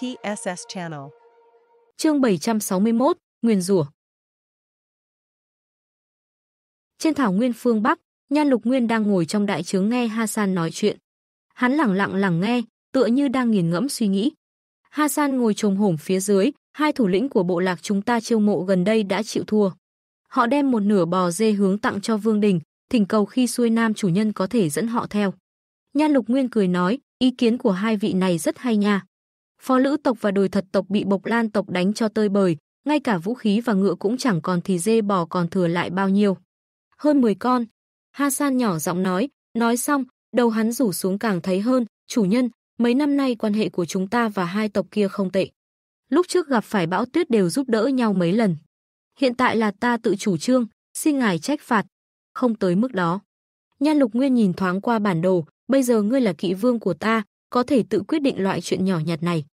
TSS Channel. Chương 761, Nguyên Rùa. Trên thảo nguyên phương Bắc, Nhan Lục Nguyên đang ngồi trong đại trướng nghe Hasan nói chuyện. Hắn lẳng lặng lẳng nghe, tựa như đang nghiền ngẫm suy nghĩ. Hasan ngồi trồm hổm phía dưới, hai thủ lĩnh của bộ lạc chúng ta chiêu mộ gần đây đã chịu thua. Họ đem một nửa bò dê hướng tặng cho Vương Đình, thỉnh cầu khi xuôi nam chủ nhân có thể dẫn họ theo. Nhan Lục Nguyên cười nói, ý kiến của hai vị này rất hay nha. Phó lữ tộc và đồi thật tộc bị Bộc Lan tộc đánh cho tơi bời, ngay cả vũ khí và ngựa cũng chẳng còn thì dê bò còn thừa lại bao nhiêu. Hơn 10 con. Hasan nhỏ giọng nói, nói xong, đầu hắn rủ xuống càng thấy hơn, chủ nhân, mấy năm nay quan hệ của chúng ta và hai tộc kia không tệ. Lúc trước gặp phải bão tuyết đều giúp đỡ nhau mấy lần. Hiện tại là ta tự chủ trương, xin ngài trách phạt, không tới mức đó. Nhan Lục Nguyên nhìn thoáng qua bản đồ, bây giờ ngươi là kỵ vương của ta, có thể tự quyết định loại chuyện nhỏ nhặt này.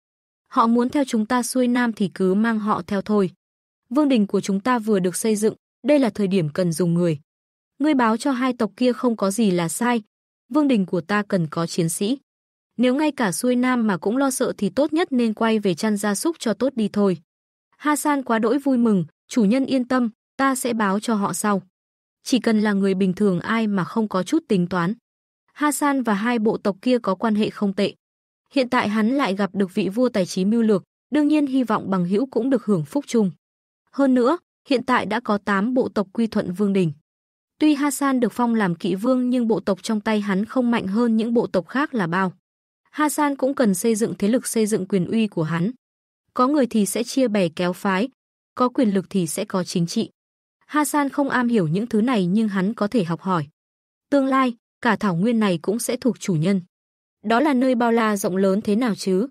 Họ muốn theo chúng ta xuôi nam thì cứ mang họ theo thôi. Vương đình của chúng ta vừa được xây dựng, đây là thời điểm cần dùng người. Ngươi báo cho hai tộc kia không có gì là sai, vương đình của ta cần có chiến sĩ. Nếu ngay cả xuôi nam mà cũng lo sợ thì tốt nhất nên quay về chăn gia súc cho tốt đi thôi. Hasan quá đỗi vui mừng, chủ nhân yên tâm, ta sẽ báo cho họ sau. Chỉ cần là người bình thường ai mà không có chút tính toán. Hasan và hai bộ tộc kia có quan hệ không tệ. Hiện tại hắn lại gặp được vị vua tài trí mưu lược, đương nhiên hy vọng bằng hữu cũng được hưởng phúc chung. Hơn nữa, hiện tại đã có 8 bộ tộc quy thuận vương đình. Tuy Hasan được phong làm kỵ vương nhưng bộ tộc trong tay hắn không mạnh hơn những bộ tộc khác là bao. Hasan cũng cần xây dựng thế lực xây dựng quyền uy của hắn. Có người thì sẽ chia bè kéo phái, có quyền lực thì sẽ có chính trị. Hasan không am hiểu những thứ này nhưng hắn có thể học hỏi. Tương lai, cả thảo nguyên này cũng sẽ thuộc chủ nhân. Đó là nơi bao la rộng lớn thế nào chứ?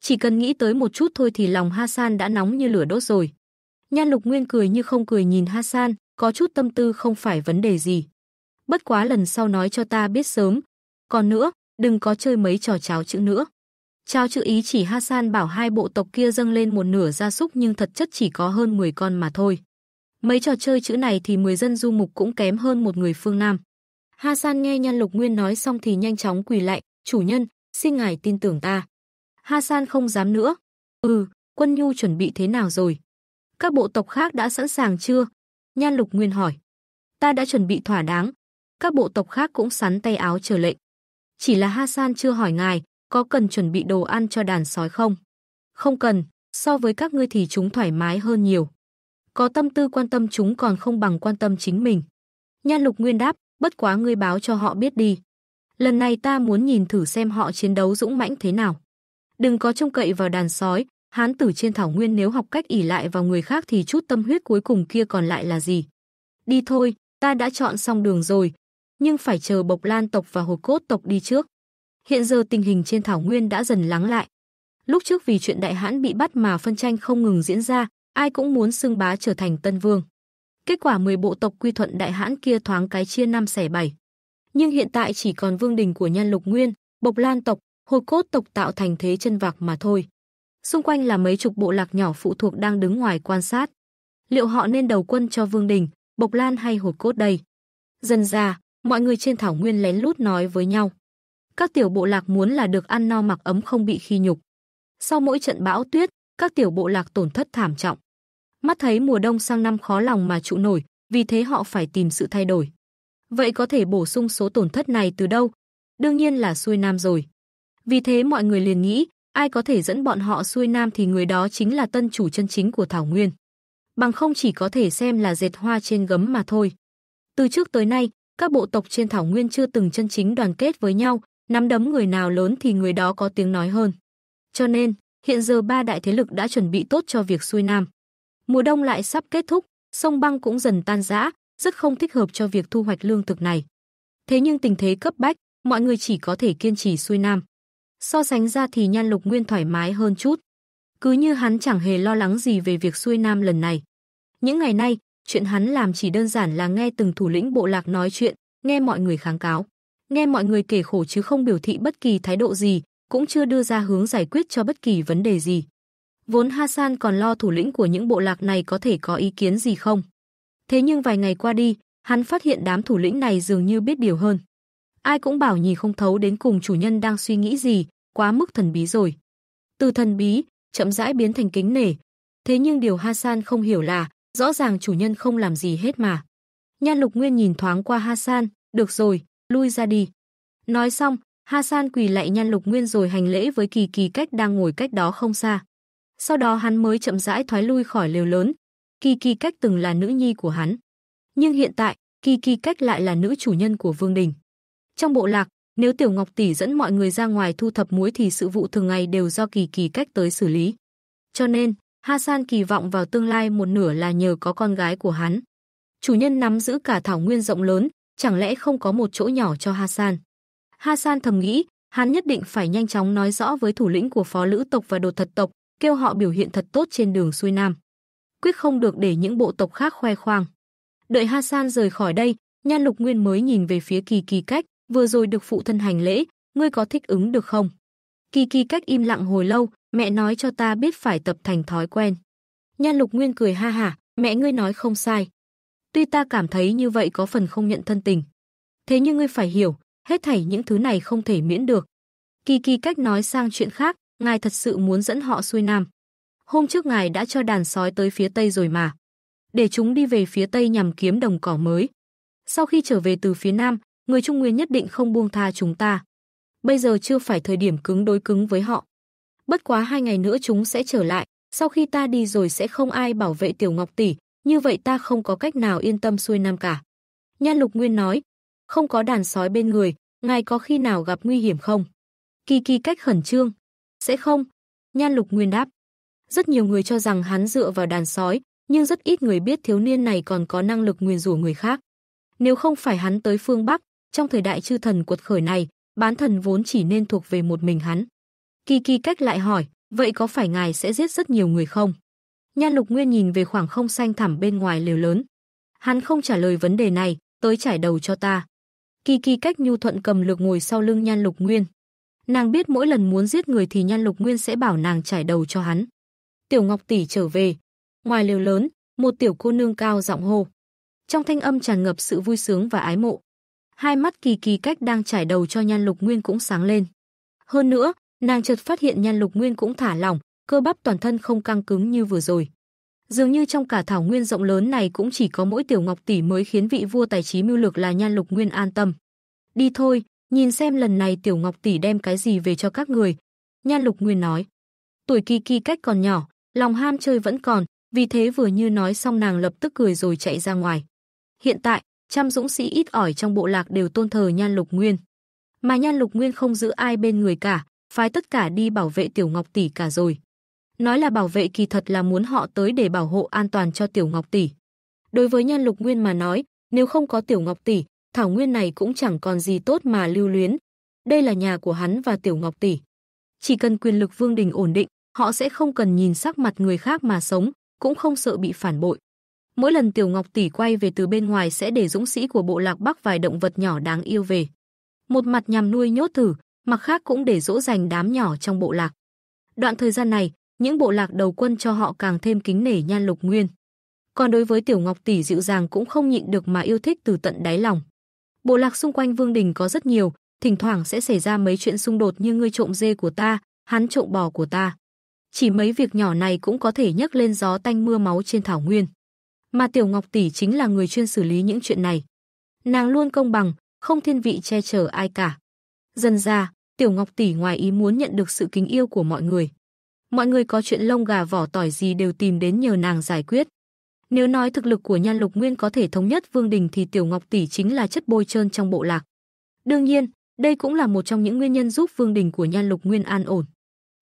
Chỉ cần nghĩ tới một chút thôi thì lòng Hasan đã nóng như lửa đốt rồi. Nhan Lục Nguyên cười như không cười nhìn Hasan, có chút tâm tư không phải vấn đề gì. Bất quá lần sau nói cho ta biết sớm. Còn nữa, đừng có chơi mấy trò cháo chữ nữa. cháo chữ ý chỉ Hasan bảo hai bộ tộc kia dâng lên một nửa gia súc nhưng thật chất chỉ có hơn 10 con mà thôi. Mấy trò chơi chữ này thì 10 dân du mục cũng kém hơn một người phương Nam. Hasan nghe Nhan Lục Nguyên nói xong thì nhanh chóng quỳ lại, "Chủ nhân, xin ngài tin tưởng ta." Hasan không dám nữa. "Ừ, quân nhu chuẩn bị thế nào rồi? Các bộ tộc khác đã sẵn sàng chưa?" Nhan Lục Nguyên hỏi. "Ta đã chuẩn bị thỏa đáng." Các bộ tộc khác cũng sắn tay áo chờ lệnh. "Chỉ là Hasan chưa hỏi ngài, có cần chuẩn bị đồ ăn cho đàn sói không?" "Không cần, so với các ngươi thì chúng thoải mái hơn nhiều." Có tâm tư quan tâm chúng còn không bằng quan tâm chính mình. Nhan Lục Nguyên đáp, bất quá ngươi báo cho họ biết đi. Lần này ta muốn nhìn thử xem họ chiến đấu dũng mãnh thế nào. Đừng có trông cậy vào đàn sói, hán tử trên thảo nguyên nếu học cách ỉ lại vào người khác thì chút tâm huyết cuối cùng kia còn lại là gì. Đi thôi, ta đã chọn xong đường rồi, nhưng phải chờ bộc lan tộc và hồi cốt tộc đi trước. Hiện giờ tình hình trên thảo nguyên đã dần lắng lại. Lúc trước vì chuyện đại hãn bị bắt mà phân tranh không ngừng diễn ra, ai cũng muốn xưng bá trở thành tân vương. Kết quả 10 bộ tộc quy thuận đại hãn kia thoáng cái chia năm xẻ bảy. Nhưng hiện tại chỉ còn vương đình của Nhan Lục Nguyên, Bộc Lan tộc, Hồi Cốt tộc tạo thành thế chân vạc mà thôi. Xung quanh là mấy chục bộ lạc nhỏ phụ thuộc đang đứng ngoài quan sát. Liệu họ nên đầu quân cho vương đình, Bộc Lan hay Hồi Cốt đây? Dần ra, mọi người trên thảo nguyên lén lút nói với nhau. Các tiểu bộ lạc muốn là được ăn no mặc ấm không bị khi nhục. Sau mỗi trận bão tuyết, các tiểu bộ lạc tổn thất thảm trọng. Mắt thấy mùa đông sang năm khó lòng mà trụ nổi, vì thế họ phải tìm sự thay đổi. Vậy có thể bổ sung số tổn thất này từ đâu? Đương nhiên là xuôi nam rồi. Vì thế mọi người liền nghĩ, ai có thể dẫn bọn họ xuôi nam thì người đó chính là tân chủ chân chính của Thảo Nguyên. Bằng không chỉ có thể xem là dệt hoa trên gấm mà thôi. Từ trước tới nay, các bộ tộc trên Thảo Nguyên chưa từng chân chính đoàn kết với nhau, nắm đấm người nào lớn thì người đó có tiếng nói hơn. Cho nên, hiện giờ ba đại thế lực đã chuẩn bị tốt cho việc xuôi nam. Mùa đông lại sắp kết thúc, sông băng cũng dần tan rã, rất không thích hợp cho việc thu hoạch lương thực này. Thế nhưng tình thế cấp bách, mọi người chỉ có thể kiên trì xuôi nam. So sánh ra thì Nhan Lục Nguyên thoải mái hơn chút. Cứ như hắn chẳng hề lo lắng gì về việc xuôi nam lần này. Những ngày nay, chuyện hắn làm chỉ đơn giản là nghe từng thủ lĩnh bộ lạc nói chuyện, nghe mọi người kháng cáo, nghe mọi người kể khổ chứ không biểu thị bất kỳ thái độ gì, cũng chưa đưa ra hướng giải quyết cho bất kỳ vấn đề gì. Vốn Hasan còn lo thủ lĩnh của những bộ lạc này có thể có ý kiến gì không. Thế nhưng vài ngày qua đi, hắn phát hiện đám thủ lĩnh này dường như biết điều hơn. Ai cũng bảo nhì không thấu đến cùng chủ nhân đang suy nghĩ gì, quá mức thần bí rồi. Từ thần bí, chậm rãi biến thành kính nể. Thế nhưng điều Hasan không hiểu là, rõ ràng chủ nhân không làm gì hết mà. Nhan Lục Nguyên nhìn thoáng qua Hasan, "Được rồi, lui ra đi." Nói xong, Hasan quỳ lạy Nhan Lục Nguyên rồi hành lễ với Kỳ Kỳ cách đang ngồi cách đó không xa. Sau đó hắn mới chậm rãi thoái lui khỏi lều lớn. Kỳ Kỳ Cách từng là nữ nhi của hắn, nhưng hiện tại, Kỳ Kỳ Cách lại là nữ chủ nhân của Vương Đình. Trong bộ lạc, nếu Tiểu Ngọc tỷ dẫn mọi người ra ngoài thu thập muối thì sự vụ thường ngày đều do Kỳ Kỳ Cách tới xử lý. Cho nên, Hasan kỳ vọng vào tương lai một nửa là nhờ có con gái của hắn. Chủ nhân nắm giữ cả thảo nguyên rộng lớn, chẳng lẽ không có một chỗ nhỏ cho Hasan. Hasan thầm nghĩ, hắn nhất định phải nhanh chóng nói rõ với thủ lĩnh của phó lữ tộc và đột thật tộc, kêu họ biểu hiện thật tốt trên đường xuôi nam. Quyết không được để những bộ tộc khác khoe khoang. Đợi Hasan rời khỏi đây, Nhan Lục Nguyên mới nhìn về phía Kỳ Kỳ Cách, vừa rồi được phụ thân hành lễ, ngươi có thích ứng được không? Kỳ Kỳ Cách im lặng hồi lâu, mẹ nói cho ta biết phải tập thành thói quen. Nhan Lục Nguyên cười ha hả, mẹ ngươi nói không sai. Tuy ta cảm thấy như vậy có phần không nhận thân tình. Thế nhưng ngươi phải hiểu, hết thảy những thứ này không thể miễn được. Kỳ Kỳ Cách nói sang chuyện khác, ngài thật sự muốn dẫn họ xuôi nam. Hôm trước ngài đã cho đàn sói tới phía tây rồi mà. Để chúng đi về phía tây nhằm kiếm đồng cỏ mới. Sau khi trở về từ phía nam, người Trung Nguyên nhất định không buông tha chúng ta. Bây giờ chưa phải thời điểm cứng đối cứng với họ. Bất quá hai ngày nữa chúng sẽ trở lại, sau khi ta đi rồi sẽ không ai bảo vệ Tiểu Ngọc Tỷ, như vậy ta không có cách nào yên tâm xuôi nam cả. Nhan Lục Nguyên nói, không có đàn sói bên người, ngài có khi nào gặp nguy hiểm không? Kỳ kỳ cách khẩn trương, sẽ không? Nhan Lục Nguyên đáp. Rất nhiều người cho rằng hắn dựa vào đàn sói, nhưng rất ít người biết thiếu niên này còn có năng lực nguyền rủa người khác. Nếu không phải hắn tới phương Bắc, trong thời đại chư thần cuột khởi này, bán thần vốn chỉ nên thuộc về một mình hắn. Kỳ kỳ cách lại hỏi, vậy có phải ngài sẽ giết rất nhiều người không? Nhan Lục Nguyên nhìn về khoảng không xanh thẳm bên ngoài lều lớn. Hắn không trả lời vấn đề này, tới trải đầu cho ta. Kỳ kỳ cách nhu thuận cầm lược ngồi sau lưng Nhan Lục Nguyên, Nàng biết mỗi lần muốn giết người thì Nhan Lục Nguyên sẽ bảo nàng trải đầu cho hắn. Tiểu Ngọc tỷ trở về. Ngoài lều lớn, một tiểu cô nương cao giọng hô. Trong thanh âm tràn ngập sự vui sướng và ái mộ. Hai mắt Kỳ Kỳ cách đang trải đầu cho Nhan Lục Nguyên cũng sáng lên. Hơn nữa, nàng chợt phát hiện Nhan Lục Nguyên cũng thả lỏng, cơ bắp toàn thân không căng cứng như vừa rồi. Dường như trong cả thảo nguyên rộng lớn này cũng chỉ có mỗi Tiểu Ngọc tỷ mới khiến vị vua tài trí mưu lược là Nhan Lục Nguyên an tâm. Đi thôi, Nhìn xem lần này Tiểu Ngọc tỷ đem cái gì về cho các người. Nhan Lục Nguyên nói. Tuổi kỳ kỳ cách còn nhỏ, lòng ham chơi vẫn còn, vì thế vừa như nói xong nàng lập tức cười rồi chạy ra ngoài. Hiện tại, trăm dũng sĩ ít ỏi trong bộ lạc đều tôn thờ Nhan Lục Nguyên. Mà Nhan Lục Nguyên không giữ ai bên người cả, phái tất cả đi bảo vệ Tiểu Ngọc tỷ cả rồi. Nói là bảo vệ kỳ thật là muốn họ tới để bảo hộ an toàn cho Tiểu Ngọc tỷ. Đối với Nhan Lục Nguyên mà nói, nếu không có Tiểu Ngọc tỷ, thảo nguyên này cũng chẳng còn gì tốt mà lưu luyến. Đây là nhà của hắn và Tiểu Ngọc tỷ. Chỉ cần quyền lực Vương đình ổn định, họ sẽ không cần nhìn sắc mặt người khác mà sống, cũng không sợ bị phản bội. Mỗi lần Tiểu Ngọc tỷ quay về từ bên ngoài sẽ để dũng sĩ của bộ lạc Bắc vài động vật nhỏ đáng yêu về. Một mặt nhằm nuôi nhốt thử, mặt khác cũng để dỗ dành đám nhỏ trong bộ lạc. Đoạn thời gian này, những bộ lạc đầu quân cho họ càng thêm kính nể Nhan Lục Nguyên. Còn đối với Tiểu Ngọc tỷ dịu dàng cũng không nhịn được mà yêu thích từ tận đáy lòng. Bộ lạc xung quanh Vương Đình có rất nhiều, thỉnh thoảng sẽ xảy ra mấy chuyện xung đột như ngươi trộm dê của ta, hắn trộm bò của ta. Chỉ mấy việc nhỏ này cũng có thể nhấc lên gió tanh mưa máu trên thảo nguyên. Mà Tiểu Ngọc tỷ chính là người chuyên xử lý những chuyện này. Nàng luôn công bằng, không thiên vị che chở ai cả. Dần ra, Tiểu Ngọc tỷ ngoài ý muốn nhận được sự kính yêu của mọi người. Mọi người có chuyện lông gà vỏ tỏi gì đều tìm đến nhờ nàng giải quyết. Nếu nói thực lực của Nhan Lục Nguyên có thể thống nhất Vương Đình thì Tiểu Ngọc tỷ chính là chất bôi trơn trong bộ lạc. Đương nhiên, đây cũng là một trong những nguyên nhân giúp Vương Đình của Nhan Lục Nguyên an ổn.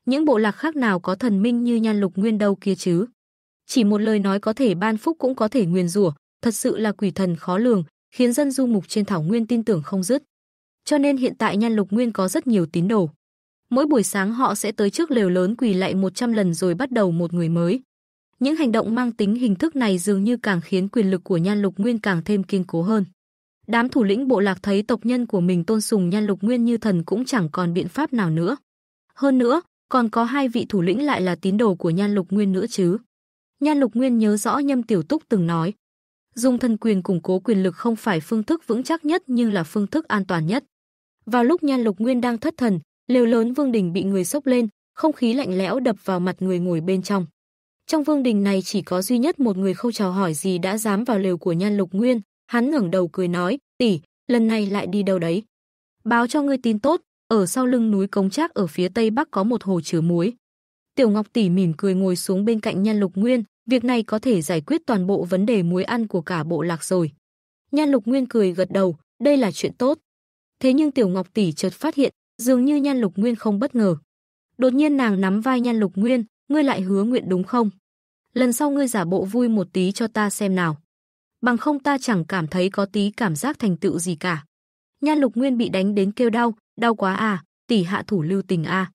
Những bộ lạc khác nào có thần minh như Nhan Lục Nguyên đâu kia chứ? Chỉ một lời nói có thể ban phúc cũng có thể nguyền rủa, thật sự là quỷ thần khó lường, khiến dân du mục trên thảo nguyên tin tưởng không dứt. Cho nên hiện tại Nhan Lục Nguyên có rất nhiều tín đồ. Mỗi buổi sáng họ sẽ tới trước lều lớn quỳ lạy 100 lần rồi bắt đầu một người mới. Những hành động mang tính hình thức này dường như càng khiến quyền lực của Nhan Lục Nguyên càng thêm kiên cố hơn. Đám thủ lĩnh bộ lạc thấy tộc nhân của mình tôn sùng Nhan Lục Nguyên như thần cũng chẳng còn biện pháp nào nữa. Hơn nữa, còn có hai vị thủ lĩnh lại là tín đồ của Nhan Lục Nguyên nữa chứ. Nhan Lục Nguyên nhớ rõ Nhâm Tiểu Túc từng nói, dùng thần quyền củng cố quyền lực không phải phương thức vững chắc nhất nhưng là phương thức an toàn nhất. Vào lúc Nhan Lục Nguyên đang thất thần, lều lớn Vương Đình bị người sốc lên, không khí lạnh lẽo đập vào mặt người ngồi bên trong. Trong vương đình này chỉ có duy nhất một người không chào hỏi gì đã dám vào lều của Nhan Lục Nguyên, hắn ngẩng đầu cười nói, "Tỷ, lần này lại đi đâu đấy?" "Báo cho ngươi tin tốt, ở sau lưng núi Cống Trác ở phía tây bắc có một hồ chứa muối." Tiểu Ngọc tỷ mỉm cười ngồi xuống bên cạnh Nhan Lục Nguyên, việc này có thể giải quyết toàn bộ vấn đề muối ăn của cả bộ lạc rồi. Nhan Lục Nguyên cười gật đầu, đây là chuyện tốt. Thế nhưng Tiểu Ngọc tỷ chợt phát hiện, dường như Nhan Lục Nguyên không bất ngờ. Đột nhiên nàng nắm vai Nhan Lục Nguyên, ngươi lại hứa nguyện đúng không? Lần sau ngươi giả bộ vui một tí cho ta xem nào. Bằng không ta chẳng cảm thấy có tí cảm giác thành tựu gì cả. Nhan Lục Nguyên bị đánh đến kêu đau, đau quá à, tỷ hạ thủ lưu tình a. À.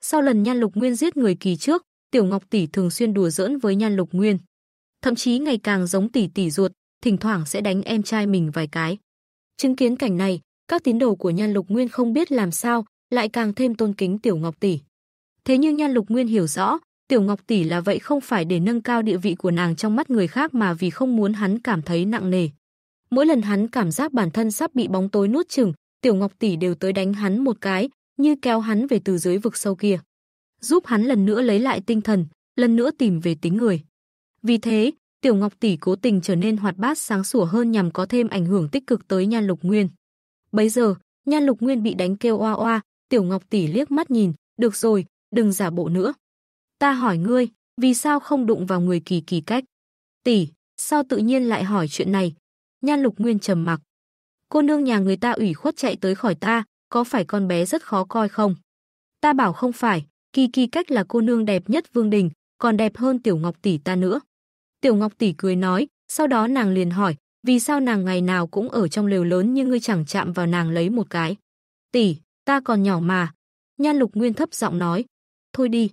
Sau lần Nhan Lục Nguyên giết người kỳ trước, Tiểu Ngọc tỷ thường xuyên đùa giỡn với Nhan Lục Nguyên. Thậm chí ngày càng giống tỷ tỷ ruột, thỉnh thoảng sẽ đánh em trai mình vài cái. Chứng kiến cảnh này, các tín đồ của Nhan Lục Nguyên không biết làm sao, lại càng thêm tôn kính Tiểu Ngọc tỷ. Thế nhưng Nhan Lục Nguyên hiểu rõ, Tiểu Ngọc tỷ là vậy không phải để nâng cao địa vị của nàng trong mắt người khác mà vì không muốn hắn cảm thấy nặng nề. Mỗi lần hắn cảm giác bản thân sắp bị bóng tối nuốt chửng, Tiểu Ngọc tỷ đều tới đánh hắn một cái, như kéo hắn về từ dưới vực sâu kia, giúp hắn lần nữa lấy lại tinh thần, lần nữa tìm về tính người. Vì thế, Tiểu Ngọc tỷ cố tình trở nên hoạt bát sáng sủa hơn nhằm có thêm ảnh hưởng tích cực tới Nhan Lục Nguyên. Bấy giờ, Nhan Lục Nguyên bị đánh kêu oa oa, Tiểu Ngọc tỷ liếc mắt nhìn, "Được rồi, đừng giả bộ nữa." Ta hỏi ngươi, vì sao không đụng vào người kỳ kỳ cách? Tỷ, sao tự nhiên lại hỏi chuyện này? Nhan lục nguyên trầm mặc. Cô nương nhà người ta ủy khuất chạy tới khỏi ta, có phải con bé rất khó coi không? Ta bảo không phải, kỳ kỳ cách là cô nương đẹp nhất vương đình, còn đẹp hơn tiểu ngọc tỷ ta nữa. Tiểu ngọc tỷ cười nói, sau đó nàng liền hỏi, vì sao nàng ngày nào cũng ở trong lều lớn nhưng ngươi chẳng chạm vào nàng lấy một cái. Tỷ, ta còn nhỏ mà. Nhan lục nguyên thấp giọng nói, thôi đi,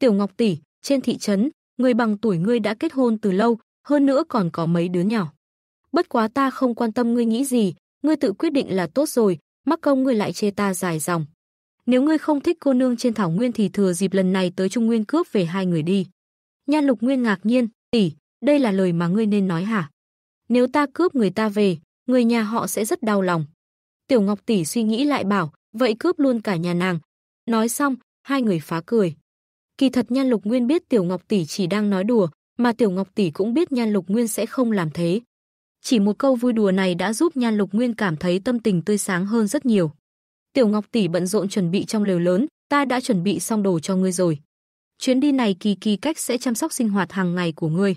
Tiểu Ngọc tỷ, trên thị trấn, người bằng tuổi ngươi đã kết hôn từ lâu, hơn nữa còn có mấy đứa nhỏ. Bất quá ta không quan tâm ngươi nghĩ gì, ngươi tự quyết định là tốt rồi, mắc công ngươi lại chê ta dài dòng. Nếu ngươi không thích cô nương trên thảo nguyên thì thừa dịp lần này tới Trung Nguyên cướp về hai người đi. Nha Lục Nguyên ngạc nhiên, tỷ, đây là lời mà ngươi nên nói hả? Nếu ta cướp người ta về, người nhà họ sẽ rất đau lòng. Tiểu Ngọc tỷ suy nghĩ lại bảo, vậy cướp luôn cả nhà nàng. Nói xong, hai người phá cười. Kỳ thật Nhan Lục Nguyên biết Tiểu Ngọc tỷ chỉ đang nói đùa, mà Tiểu Ngọc tỷ cũng biết Nhan Lục Nguyên sẽ không làm thế. Chỉ một câu vui đùa này đã giúp Nhan Lục Nguyên cảm thấy tâm tình tươi sáng hơn rất nhiều. Tiểu Ngọc tỷ bận rộn chuẩn bị trong lều lớn, ta đã chuẩn bị xong đồ cho ngươi rồi. Chuyến đi này kỳ kỳ cách sẽ chăm sóc sinh hoạt hàng ngày của ngươi.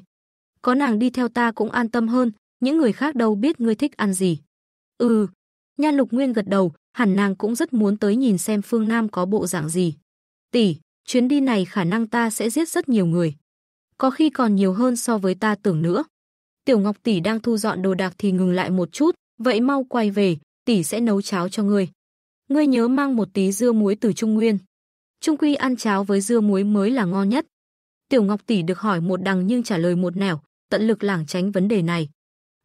Có nàng đi theo ta cũng an tâm hơn, những người khác đâu biết ngươi thích ăn gì. Ừ, Nhan Lục Nguyên gật đầu, hẳn nàng cũng rất muốn tới nhìn xem Phương Nam có bộ dạng gì. Tỷ, Chuyến đi này khả năng ta sẽ giết rất nhiều người. Có khi còn nhiều hơn so với ta tưởng nữa. Tiểu Ngọc tỷ đang thu dọn đồ đạc thì ngừng lại một chút, vậy mau quay về, tỷ sẽ nấu cháo cho ngươi. Ngươi nhớ mang một tí dưa muối từ Trung Nguyên. Trung quy ăn cháo với dưa muối mới là ngon nhất. Tiểu Ngọc tỷ được hỏi một đằng nhưng trả lời một nẻo, tận lực lảng tránh vấn đề này.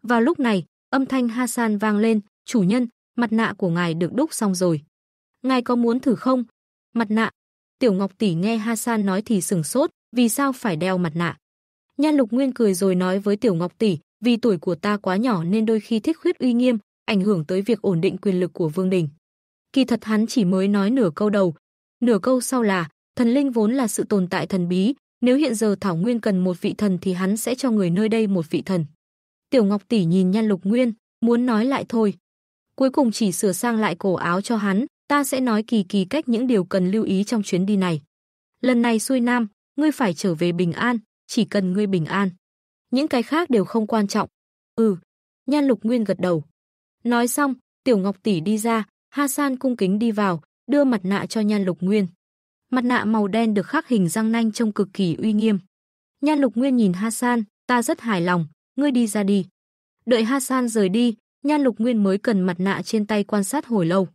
Vào lúc này, âm thanh Hasan vang lên, "Chủ nhân, mặt nạ của ngài được đúc xong rồi. Ngài có muốn thử không?" Mặt nạ Tiểu Ngọc tỷ nghe Hasan nói thì sừng sốt, vì sao phải đeo mặt nạ? Nhan Lục Nguyên cười rồi nói với Tiểu Ngọc tỷ, vì tuổi của ta quá nhỏ nên đôi khi thích khuyết uy nghiêm, ảnh hưởng tới việc ổn định quyền lực của vương đình. Kỳ thật hắn chỉ mới nói nửa câu đầu, nửa câu sau là, thần linh vốn là sự tồn tại thần bí, nếu hiện giờ Thảo Nguyên cần một vị thần thì hắn sẽ cho người nơi đây một vị thần. Tiểu Ngọc tỷ nhìn Nhan Lục Nguyên, muốn nói lại thôi. Cuối cùng chỉ sửa sang lại cổ áo cho hắn, ta sẽ nói kỳ kỳ cách những điều cần lưu ý trong chuyến đi này. Lần này xuôi nam, ngươi phải trở về bình an, chỉ cần ngươi bình an. Những cái khác đều không quan trọng. Ừ, Nhan Lục Nguyên gật đầu. Nói xong, Tiểu Ngọc tỷ đi ra, Hasan cung kính đi vào, đưa mặt nạ cho Nhan Lục Nguyên. Mặt nạ màu đen được khắc hình răng nanh trông cực kỳ uy nghiêm. Nhan Lục Nguyên nhìn Hasan, ta rất hài lòng, ngươi đi ra đi. Đợi Hasan rời đi, Nhan Lục Nguyên mới cần mặt nạ trên tay quan sát hồi lâu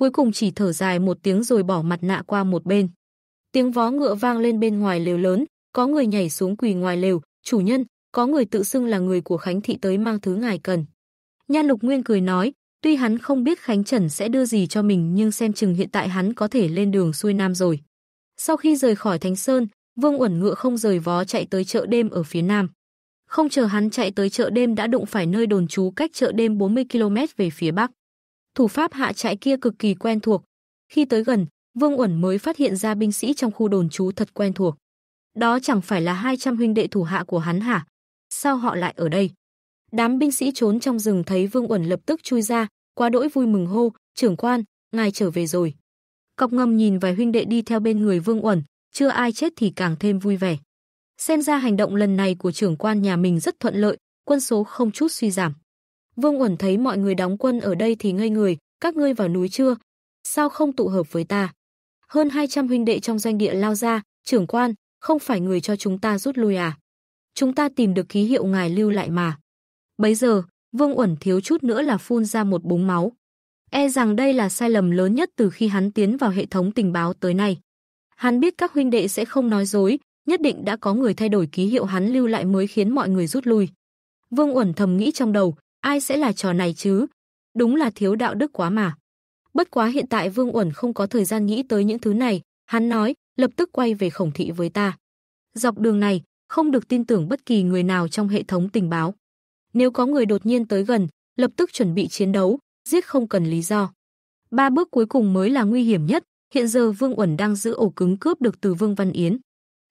cuối cùng chỉ thở dài một tiếng rồi bỏ mặt nạ qua một bên. Tiếng vó ngựa vang lên bên ngoài lều lớn, có người nhảy xuống quỳ ngoài lều, "Chủ nhân, có người tự xưng là người của Khánh thị tới mang thứ ngài cần." Nhan Lục Nguyên cười nói, tuy hắn không biết Khánh Trần sẽ đưa gì cho mình nhưng xem chừng hiện tại hắn có thể lên đường xuôi nam rồi. Sau khi rời khỏi Thánh Sơn, Vương Uẩn ngựa không rời vó chạy tới chợ đêm ở phía nam. Không chờ hắn chạy tới chợ đêm đã đụng phải nơi đồn trú cách chợ đêm 40 km về phía bắc thủ pháp hạ trại kia cực kỳ quen thuộc. Khi tới gần, Vương Uẩn mới phát hiện ra binh sĩ trong khu đồn trú thật quen thuộc. Đó chẳng phải là 200 huynh đệ thủ hạ của hắn hả? Sao họ lại ở đây? Đám binh sĩ trốn trong rừng thấy Vương Uẩn lập tức chui ra, quá đỗi vui mừng hô, trưởng quan, ngài trở về rồi. Cọc ngầm nhìn vài huynh đệ đi theo bên người Vương Uẩn, chưa ai chết thì càng thêm vui vẻ. Xem ra hành động lần này của trưởng quan nhà mình rất thuận lợi, quân số không chút suy giảm. Vương Uẩn thấy mọi người đóng quân ở đây thì ngây người, các ngươi vào núi chưa? Sao không tụ hợp với ta? Hơn 200 huynh đệ trong doanh địa lao ra, trưởng quan, không phải người cho chúng ta rút lui à? Chúng ta tìm được ký hiệu ngài lưu lại mà. Bấy giờ, Vương Uẩn thiếu chút nữa là phun ra một búng máu. E rằng đây là sai lầm lớn nhất từ khi hắn tiến vào hệ thống tình báo tới nay. Hắn biết các huynh đệ sẽ không nói dối, nhất định đã có người thay đổi ký hiệu hắn lưu lại mới khiến mọi người rút lui. Vương Uẩn thầm nghĩ trong đầu, ai sẽ là trò này chứ? Đúng là thiếu đạo đức quá mà. Bất quá hiện tại Vương Uẩn không có thời gian nghĩ tới những thứ này, hắn nói, lập tức quay về khổng thị với ta. Dọc đường này, không được tin tưởng bất kỳ người nào trong hệ thống tình báo. Nếu có người đột nhiên tới gần, lập tức chuẩn bị chiến đấu, giết không cần lý do. Ba bước cuối cùng mới là nguy hiểm nhất, hiện giờ Vương Uẩn đang giữ ổ cứng cướp được từ Vương Văn Yến.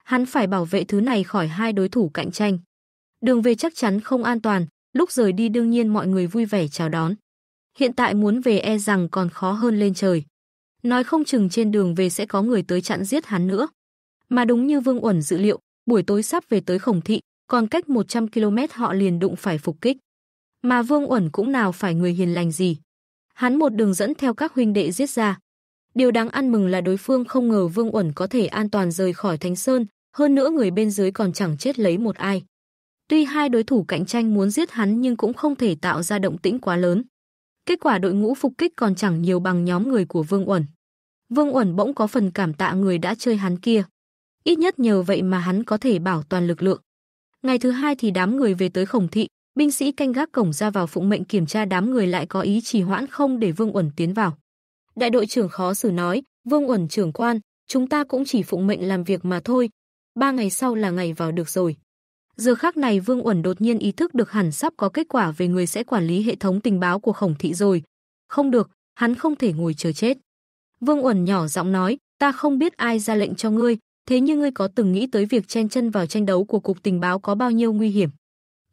Hắn phải bảo vệ thứ này khỏi hai đối thủ cạnh tranh. Đường về chắc chắn không an toàn, Lúc rời đi đương nhiên mọi người vui vẻ chào đón. Hiện tại muốn về e rằng còn khó hơn lên trời. Nói không chừng trên đường về sẽ có người tới chặn giết hắn nữa. Mà đúng như Vương Uẩn dự liệu, buổi tối sắp về tới Khổng Thị, còn cách 100 km họ liền đụng phải phục kích. Mà Vương Uẩn cũng nào phải người hiền lành gì. Hắn một đường dẫn theo các huynh đệ giết ra. Điều đáng ăn mừng là đối phương không ngờ Vương Uẩn có thể an toàn rời khỏi Thánh Sơn, hơn nữa người bên dưới còn chẳng chết lấy một ai. Tuy hai đối thủ cạnh tranh muốn giết hắn nhưng cũng không thể tạo ra động tĩnh quá lớn. Kết quả đội ngũ phục kích còn chẳng nhiều bằng nhóm người của Vương Uẩn. Vương Uẩn bỗng có phần cảm tạ người đã chơi hắn kia. Ít nhất nhờ vậy mà hắn có thể bảo toàn lực lượng. Ngày thứ hai thì đám người về tới khổng thị, binh sĩ canh gác cổng ra vào phụng mệnh kiểm tra đám người lại có ý trì hoãn không để Vương Uẩn tiến vào. Đại đội trưởng khó xử nói, Vương Uẩn trưởng quan, chúng ta cũng chỉ phụng mệnh làm việc mà thôi. Ba ngày sau là ngày vào được rồi. Giờ khác này Vương Uẩn đột nhiên ý thức được hẳn sắp có kết quả về người sẽ quản lý hệ thống tình báo của Khổng Thị rồi. Không được, hắn không thể ngồi chờ chết. Vương Uẩn nhỏ giọng nói, ta không biết ai ra lệnh cho ngươi, thế nhưng ngươi có từng nghĩ tới việc chen chân vào tranh đấu của Cục Tình báo có bao nhiêu nguy hiểm.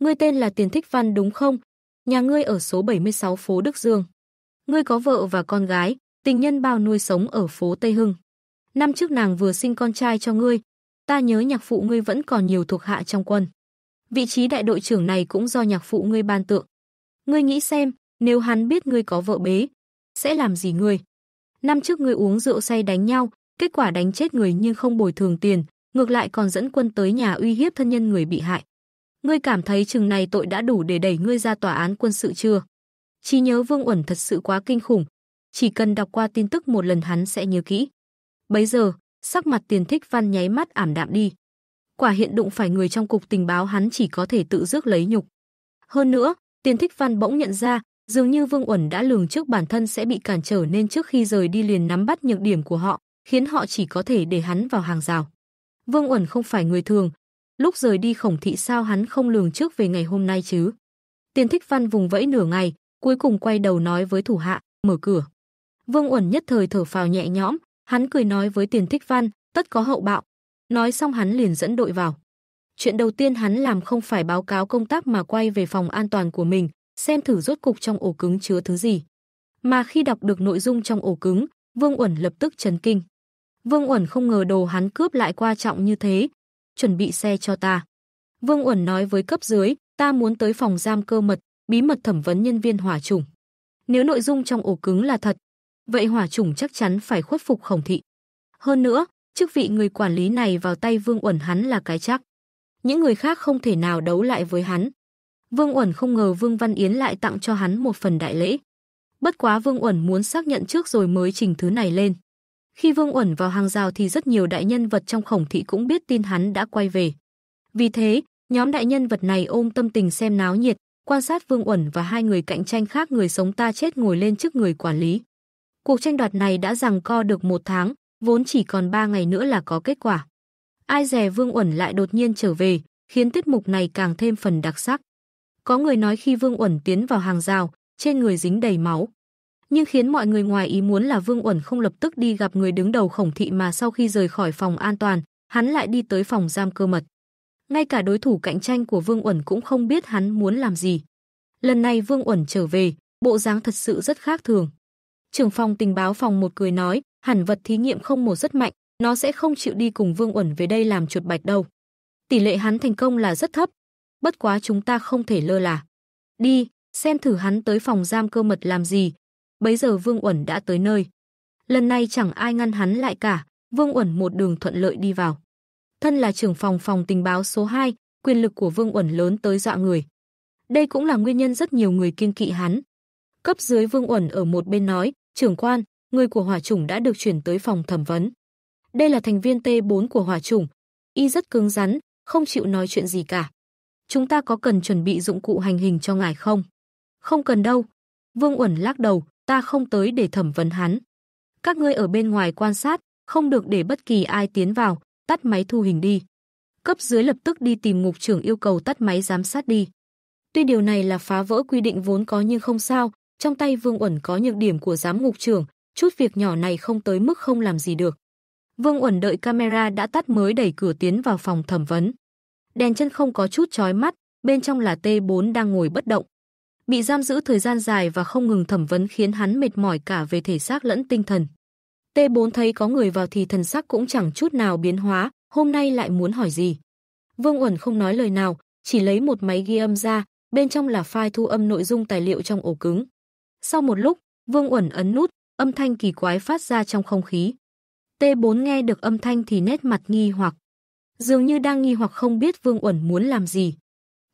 Ngươi tên là Tiền Thích Văn đúng không? Nhà ngươi ở số 76 phố Đức Dương. Ngươi có vợ và con gái, tình nhân bao nuôi sống ở phố Tây Hưng. Năm trước nàng vừa sinh con trai cho ngươi, ta nhớ nhạc phụ ngươi vẫn còn nhiều thuộc hạ trong quân vị trí đại đội trưởng này cũng do nhạc phụ ngươi ban tượng. Ngươi nghĩ xem, nếu hắn biết ngươi có vợ bế, sẽ làm gì ngươi? Năm trước ngươi uống rượu say đánh nhau, kết quả đánh chết người nhưng không bồi thường tiền, ngược lại còn dẫn quân tới nhà uy hiếp thân nhân người bị hại. Ngươi cảm thấy chừng này tội đã đủ để đẩy ngươi ra tòa án quân sự chưa? Chỉ nhớ Vương Uẩn thật sự quá kinh khủng, chỉ cần đọc qua tin tức một lần hắn sẽ nhớ kỹ. Bấy giờ, sắc mặt Tiền Thích Văn nháy mắt ảm đạm đi quả hiện đụng phải người trong cục tình báo hắn chỉ có thể tự rước lấy nhục. Hơn nữa, Tiền Thích Văn bỗng nhận ra, dường như Vương Uẩn đã lường trước bản thân sẽ bị cản trở nên trước khi rời đi liền nắm bắt nhược điểm của họ, khiến họ chỉ có thể để hắn vào hàng rào. Vương Uẩn không phải người thường, lúc rời đi khổng thị sao hắn không lường trước về ngày hôm nay chứ. Tiền Thích Văn vùng vẫy nửa ngày, cuối cùng quay đầu nói với thủ hạ, mở cửa. Vương Uẩn nhất thời thở phào nhẹ nhõm, hắn cười nói với Tiền Thích Văn, tất có hậu bạo, Nói xong hắn liền dẫn đội vào. Chuyện đầu tiên hắn làm không phải báo cáo công tác mà quay về phòng an toàn của mình, xem thử rốt cục trong ổ cứng chứa thứ gì. Mà khi đọc được nội dung trong ổ cứng, Vương Uẩn lập tức chấn kinh. Vương Uẩn không ngờ đồ hắn cướp lại qua trọng như thế. Chuẩn bị xe cho ta. Vương Uẩn nói với cấp dưới, ta muốn tới phòng giam cơ mật, bí mật thẩm vấn nhân viên hỏa chủng. Nếu nội dung trong ổ cứng là thật, vậy hỏa chủng chắc chắn phải khuất phục khổng thị. Hơn nữa, chức vị người quản lý này vào tay Vương Uẩn hắn là cái chắc. Những người khác không thể nào đấu lại với hắn. Vương Uẩn không ngờ Vương Văn Yến lại tặng cho hắn một phần đại lễ. Bất quá Vương Uẩn muốn xác nhận trước rồi mới trình thứ này lên. Khi Vương Uẩn vào hàng rào thì rất nhiều đại nhân vật trong khổng thị cũng biết tin hắn đã quay về. Vì thế, nhóm đại nhân vật này ôm tâm tình xem náo nhiệt, quan sát Vương Uẩn và hai người cạnh tranh khác người sống ta chết ngồi lên trước người quản lý. Cuộc tranh đoạt này đã rằng co được một tháng, vốn chỉ còn 3 ngày nữa là có kết quả. Ai dè Vương Uẩn lại đột nhiên trở về, khiến tiết mục này càng thêm phần đặc sắc. Có người nói khi Vương Uẩn tiến vào hàng rào, trên người dính đầy máu. Nhưng khiến mọi người ngoài ý muốn là Vương Uẩn không lập tức đi gặp người đứng đầu khổng thị mà sau khi rời khỏi phòng an toàn, hắn lại đi tới phòng giam cơ mật. Ngay cả đối thủ cạnh tranh của Vương Uẩn cũng không biết hắn muốn làm gì. Lần này Vương Uẩn trở về, bộ dáng thật sự rất khác thường. Trưởng phòng tình báo phòng một cười nói, hẳn vật thí nghiệm không một rất mạnh, nó sẽ không chịu đi cùng Vương Uẩn về đây làm chuột bạch đâu. Tỷ lệ hắn thành công là rất thấp, bất quá chúng ta không thể lơ là. Đi, xem thử hắn tới phòng giam cơ mật làm gì. Bấy giờ Vương Uẩn đã tới nơi. Lần này chẳng ai ngăn hắn lại cả, Vương Uẩn một đường thuận lợi đi vào. Thân là trưởng phòng phòng tình báo số 2, quyền lực của Vương Uẩn lớn tới dọa người. Đây cũng là nguyên nhân rất nhiều người kiên kỵ hắn. Cấp dưới Vương Uẩn ở một bên nói, trưởng quan, người của hỏa chủng đã được chuyển tới phòng thẩm vấn. Đây là thành viên T4 của hỏa chủng, y rất cứng rắn, không chịu nói chuyện gì cả. Chúng ta có cần chuẩn bị dụng cụ hành hình cho ngài không? Không cần đâu. Vương Uẩn lắc đầu, ta không tới để thẩm vấn hắn. Các ngươi ở bên ngoài quan sát, không được để bất kỳ ai tiến vào, tắt máy thu hình đi. Cấp dưới lập tức đi tìm ngục trưởng yêu cầu tắt máy giám sát đi. Tuy điều này là phá vỡ quy định vốn có nhưng không sao, trong tay Vương Uẩn có nhược điểm của giám ngục trưởng, chút việc nhỏ này không tới mức không làm gì được. Vương Uẩn đợi camera đã tắt mới đẩy cửa tiến vào phòng thẩm vấn. Đèn chân không có chút chói mắt, bên trong là T4 đang ngồi bất động. Bị giam giữ thời gian dài và không ngừng thẩm vấn khiến hắn mệt mỏi cả về thể xác lẫn tinh thần. T4 thấy có người vào thì thần sắc cũng chẳng chút nào biến hóa, hôm nay lại muốn hỏi gì. Vương Uẩn không nói lời nào, chỉ lấy một máy ghi âm ra, bên trong là file thu âm nội dung tài liệu trong ổ cứng. Sau một lúc, Vương Uẩn ấn nút, âm thanh kỳ quái phát ra trong không khí. T4 nghe được âm thanh thì nét mặt nghi hoặc. Dường như đang nghi hoặc không biết Vương Uẩn muốn làm gì.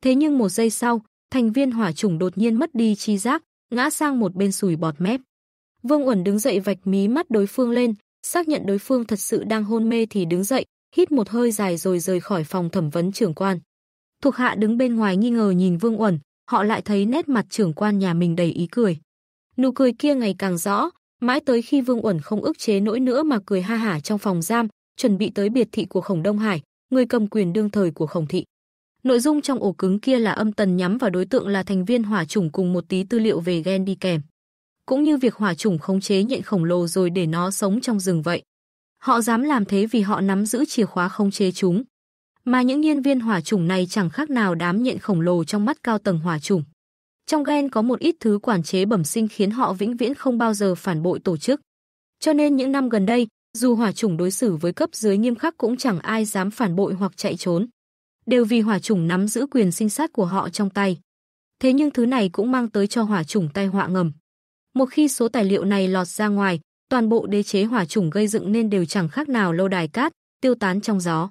Thế nhưng một giây sau, thành viên hỏa chủng đột nhiên mất đi chi giác, ngã sang một bên sùi bọt mép. Vương Uẩn đứng dậy vạch mí mắt đối phương lên, xác nhận đối phương thật sự đang hôn mê thì đứng dậy, hít một hơi dài rồi rời khỏi phòng thẩm vấn trưởng quan. Thuộc hạ đứng bên ngoài nghi ngờ nhìn Vương Uẩn, họ lại thấy nét mặt trưởng quan nhà mình đầy ý cười. Nụ cười kia ngày càng rõ, Mãi tới khi Vương Uẩn không ức chế nỗi nữa mà cười ha hả trong phòng giam, chuẩn bị tới biệt thị của Khổng Đông Hải, người cầm quyền đương thời của Khổng thị. Nội dung trong ổ cứng kia là âm tần nhắm vào đối tượng là thành viên hỏa chủng cùng một tí tư liệu về gen đi kèm. Cũng như việc hỏa chủng khống chế nhện khổng lồ rồi để nó sống trong rừng vậy. Họ dám làm thế vì họ nắm giữ chìa khóa khống chế chúng. Mà những nhân viên hỏa chủng này chẳng khác nào đám nhện khổng lồ trong mắt cao tầng hỏa chủng. Trong gen có một ít thứ quản chế bẩm sinh khiến họ vĩnh viễn không bao giờ phản bội tổ chức. Cho nên những năm gần đây, dù hỏa chủng đối xử với cấp dưới nghiêm khắc cũng chẳng ai dám phản bội hoặc chạy trốn. Đều vì hỏa chủng nắm giữ quyền sinh sát của họ trong tay. Thế nhưng thứ này cũng mang tới cho hỏa chủng tai họa ngầm. Một khi số tài liệu này lọt ra ngoài, toàn bộ đế chế hỏa chủng gây dựng nên đều chẳng khác nào lâu đài cát, tiêu tán trong gió.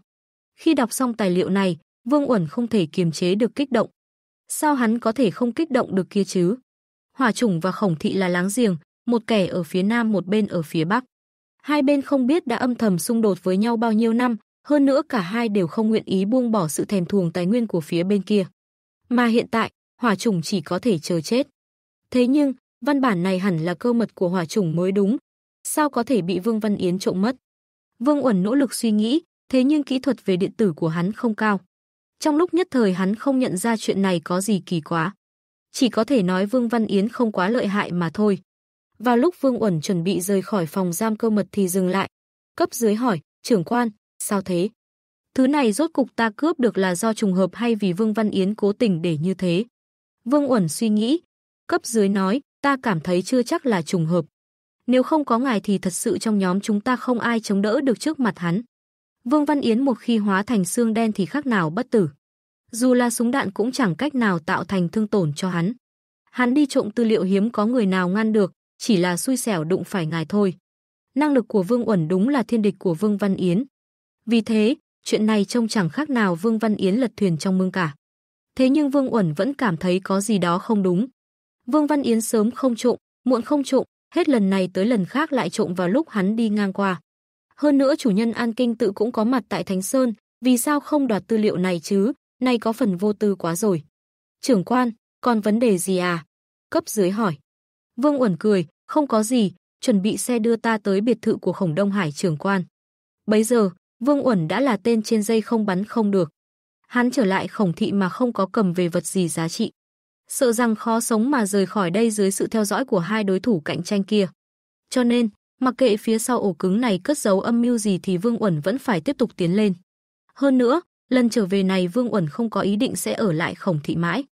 Khi đọc xong tài liệu này, Vương Uẩn không thể kiềm chế được kích động, Sao hắn có thể không kích động được kia chứ? Hỏa chủng và khổng thị là láng giềng, một kẻ ở phía nam một bên ở phía bắc. Hai bên không biết đã âm thầm xung đột với nhau bao nhiêu năm, hơn nữa cả hai đều không nguyện ý buông bỏ sự thèm thuồng tài nguyên của phía bên kia. Mà hiện tại, hỏa chủng chỉ có thể chờ chết. Thế nhưng, văn bản này hẳn là cơ mật của hỏa chủng mới đúng. Sao có thể bị Vương Văn Yến trộm mất? Vương Uẩn nỗ lực suy nghĩ, thế nhưng kỹ thuật về điện tử của hắn không cao. Trong lúc nhất thời hắn không nhận ra chuyện này có gì kỳ quá. Chỉ có thể nói Vương Văn Yến không quá lợi hại mà thôi. và lúc Vương Uẩn chuẩn bị rời khỏi phòng giam cơ mật thì dừng lại. Cấp dưới hỏi, trưởng quan, sao thế? Thứ này rốt cục ta cướp được là do trùng hợp hay vì Vương Văn Yến cố tình để như thế? Vương Uẩn suy nghĩ. Cấp dưới nói, ta cảm thấy chưa chắc là trùng hợp. Nếu không có ngài thì thật sự trong nhóm chúng ta không ai chống đỡ được trước mặt hắn. Vương Văn Yến một khi hóa thành xương đen thì khác nào bất tử. Dù là súng đạn cũng chẳng cách nào tạo thành thương tổn cho hắn. Hắn đi trộm tư liệu hiếm có người nào ngăn được, chỉ là xui xẻo đụng phải ngài thôi. Năng lực của Vương Uẩn đúng là thiên địch của Vương Văn Yến. Vì thế, chuyện này trông chẳng khác nào Vương Văn Yến lật thuyền trong mương cả. Thế nhưng Vương Uẩn vẫn cảm thấy có gì đó không đúng. Vương Văn Yến sớm không trộm, muộn không trộm, hết lần này tới lần khác lại trộm vào lúc hắn đi ngang qua. Hơn nữa chủ nhân An Kinh tự cũng có mặt tại Thánh Sơn, vì sao không đoạt tư liệu này chứ? Nay có phần vô tư quá rồi. Trưởng quan, còn vấn đề gì à? Cấp dưới hỏi. Vương Uẩn cười, không có gì, chuẩn bị xe đưa ta tới biệt thự của Khổng Đông Hải trưởng quan. bây giờ, Vương Uẩn đã là tên trên dây không bắn không được. Hắn trở lại khổng thị mà không có cầm về vật gì giá trị. Sợ rằng khó sống mà rời khỏi đây dưới sự theo dõi của hai đối thủ cạnh tranh kia. Cho nên, Mặc kệ phía sau ổ cứng này cất giấu âm mưu gì thì Vương Uẩn vẫn phải tiếp tục tiến lên. Hơn nữa, lần trở về này Vương Uẩn không có ý định sẽ ở lại khổng thị mãi.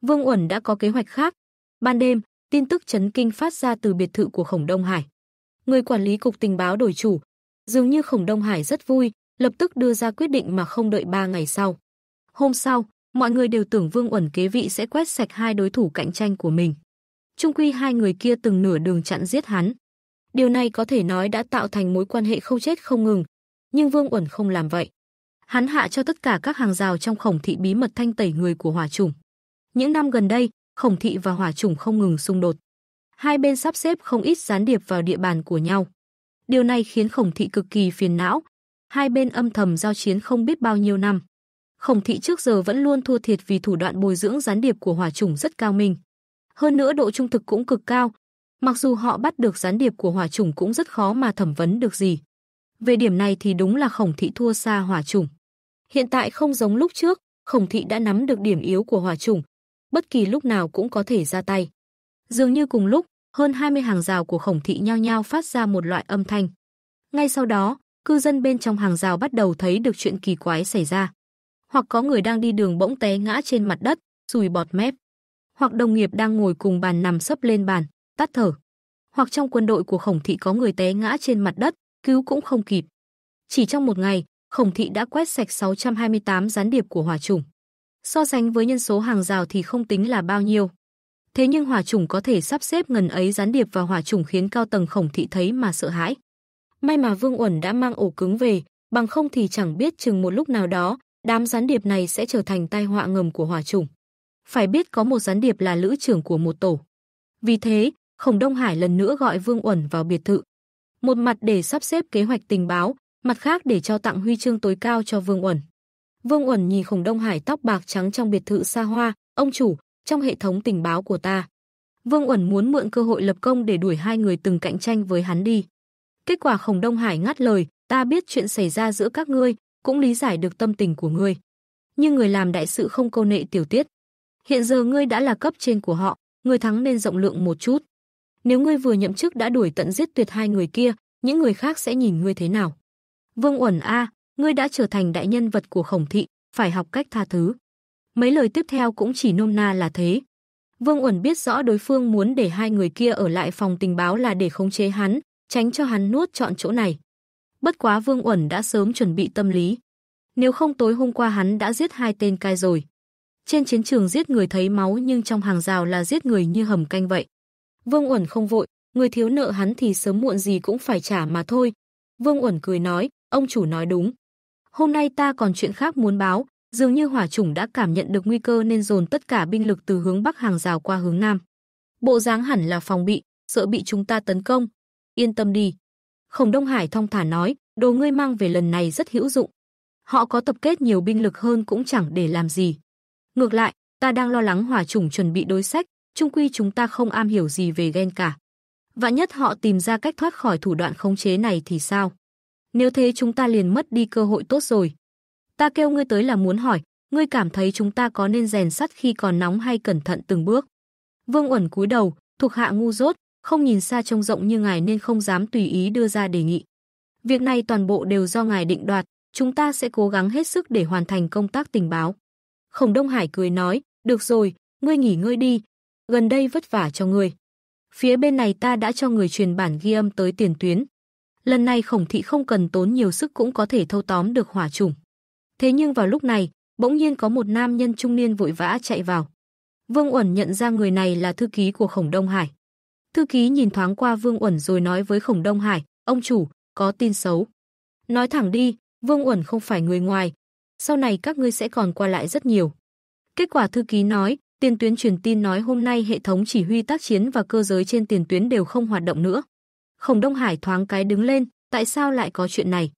Vương Uẩn đã có kế hoạch khác. Ban đêm, tin tức chấn kinh phát ra từ biệt thự của khổng Đông Hải. Người quản lý cục tình báo đổi chủ. Dường như khổng Đông Hải rất vui, lập tức đưa ra quyết định mà không đợi ba ngày sau. Hôm sau, mọi người đều tưởng Vương Uẩn kế vị sẽ quét sạch hai đối thủ cạnh tranh của mình. Trung quy hai người kia từng nửa đường chặn giết hắn, Điều này có thể nói đã tạo thành mối quan hệ không chết không ngừng, nhưng Vương Uẩn không làm vậy. Hắn hạ cho tất cả các hàng rào trong khổng thị bí mật thanh tẩy người của hỏa chủng. Những năm gần đây, khổng thị và hỏa chủng không ngừng xung đột. Hai bên sắp xếp không ít gián điệp vào địa bàn của nhau. Điều này khiến khổng thị cực kỳ phiền não. Hai bên âm thầm giao chiến không biết bao nhiêu năm. Khổng thị trước giờ vẫn luôn thua thiệt vì thủ đoạn bồi dưỡng gián điệp của hỏa chủng rất cao minh. Hơn nữa độ trung thực cũng cực cao, Mặc dù họ bắt được gián điệp của hỏa chủng cũng rất khó mà thẩm vấn được gì. Về điểm này thì đúng là khổng thị thua xa hỏa chủng. Hiện tại không giống lúc trước, khổng thị đã nắm được điểm yếu của hỏa chủng. Bất kỳ lúc nào cũng có thể ra tay. Dường như cùng lúc, hơn 20 hàng rào của khổng thị nhao nhao phát ra một loại âm thanh. Ngay sau đó, cư dân bên trong hàng rào bắt đầu thấy được chuyện kỳ quái xảy ra. Hoặc có người đang đi đường bỗng té ngã trên mặt đất, sùi bọt mép. Hoặc đồng nghiệp đang ngồi cùng bàn nằm sấp lên bàn tắt thở. Hoặc trong quân đội của Khổng Thị có người té ngã trên mặt đất, cứu cũng không kịp. Chỉ trong một ngày, Khổng Thị đã quét sạch 628 gián điệp của hỏa chủng. So sánh với nhân số hàng rào thì không tính là bao nhiêu. Thế nhưng hỏa chủng có thể sắp xếp ngần ấy gián điệp và hỏa chủng khiến cao tầng Khổng Thị thấy mà sợ hãi. May mà Vương Uẩn đã mang ổ cứng về, bằng không thì chẳng biết chừng một lúc nào đó, đám gián điệp này sẽ trở thành tai họa ngầm của hỏa chủng. Phải biết có một gián điệp là lữ trưởng của một tổ. Vì thế, Khổng Đông Hải lần nữa gọi Vương Uẩn vào biệt thự. Một mặt để sắp xếp kế hoạch tình báo, mặt khác để cho tặng huy chương tối cao cho Vương Uẩn. Vương Uẩn nhìn Khổng Đông Hải tóc bạc trắng trong biệt thự xa hoa, "Ông chủ, trong hệ thống tình báo của ta, Vương Uẩn muốn mượn cơ hội lập công để đuổi hai người từng cạnh tranh với hắn đi." Kết quả Khổng Đông Hải ngắt lời, "Ta biết chuyện xảy ra giữa các ngươi, cũng lý giải được tâm tình của ngươi. Nhưng người làm đại sự không câu nệ tiểu tiết. Hiện giờ ngươi đã là cấp trên của họ, người thắng nên rộng lượng một chút." Nếu ngươi vừa nhậm chức đã đuổi tận giết tuyệt hai người kia, những người khác sẽ nhìn ngươi thế nào? Vương Uẩn a, ngươi đã trở thành đại nhân vật của Khổng thị, phải học cách tha thứ. Mấy lời tiếp theo cũng chỉ nôm na là thế. Vương Uẩn biết rõ đối phương muốn để hai người kia ở lại phòng tình báo là để khống chế hắn, tránh cho hắn nuốt chọn chỗ này. Bất quá Vương Uẩn đã sớm chuẩn bị tâm lý. Nếu không tối hôm qua hắn đã giết hai tên cai rồi. Trên chiến trường giết người thấy máu nhưng trong hàng rào là giết người như hầm canh vậy. Vương Uẩn không vội, người thiếu nợ hắn thì sớm muộn gì cũng phải trả mà thôi. Vương Uẩn cười nói, ông chủ nói đúng. Hôm nay ta còn chuyện khác muốn báo, dường như hỏa chủng đã cảm nhận được nguy cơ nên dồn tất cả binh lực từ hướng bắc hàng rào qua hướng nam. Bộ dáng hẳn là phòng bị, sợ bị chúng ta tấn công. Yên tâm đi. Khổng Đông Hải thong thả nói, đồ ngươi mang về lần này rất hữu dụng. Họ có tập kết nhiều binh lực hơn cũng chẳng để làm gì. Ngược lại, ta đang lo lắng hỏa chủng chuẩn bị đối sách, chung quy chúng ta không am hiểu gì về ghen cả. Vạn nhất họ tìm ra cách thoát khỏi thủ đoạn khống chế này thì sao? Nếu thế chúng ta liền mất đi cơ hội tốt rồi. Ta kêu ngươi tới là muốn hỏi, ngươi cảm thấy chúng ta có nên rèn sắt khi còn nóng hay cẩn thận từng bước? Vương Uẩn cúi đầu, thuộc hạ ngu dốt, không nhìn xa trông rộng như ngài nên không dám tùy ý đưa ra đề nghị. Việc này toàn bộ đều do ngài định đoạt, chúng ta sẽ cố gắng hết sức để hoàn thành công tác tình báo. Khổng Đông Hải cười nói, được rồi, ngươi nghỉ ngơi đi, gần đây vất vả cho người. Phía bên này ta đã cho người truyền bản ghi âm tới tiền tuyến. Lần này khổng thị không cần tốn nhiều sức cũng có thể thâu tóm được hỏa chủng. Thế nhưng vào lúc này, bỗng nhiên có một nam nhân trung niên vội vã chạy vào. Vương Uẩn nhận ra người này là thư ký của khổng Đông Hải. Thư ký nhìn thoáng qua Vương Uẩn rồi nói với khổng Đông Hải, ông chủ, có tin xấu. Nói thẳng đi, Vương Uẩn không phải người ngoài, sau này các ngươi sẽ còn qua lại rất nhiều. Kết quả thư ký nói, Tiền tuyến truyền tin nói hôm nay hệ thống chỉ huy tác chiến và cơ giới trên tiền tuyến đều không hoạt động nữa. Khổng Đông Hải thoáng cái đứng lên, tại sao lại có chuyện này?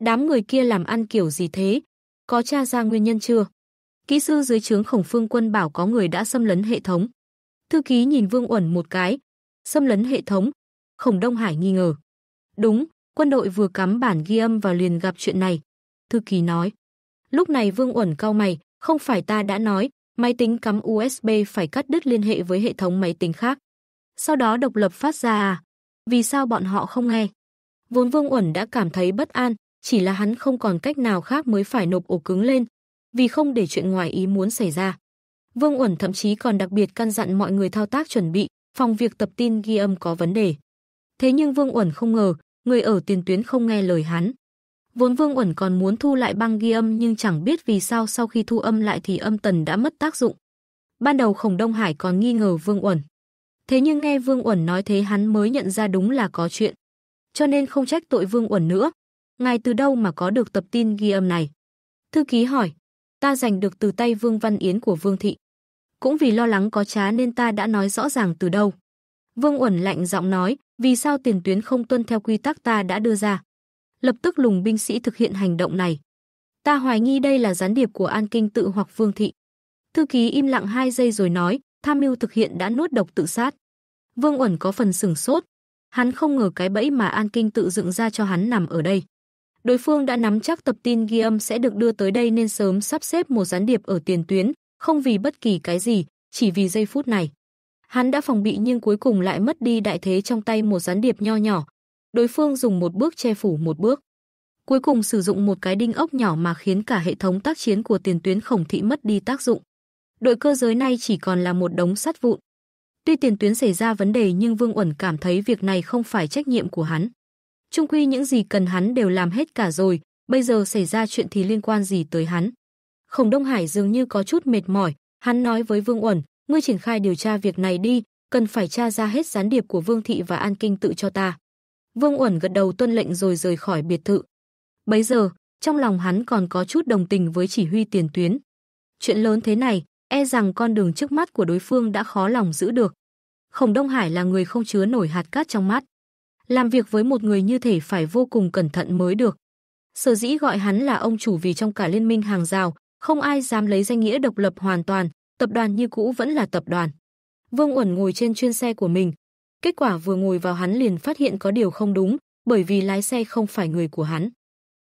Đám người kia làm ăn kiểu gì thế? Có tra ra nguyên nhân chưa? Kỹ sư dưới trướng Khổng Phương Quân bảo có người đã xâm lấn hệ thống. Thư ký nhìn Vương Uẩn một cái. Xâm lấn hệ thống? Khổng Đông Hải nghi ngờ. Đúng, quân đội vừa cắm bản ghi âm và liền gặp chuyện này. Thư ký nói. Lúc này Vương Uẩn cao mày, không phải ta đã nói, Máy tính cắm USB phải cắt đứt liên hệ với hệ thống máy tính khác. Sau đó độc lập phát ra à? Vì sao bọn họ không nghe? Vốn Vương Uẩn đã cảm thấy bất an, chỉ là hắn không còn cách nào khác mới phải nộp ổ cứng lên, vì không để chuyện ngoài ý muốn xảy ra. Vương Uẩn thậm chí còn đặc biệt căn dặn mọi người thao tác chuẩn bị, phòng việc tập tin ghi âm có vấn đề. Thế nhưng Vương Uẩn không ngờ, người ở tiền tuyến không nghe lời hắn. Vốn Vương Uẩn còn muốn thu lại băng ghi âm nhưng chẳng biết vì sao sau khi thu âm lại thì âm tần đã mất tác dụng. Ban đầu Khổng Đông Hải còn nghi ngờ Vương Uẩn. Thế nhưng nghe Vương Uẩn nói thế hắn mới nhận ra đúng là có chuyện. Cho nên không trách tội Vương Uẩn nữa. Ngài từ đâu mà có được tập tin ghi âm này? Thư ký hỏi. Ta giành được từ tay Vương Văn Yến của Vương Thị. Cũng vì lo lắng có trá nên ta đã nói rõ ràng từ đâu. Vương Uẩn lạnh giọng nói, vì sao tiền tuyến không tuân theo quy tắc ta đã đưa ra lập tức lùng binh sĩ thực hiện hành động này. Ta hoài nghi đây là gián điệp của An Kinh tự hoặc Vương thị. Thư ký im lặng hai giây rồi nói, tham mưu thực hiện đã nuốt độc tự sát. Vương Uẩn có phần sừng sốt, hắn không ngờ cái bẫy mà An Kinh tự dựng ra cho hắn nằm ở đây. Đối phương đã nắm chắc tập tin ghi âm sẽ được đưa tới đây nên sớm sắp xếp một gián điệp ở tiền tuyến, không vì bất kỳ cái gì, chỉ vì giây phút này. Hắn đã phòng bị nhưng cuối cùng lại mất đi đại thế trong tay một gián điệp nho nhỏ, đối phương dùng một bước che phủ một bước. Cuối cùng sử dụng một cái đinh ốc nhỏ mà khiến cả hệ thống tác chiến của tiền tuyến khổng thị mất đi tác dụng. Đội cơ giới này chỉ còn là một đống sắt vụn. Tuy tiền tuyến xảy ra vấn đề nhưng Vương Uẩn cảm thấy việc này không phải trách nhiệm của hắn. Trung quy những gì cần hắn đều làm hết cả rồi, bây giờ xảy ra chuyện thì liên quan gì tới hắn. Khổng Đông Hải dường như có chút mệt mỏi, hắn nói với Vương Uẩn, ngươi triển khai điều tra việc này đi, cần phải tra ra hết gián điệp của Vương Thị và An Kinh tự cho ta. Vương Uẩn gật đầu tuân lệnh rồi rời khỏi biệt thự. Bấy giờ, trong lòng hắn còn có chút đồng tình với chỉ huy tiền tuyến. Chuyện lớn thế này, e rằng con đường trước mắt của đối phương đã khó lòng giữ được. Khổng Đông Hải là người không chứa nổi hạt cát trong mắt. Làm việc với một người như thể phải vô cùng cẩn thận mới được. Sở dĩ gọi hắn là ông chủ vì trong cả liên minh hàng rào, không ai dám lấy danh nghĩa độc lập hoàn toàn, tập đoàn như cũ vẫn là tập đoàn. Vương Uẩn ngồi trên chuyên xe của mình, Kết quả vừa ngồi vào hắn liền phát hiện có điều không đúng, bởi vì lái xe không phải người của hắn.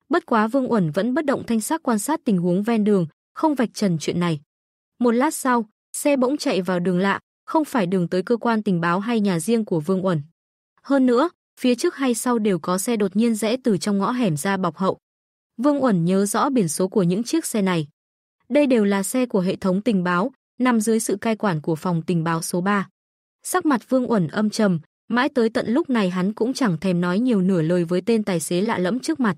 Bất quá Vương Uẩn vẫn bất động thanh sắc quan sát tình huống ven đường, không vạch trần chuyện này. Một lát sau, xe bỗng chạy vào đường lạ, không phải đường tới cơ quan tình báo hay nhà riêng của Vương Uẩn. Hơn nữa, phía trước hay sau đều có xe đột nhiên rẽ từ trong ngõ hẻm ra bọc hậu. Vương Uẩn nhớ rõ biển số của những chiếc xe này. Đây đều là xe của hệ thống tình báo, nằm dưới sự cai quản của phòng tình báo số 3. Sắc mặt Vương Uẩn âm trầm, mãi tới tận lúc này hắn cũng chẳng thèm nói nhiều nửa lời với tên tài xế lạ lẫm trước mặt.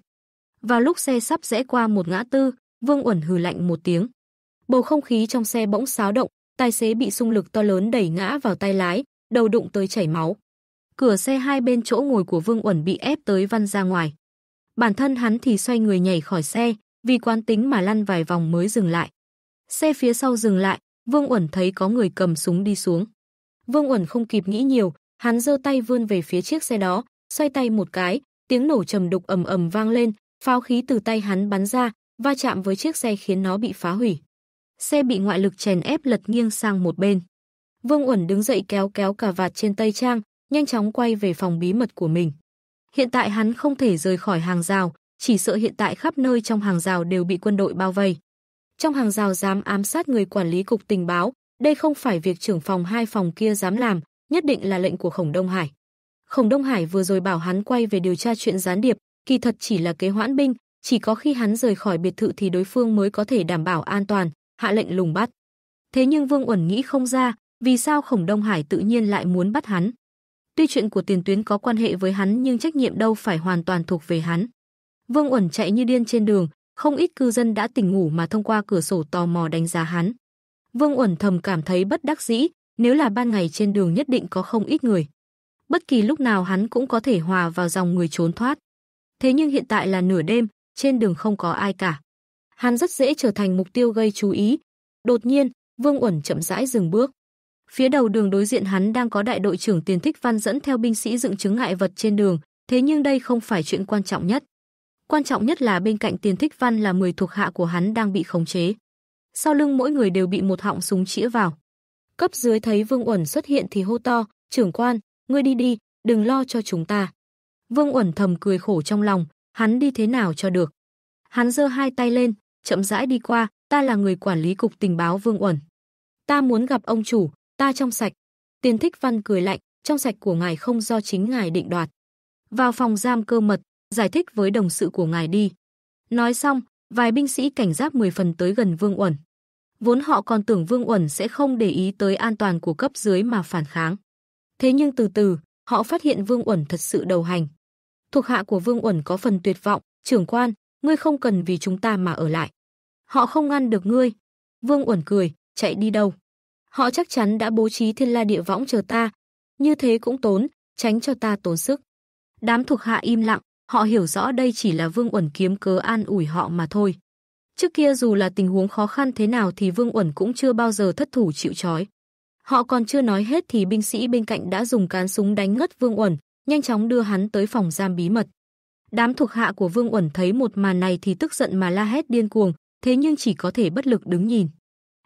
Vào lúc xe sắp rẽ qua một ngã tư, Vương Uẩn hừ lạnh một tiếng. Bầu không khí trong xe bỗng xáo động, tài xế bị xung lực to lớn đẩy ngã vào tay lái, đầu đụng tới chảy máu. Cửa xe hai bên chỗ ngồi của Vương Uẩn bị ép tới văng ra ngoài. Bản thân hắn thì xoay người nhảy khỏi xe, vì quán tính mà lăn vài vòng mới dừng lại. Xe phía sau dừng lại, Vương Uẩn thấy có người cầm súng đi xuống. Vương Uẩn không kịp nghĩ nhiều, hắn giơ tay vươn về phía chiếc xe đó, xoay tay một cái, tiếng nổ trầm đục ầm ầm vang lên, pháo khí từ tay hắn bắn ra, va chạm với chiếc xe khiến nó bị phá hủy. Xe bị ngoại lực chèn ép lật nghiêng sang một bên. Vương Uẩn đứng dậy kéo kéo cà vạt trên tay trang, nhanh chóng quay về phòng bí mật của mình. Hiện tại hắn không thể rời khỏi hàng rào, chỉ sợ hiện tại khắp nơi trong hàng rào đều bị quân đội bao vây. Trong hàng rào dám ám sát người quản lý cục tình báo, đây không phải việc trưởng phòng hai phòng kia dám làm, nhất định là lệnh của Khổng Đông Hải. Khổng Đông Hải vừa rồi bảo hắn quay về điều tra chuyện gián điệp, kỳ thật chỉ là kế hoãn binh, chỉ có khi hắn rời khỏi biệt thự thì đối phương mới có thể đảm bảo an toàn, hạ lệnh lùng bắt. Thế nhưng Vương Uẩn nghĩ không ra, vì sao Khổng Đông Hải tự nhiên lại muốn bắt hắn? Tuy chuyện của tiền tuyến có quan hệ với hắn nhưng trách nhiệm đâu phải hoàn toàn thuộc về hắn. Vương Uẩn chạy như điên trên đường, không ít cư dân đã tỉnh ngủ mà thông qua cửa sổ tò mò đánh giá hắn. Vương Uẩn thầm cảm thấy bất đắc dĩ, nếu là ban ngày trên đường nhất định có không ít người. Bất kỳ lúc nào hắn cũng có thể hòa vào dòng người trốn thoát. Thế nhưng hiện tại là nửa đêm, trên đường không có ai cả. Hắn rất dễ trở thành mục tiêu gây chú ý. Đột nhiên, Vương Uẩn chậm rãi dừng bước. Phía đầu đường đối diện hắn đang có đại đội trưởng Tiền Thích Văn dẫn theo binh sĩ dựng chứng ngại vật trên đường, thế nhưng đây không phải chuyện quan trọng nhất. Quan trọng nhất là bên cạnh Tiền Thích Văn là 10 thuộc hạ của hắn đang bị khống chế sau lưng mỗi người đều bị một họng súng chĩa vào. Cấp dưới thấy Vương Uẩn xuất hiện thì hô to, trưởng quan, ngươi đi đi, đừng lo cho chúng ta. Vương Uẩn thầm cười khổ trong lòng, hắn đi thế nào cho được. Hắn giơ hai tay lên, chậm rãi đi qua, ta là người quản lý cục tình báo Vương Uẩn. Ta muốn gặp ông chủ, ta trong sạch. Tiền thích văn cười lạnh, trong sạch của ngài không do chính ngài định đoạt. Vào phòng giam cơ mật, giải thích với đồng sự của ngài đi. Nói xong, vài binh sĩ cảnh giác 10 phần tới gần Vương Uẩn. Vốn họ còn tưởng Vương Uẩn sẽ không để ý tới an toàn của cấp dưới mà phản kháng. Thế nhưng từ từ, họ phát hiện Vương Uẩn thật sự đầu hành. Thuộc hạ của Vương Uẩn có phần tuyệt vọng, trưởng quan, ngươi không cần vì chúng ta mà ở lại. Họ không ngăn được ngươi. Vương Uẩn cười, chạy đi đâu? Họ chắc chắn đã bố trí thiên la địa võng chờ ta. Như thế cũng tốn, tránh cho ta tốn sức. Đám thuộc hạ im lặng, Họ hiểu rõ đây chỉ là Vương Uẩn kiếm cớ an ủi họ mà thôi. Trước kia dù là tình huống khó khăn thế nào thì Vương Uẩn cũng chưa bao giờ thất thủ chịu trói. Họ còn chưa nói hết thì binh sĩ bên cạnh đã dùng cán súng đánh ngất Vương Uẩn, nhanh chóng đưa hắn tới phòng giam bí mật. Đám thuộc hạ của Vương Uẩn thấy một màn này thì tức giận mà la hét điên cuồng, thế nhưng chỉ có thể bất lực đứng nhìn.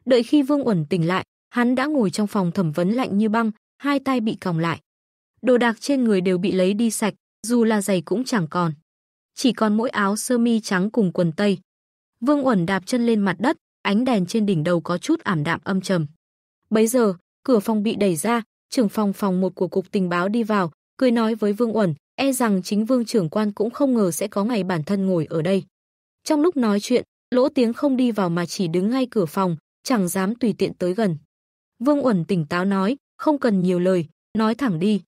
Đợi khi Vương Uẩn tỉnh lại, hắn đã ngồi trong phòng thẩm vấn lạnh như băng, hai tay bị còng lại. Đồ đạc trên người đều bị lấy đi sạch, dù là giày cũng chẳng còn. Chỉ còn mỗi áo sơ mi trắng cùng quần tây. Vương Uẩn đạp chân lên mặt đất, ánh đèn trên đỉnh đầu có chút ảm đạm âm trầm. Bấy giờ, cửa phòng bị đẩy ra, trưởng phòng phòng một của cục tình báo đi vào, cười nói với Vương Uẩn, e rằng chính Vương trưởng quan cũng không ngờ sẽ có ngày bản thân ngồi ở đây. Trong lúc nói chuyện, Lỗ Tiếng không đi vào mà chỉ đứng ngay cửa phòng, chẳng dám tùy tiện tới gần. Vương Uẩn tỉnh táo nói, không cần nhiều lời, nói thẳng đi.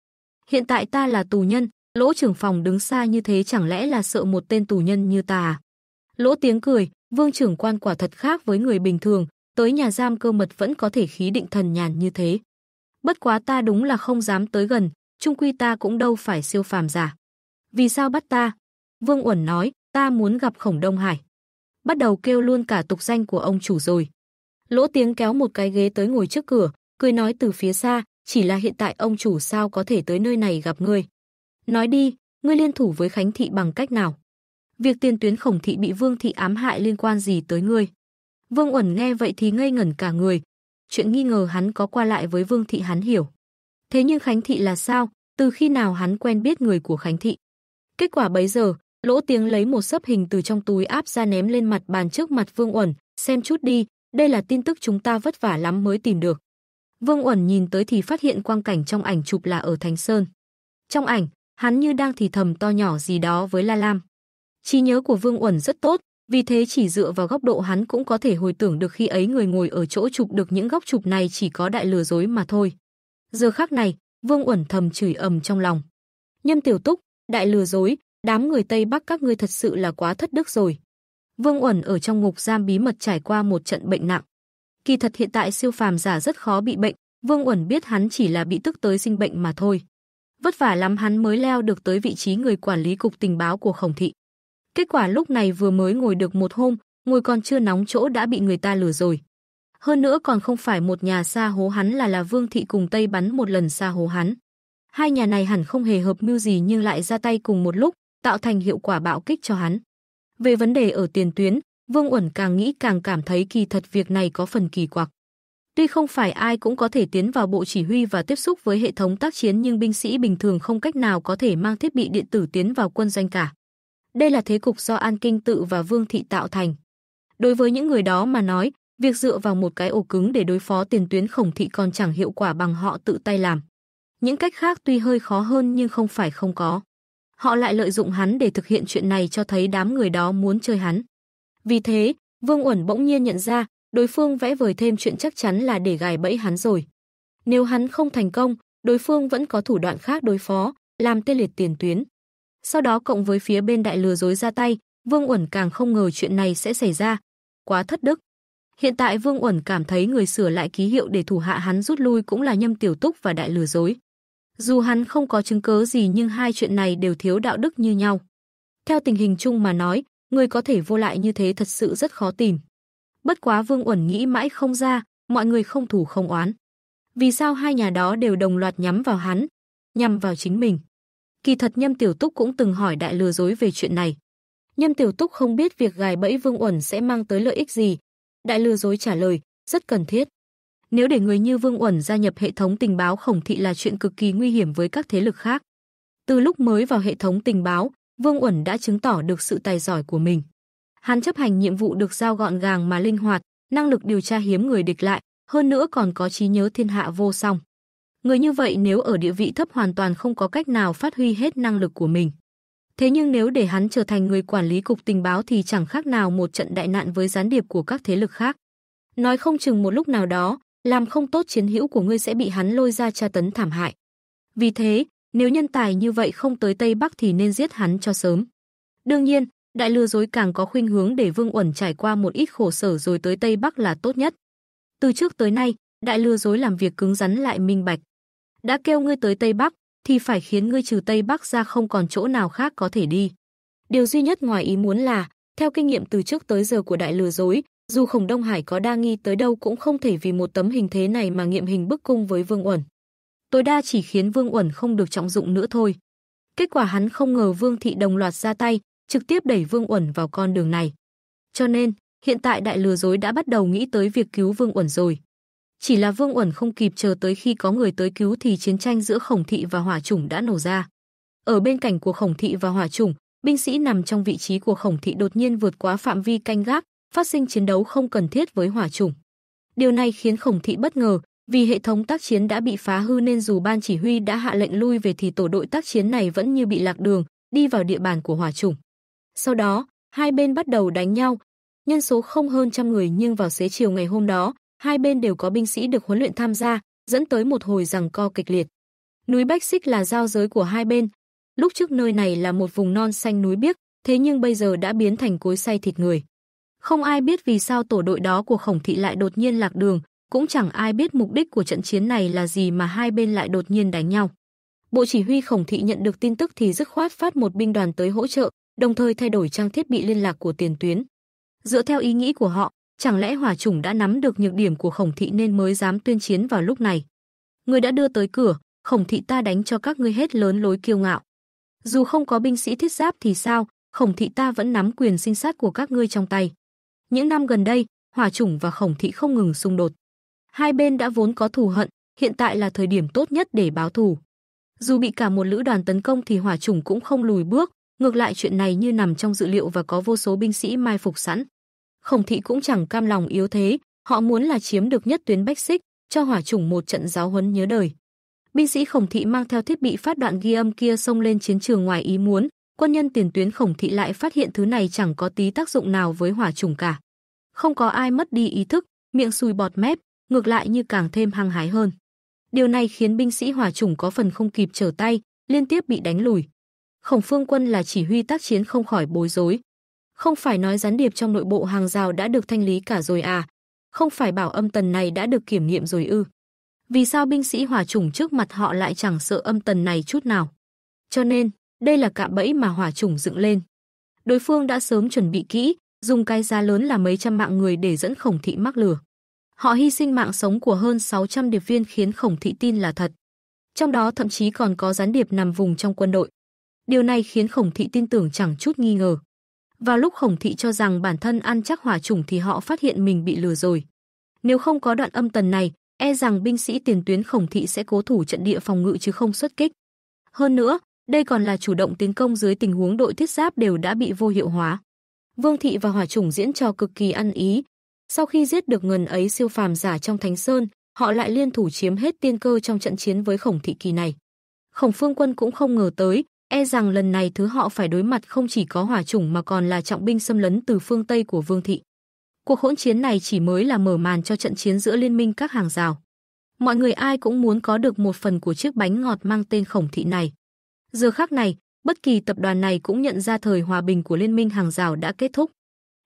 Hiện tại ta là tù nhân, Lỗ trưởng phòng đứng xa như thế chẳng lẽ là sợ một tên tù nhân như ta à? Lỗ tiếng cười, vương trưởng quan quả thật khác với người bình thường, tới nhà giam cơ mật vẫn có thể khí định thần nhàn như thế. Bất quá ta đúng là không dám tới gần, chung quy ta cũng đâu phải siêu phàm giả. Vì sao bắt ta? Vương Uẩn nói, ta muốn gặp khổng Đông Hải. Bắt đầu kêu luôn cả tục danh của ông chủ rồi. Lỗ tiếng kéo một cái ghế tới ngồi trước cửa, cười nói từ phía xa, chỉ là hiện tại ông chủ sao có thể tới nơi này gặp ngươi. Nói đi, ngươi liên thủ với Khánh Thị bằng cách nào? Việc tiền tuyến khổng thị bị Vương Thị ám hại liên quan gì tới ngươi? Vương Uẩn nghe vậy thì ngây ngẩn cả người. Chuyện nghi ngờ hắn có qua lại với Vương Thị hắn hiểu. Thế nhưng Khánh Thị là sao? Từ khi nào hắn quen biết người của Khánh Thị? Kết quả bấy giờ, lỗ tiếng lấy một sấp hình từ trong túi áp ra ném lên mặt bàn trước mặt Vương Uẩn. Xem chút đi, đây là tin tức chúng ta vất vả lắm mới tìm được. Vương Uẩn nhìn tới thì phát hiện quang cảnh trong ảnh chụp là ở Thánh Sơn. Trong ảnh, hắn như đang thì thầm to nhỏ gì đó với La Lam. Trí nhớ của Vương Uẩn rất tốt, vì thế chỉ dựa vào góc độ hắn cũng có thể hồi tưởng được khi ấy người ngồi ở chỗ chụp được những góc chụp này chỉ có đại lừa dối mà thôi. Giờ khắc này, Vương Uẩn thầm chửi ầm trong lòng. Nhâm Tiểu Túc, đại lừa dối, đám người Tây Bắc các ngươi thật sự là quá thất đức rồi. Vương Uẩn ở trong ngục giam bí mật trải qua một trận bệnh nặng. Kỳ thật hiện tại siêu phàm giả rất khó bị bệnh, Vương Uẩn biết hắn chỉ là bị tức tới sinh bệnh mà thôi. Vất vả lắm hắn mới leo được tới vị trí người quản lý cục tình báo của Khổng Thị. Kết quả lúc này vừa mới ngồi được một hôm, ngồi còn chưa nóng chỗ đã bị người ta lừa rồi. Hơn nữa còn không phải một nhà xa hố hắn là là Vương Thị cùng Tây bắn một lần xa hố hắn. Hai nhà này hẳn không hề hợp mưu gì nhưng lại ra tay cùng một lúc, tạo thành hiệu quả bạo kích cho hắn. Về vấn đề ở tiền tuyến, Vương Uẩn càng nghĩ càng cảm thấy kỳ thật việc này có phần kỳ quặc. Tuy không phải ai cũng có thể tiến vào bộ chỉ huy và tiếp xúc với hệ thống tác chiến nhưng binh sĩ bình thường không cách nào có thể mang thiết bị điện tử tiến vào quân doanh cả. Đây là thế cục do An Kinh Tự và Vương Thị tạo thành. Đối với những người đó mà nói, việc dựa vào một cái ổ cứng để đối phó tiền tuyến khổng thị còn chẳng hiệu quả bằng họ tự tay làm. Những cách khác tuy hơi khó hơn nhưng không phải không có. Họ lại lợi dụng hắn để thực hiện chuyện này cho thấy đám người đó muốn chơi hắn. Vì thế, Vương Uẩn bỗng nhiên nhận ra đối phương vẽ vời thêm chuyện chắc chắn là để gài bẫy hắn rồi. Nếu hắn không thành công, đối phương vẫn có thủ đoạn khác đối phó, làm tê liệt tiền tuyến. Sau đó cộng với phía bên đại lừa dối ra tay, Vương Uẩn càng không ngờ chuyện này sẽ xảy ra. Quá thất đức. Hiện tại Vương Uẩn cảm thấy người sửa lại ký hiệu để thủ hạ hắn rút lui cũng là nhâm tiểu túc và đại lừa dối. Dù hắn không có chứng cứ gì nhưng hai chuyện này đều thiếu đạo đức như nhau. Theo tình hình chung mà nói, người có thể vô lại như thế thật sự rất khó tìm. Bất quá Vương Uẩn nghĩ mãi không ra, mọi người không thủ không oán. Vì sao hai nhà đó đều đồng loạt nhắm vào hắn, nhằm vào chính mình? Kỳ thật Nhâm Tiểu Túc cũng từng hỏi đại lừa dối về chuyện này. Nhâm Tiểu Túc không biết việc gài bẫy Vương Uẩn sẽ mang tới lợi ích gì. Đại lừa dối trả lời, rất cần thiết. Nếu để người như Vương Uẩn gia nhập hệ thống tình báo khổng thị là chuyện cực kỳ nguy hiểm với các thế lực khác. Từ lúc mới vào hệ thống tình báo, Vương Uẩn đã chứng tỏ được sự tài giỏi của mình. Hắn chấp hành nhiệm vụ được giao gọn gàng mà linh hoạt, năng lực điều tra hiếm người địch lại, hơn nữa còn có trí nhớ thiên hạ vô song. Người như vậy nếu ở địa vị thấp hoàn toàn không có cách nào phát huy hết năng lực của mình. Thế nhưng nếu để hắn trở thành người quản lý cục tình báo thì chẳng khác nào một trận đại nạn với gián điệp của các thế lực khác. Nói không chừng một lúc nào đó, làm không tốt chiến hữu của ngươi sẽ bị hắn lôi ra tra tấn thảm hại. Vì thế, nếu nhân tài như vậy không tới Tây Bắc thì nên giết hắn cho sớm. Đương nhiên, đại lừa dối càng có khuynh hướng để Vương Uẩn trải qua một ít khổ sở rồi tới Tây Bắc là tốt nhất. Từ trước tới nay, đại lừa dối làm việc cứng rắn lại minh bạch. Đã kêu ngươi tới Tây Bắc, thì phải khiến ngươi trừ Tây Bắc ra không còn chỗ nào khác có thể đi. Điều duy nhất ngoài ý muốn là, theo kinh nghiệm từ trước tới giờ của đại lừa dối, dù Khổng Đông Hải có đa nghi tới đâu cũng không thể vì một tấm hình thế này mà nghiệm hình bức cung với Vương Uẩn. Tối đa chỉ khiến Vương Uẩn không được trọng dụng nữa thôi. Kết quả hắn không ngờ Vương Thị đồng loạt ra tay, trực tiếp đẩy Vương Uẩn vào con đường này. Cho nên, hiện tại đại lừa dối đã bắt đầu nghĩ tới việc cứu Vương Uẩn rồi. Chỉ là Vương Uẩn không kịp chờ tới khi có người tới cứu thì chiến tranh giữa Khổng Thị và Hỏa Chủng đã nổ ra. Ở bên cạnh của Khổng Thị và Hỏa Chủng, binh sĩ nằm trong vị trí của Khổng Thị đột nhiên vượt quá phạm vi canh gác, phát sinh chiến đấu không cần thiết với Hỏa Chủng. Điều này khiến Khổng Thị bất ngờ, vì hệ thống tác chiến đã bị phá hư nên dù ban chỉ huy đã hạ lệnh lui về thì tổ đội tác chiến này vẫn như bị lạc đường, đi vào địa bàn của Hỏa Chủng. Sau đó, hai bên bắt đầu đánh nhau. Nhân số không hơn trăm người nhưng vào xế chiều ngày hôm đó, hai bên đều có binh sĩ được huấn luyện tham gia, dẫn tới một hồi rằng co kịch liệt. Núi Bách Xích là giao giới của hai bên. Lúc trước nơi này là một vùng non xanh núi biếc, thế nhưng bây giờ đã biến thành cối xay thịt người. Không ai biết vì sao tổ đội đó của Khổng Thị lại đột nhiên lạc đường, cũng chẳng ai biết mục đích của trận chiến này là gì mà hai bên lại đột nhiên đánh nhau. Bộ chỉ huy Khổng Thị nhận được tin tức thì dứt khoát phát một binh đoàn tới hỗ trợ, đồng thời thay đổi trang thiết bị liên lạc của tiền tuyến. Dựa theo ý nghĩ của họ, chẳng lẽ Hòa Trùng đã nắm được nhược điểm của Khổng Thị nên mới dám tuyên chiến vào lúc này. Người đã đưa tới cửa, Khổng Thị ta đánh cho các ngươi hết lớn lối kiêu ngạo. Dù không có binh sĩ thiết giáp thì sao, Khổng Thị ta vẫn nắm quyền sinh sát của các ngươi trong tay. Những năm gần đây, Hòa Trùng và Khổng Thị không ngừng xung đột. Hai bên đã vốn có thù hận, hiện tại là thời điểm tốt nhất để báo thù. Dù bị cả một lữ đoàn tấn công thì Hỏa Trùng cũng không lùi bước, Ngược lại chuyện này như nằm trong dự liệu và có vô số binh sĩ mai phục sẵn. Khổng thị cũng chẳng cam lòng yếu thế, họ muốn là chiếm được nhất tuyến bách xích, cho hỏa chủng một trận giáo huấn nhớ đời. Binh sĩ Khổng thị mang theo thiết bị phát đoạn ghi âm kia xông lên chiến trường ngoài ý muốn, quân nhân tiền tuyến Khổng thị lại phát hiện thứ này chẳng có tí tác dụng nào với hỏa chủng cả. Không có ai mất đi ý thức, miệng sùi bọt mép, ngược lại như càng thêm hăng hái hơn. Điều này khiến binh sĩ hỏa chủng có phần không kịp trở tay, liên tiếp bị đánh lùi. Khổng Phương Quân là chỉ huy tác chiến không khỏi bối rối. Không phải nói gián điệp trong nội bộ hàng rào đã được thanh lý cả rồi à? Không phải bảo âm tần này đã được kiểm nghiệm rồi ư? Vì sao binh sĩ hỏa chủng trước mặt họ lại chẳng sợ âm tần này chút nào? Cho nên, đây là cạm bẫy mà hỏa chủng dựng lên. Đối phương đã sớm chuẩn bị kỹ, dùng cái giá lớn là mấy trăm mạng người để dẫn khổng thị mắc lửa. Họ hy sinh mạng sống của hơn 600 điệp viên khiến khổng thị tin là thật. Trong đó thậm chí còn có gián điệp nằm vùng trong quân đội. Điều này khiến Khổng Thị tin tưởng chẳng chút nghi ngờ. Vào lúc Khổng Thị cho rằng bản thân ăn chắc hỏa chủng thì họ phát hiện mình bị lừa rồi. Nếu không có đoạn âm tần này, e rằng binh sĩ tiền tuyến Khổng Thị sẽ cố thủ trận địa phòng ngự chứ không xuất kích. Hơn nữa, đây còn là chủ động tiến công dưới tình huống đội thiết giáp đều đã bị vô hiệu hóa. Vương Thị và Hỏa Chủng diễn trò cực kỳ ăn ý. Sau khi giết được ngần ấy siêu phàm giả trong Thánh Sơn, họ lại liên thủ chiếm hết tiên cơ trong trận chiến với Khổng Thị kỳ này. Khổng Phương Quân cũng không ngờ tới, E rằng lần này thứ họ phải đối mặt không chỉ có hỏa chủng mà còn là trọng binh xâm lấn từ phương Tây của Vương Thị. Cuộc hỗn chiến này chỉ mới là mở màn cho trận chiến giữa liên minh các hàng rào. Mọi người ai cũng muốn có được một phần của chiếc bánh ngọt mang tên khổng thị này. Giờ khác này, bất kỳ tập đoàn này cũng nhận ra thời hòa bình của liên minh hàng rào đã kết thúc.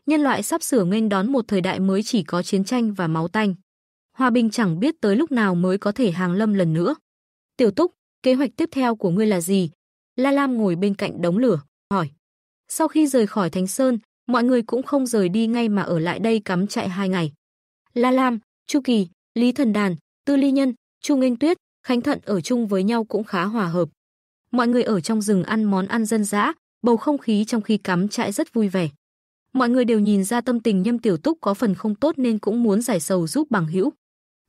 Nhân loại sắp sửa nghênh đón một thời đại mới chỉ có chiến tranh và máu tanh. Hòa bình chẳng biết tới lúc nào mới có thể hàng lâm lần nữa. Tiểu Túc, kế hoạch tiếp theo của ngươi là gì? La Lam ngồi bên cạnh đống lửa, hỏi. Sau khi rời khỏi Thánh Sơn, mọi người cũng không rời đi ngay mà ở lại đây cắm trại hai ngày. La Lam, Chu Kỳ, Lý Thần Đàn, Tư Ly Nhân, Chu Nghênh Tuyết, Khánh Thận ở chung với nhau cũng khá hòa hợp. Mọi người ở trong rừng ăn món ăn dân dã, bầu không khí trong khi cắm trại rất vui vẻ. Mọi người đều nhìn ra tâm tình Nhâm Tiểu Túc có phần không tốt nên cũng muốn giải sầu giúp bằng hữu.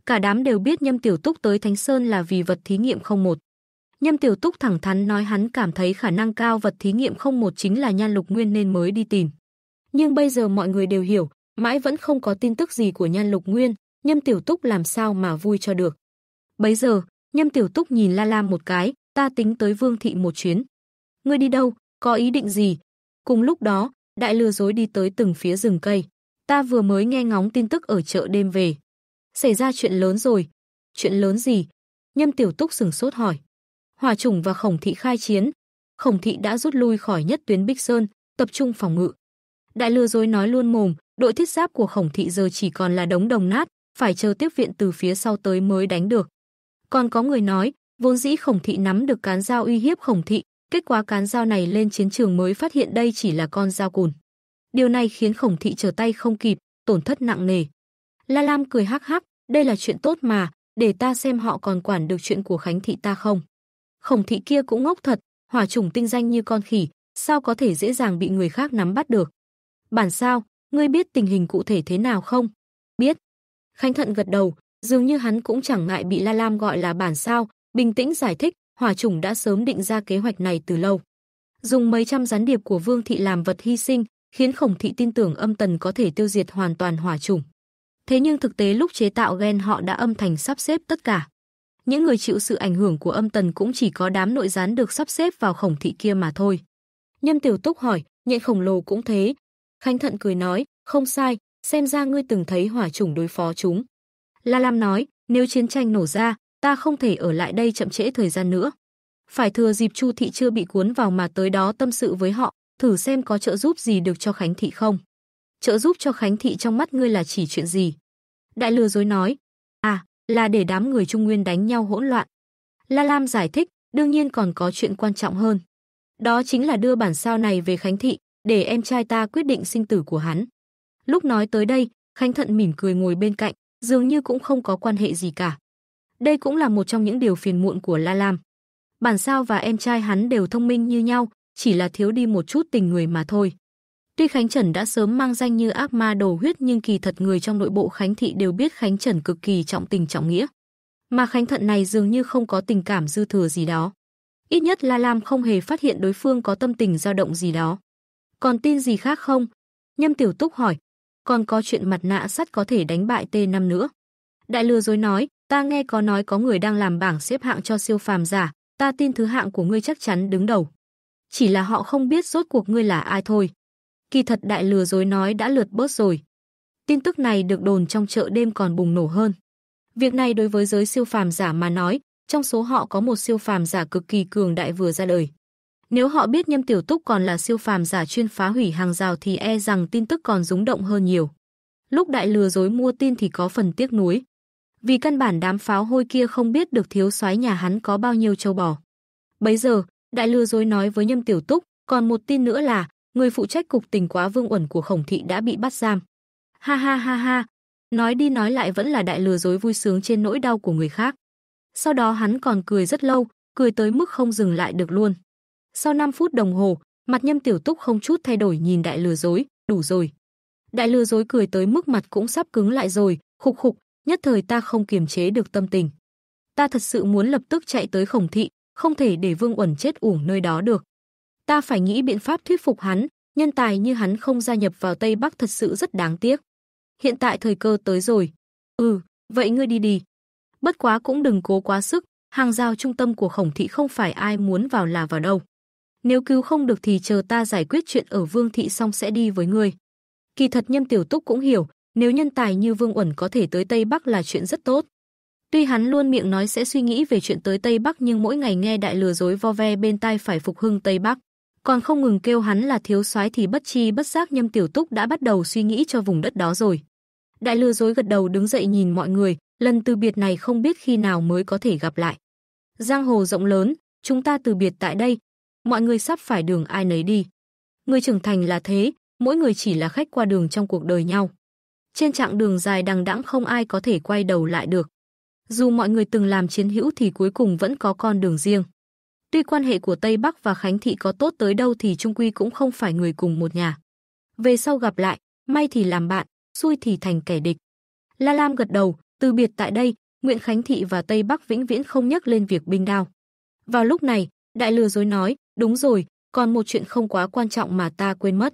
Cả đám đều biết Nhâm Tiểu Túc tới Thánh Sơn là vì vật thí nghiệm không một. Nhâm Tiểu Túc thẳng thắn nói hắn cảm thấy khả năng cao vật thí nghiệm không một chính là Nhan Lục Nguyên nên mới đi tìm. Nhưng bây giờ mọi người đều hiểu, mãi vẫn không có tin tức gì của Nhan Lục Nguyên, Nhâm Tiểu Túc làm sao mà vui cho được. Bấy giờ, Nhâm Tiểu Túc nhìn La Lam một cái, ta tính tới Vương Thị một chuyến. Ngươi đi đâu, có ý định gì? Cùng lúc đó, đại lừa dối đi tới từng phía rừng cây. Ta vừa mới nghe ngóng tin tức ở chợ đêm về. Xảy ra chuyện lớn rồi. Chuyện lớn gì? Nhâm Tiểu Túc sừng sốt hỏi. Hòa Trùng và Khổng Thị khai chiến. Khổng Thị đã rút lui khỏi nhất tuyến Bích Sơn, tập trung phòng ngự. Đại lừa dối nói luôn mồm, đội thiết giáp của Khổng Thị giờ chỉ còn là đống đồng nát, phải chờ tiếp viện từ phía sau tới mới đánh được. Còn có người nói, vốn dĩ Khổng Thị nắm được cán dao uy hiếp Khổng Thị, kết quả cán dao này lên chiến trường mới phát hiện đây chỉ là con dao cùn. Điều này khiến Khổng Thị trở tay không kịp, tổn thất nặng nề. La Lam cười hắc hắc, đây là chuyện tốt mà, để ta xem họ còn quản được chuyện của Khánh Thị ta không. Khổng thị kia cũng ngốc thật, hỏa trùng tinh danh như con khỉ, sao có thể dễ dàng bị người khác nắm bắt được. Bản sao, ngươi biết tình hình cụ thể thế nào không? Biết. Khánh Thận gật đầu, dường như hắn cũng chẳng ngại bị La Lam gọi là bản sao, bình tĩnh giải thích, hỏa trùng đã sớm định ra kế hoạch này từ lâu. Dùng mấy trăm gián điệp của Vương thị làm vật hy sinh, khiến Khổng thị tin tưởng âm tần có thể tiêu diệt hoàn toàn hỏa trùng. Thế nhưng thực tế lúc chế tạo gen họ đã âm thành sắp xếp tất cả những người chịu sự ảnh hưởng của âm tần cũng chỉ có đám nội gián được sắp xếp vào khổng thị kia mà thôi. Nhâm Tiểu Túc hỏi, nhện khổng lồ cũng thế. Khánh Thận cười nói, không sai, xem ra ngươi từng thấy hỏa chủng đối phó chúng. La Lam nói, nếu chiến tranh nổ ra, ta không thể ở lại đây chậm trễ thời gian nữa. Phải thừa dịp Chu thị chưa bị cuốn vào mà tới đó tâm sự với họ, thử xem có trợ giúp gì được cho Khánh thị không. Trợ giúp cho Khánh thị trong mắt ngươi là chỉ chuyện gì? Đại lừa dối nói, là để đám người Trung Nguyên đánh nhau hỗn loạn. La Lam giải thích, đương nhiên còn có chuyện quan trọng hơn. Đó chính là đưa bản sao này về Khánh Thị, để em trai ta quyết định sinh tử của hắn. Lúc nói tới đây, Khánh Thận mỉm cười ngồi bên cạnh, dường như cũng không có quan hệ gì cả. Đây cũng là một trong những điều phiền muộn của La Lam. Bản sao và em trai hắn đều thông minh như nhau, chỉ là thiếu đi một chút tình người mà thôi. Tuy Khánh Trần đã sớm mang danh như ác ma đổ huyết nhưng kỳ thật người trong nội bộ Khánh Thị đều biết Khánh Trần cực kỳ trọng tình trọng nghĩa. Mà Khánh Thận này dường như không có tình cảm dư thừa gì đó. Ít nhất La Lam không hề phát hiện đối phương có tâm tình dao động gì đó. Còn tin gì khác không? Nhâm Tiểu Túc hỏi. Còn có chuyện mặt nạ sắt có thể đánh bại T5 nữa. Đại lừa dối nói, ta nghe có nói có người đang làm bảng xếp hạng cho siêu phàm giả, ta tin thứ hạng của ngươi chắc chắn đứng đầu. Chỉ là họ không biết rốt cuộc ngươi là ai thôi kỳ thật đại lừa dối nói đã lượt bớt rồi. Tin tức này được đồn trong chợ đêm còn bùng nổ hơn. Việc này đối với giới siêu phàm giả mà nói, trong số họ có một siêu phàm giả cực kỳ cường đại vừa ra đời. Nếu họ biết Nhâm Tiểu Túc còn là siêu phàm giả chuyên phá hủy hàng rào thì e rằng tin tức còn rúng động hơn nhiều. Lúc đại lừa dối mua tin thì có phần tiếc nuối. Vì căn bản đám pháo hôi kia không biết được thiếu soái nhà hắn có bao nhiêu châu bò. Bấy giờ, đại lừa dối nói với Nhâm Tiểu Túc, còn một tin nữa là người phụ trách cục tình quá vương uẩn của Khổng Thị đã bị bắt giam. Ha ha ha ha, nói đi nói lại vẫn là đại lừa dối vui sướng trên nỗi đau của người khác. Sau đó hắn còn cười rất lâu, cười tới mức không dừng lại được luôn. Sau 5 phút đồng hồ, mặt Nhâm Tiểu Túc không chút thay đổi nhìn đại lừa dối, đủ rồi. Đại lừa dối cười tới mức mặt cũng sắp cứng lại rồi, khục khục, nhất thời ta không kiềm chế được tâm tình. Ta thật sự muốn lập tức chạy tới khổng thị, không thể để Vương Uẩn chết uổng nơi đó được. Ta phải nghĩ biện pháp thuyết phục hắn, nhân tài như hắn không gia nhập vào Tây Bắc thật sự rất đáng tiếc. Hiện tại thời cơ tới rồi. Ừ, vậy ngươi đi đi. Bất quá cũng đừng cố quá sức, hàng giao trung tâm của khổng thị không phải ai muốn vào là vào đâu. Nếu cứu không được thì chờ ta giải quyết chuyện ở vương thị xong sẽ đi với ngươi. Kỳ thật nhâm tiểu túc cũng hiểu, nếu nhân tài như Vương Uẩn có thể tới Tây Bắc là chuyện rất tốt. Tuy hắn luôn miệng nói sẽ suy nghĩ về chuyện tới Tây Bắc nhưng mỗi ngày nghe đại lừa dối vo ve bên tai phải phục hưng Tây Bắc còn không ngừng kêu hắn là thiếu soái thì bất chi bất giác Nhâm Tiểu Túc đã bắt đầu suy nghĩ cho vùng đất đó rồi. Đại lừa dối gật đầu đứng dậy nhìn mọi người, lần từ biệt này không biết khi nào mới có thể gặp lại. Giang hồ rộng lớn, chúng ta từ biệt tại đây, mọi người sắp phải đường ai nấy đi. Người trưởng thành là thế, mỗi người chỉ là khách qua đường trong cuộc đời nhau. Trên chặng đường dài đằng đẵng không ai có thể quay đầu lại được. Dù mọi người từng làm chiến hữu thì cuối cùng vẫn có con đường riêng. Tuy quan hệ của Tây Bắc và Khánh Thị có tốt tới đâu thì Trung Quy cũng không phải người cùng một nhà. Về sau gặp lại, may thì làm bạn, xui thì thành kẻ địch. La Lam gật đầu, từ biệt tại đây, Nguyễn Khánh Thị và Tây Bắc vĩnh viễn không nhắc lên việc binh đao. Vào lúc này, đại lừa dối nói, đúng rồi, còn một chuyện không quá quan trọng mà ta quên mất.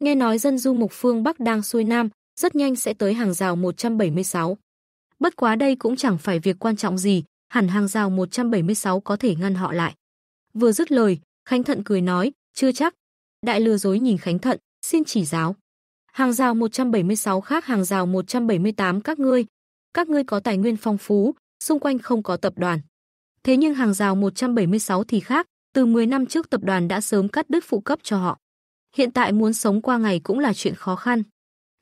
Nghe nói dân du mục phương Bắc đang xuôi Nam, rất nhanh sẽ tới hàng rào 176. Bất quá đây cũng chẳng phải việc quan trọng gì, hẳn hàng rào 176 có thể ngăn họ lại. Vừa dứt lời, Khánh Thận cười nói, chưa chắc. Đại lừa dối nhìn Khánh Thận, xin chỉ giáo. Hàng rào 176 khác hàng rào 178 các ngươi, các ngươi có tài nguyên phong phú, xung quanh không có tập đoàn. Thế nhưng hàng rào 176 thì khác, từ 10 năm trước tập đoàn đã sớm cắt đứt phụ cấp cho họ. Hiện tại muốn sống qua ngày cũng là chuyện khó khăn.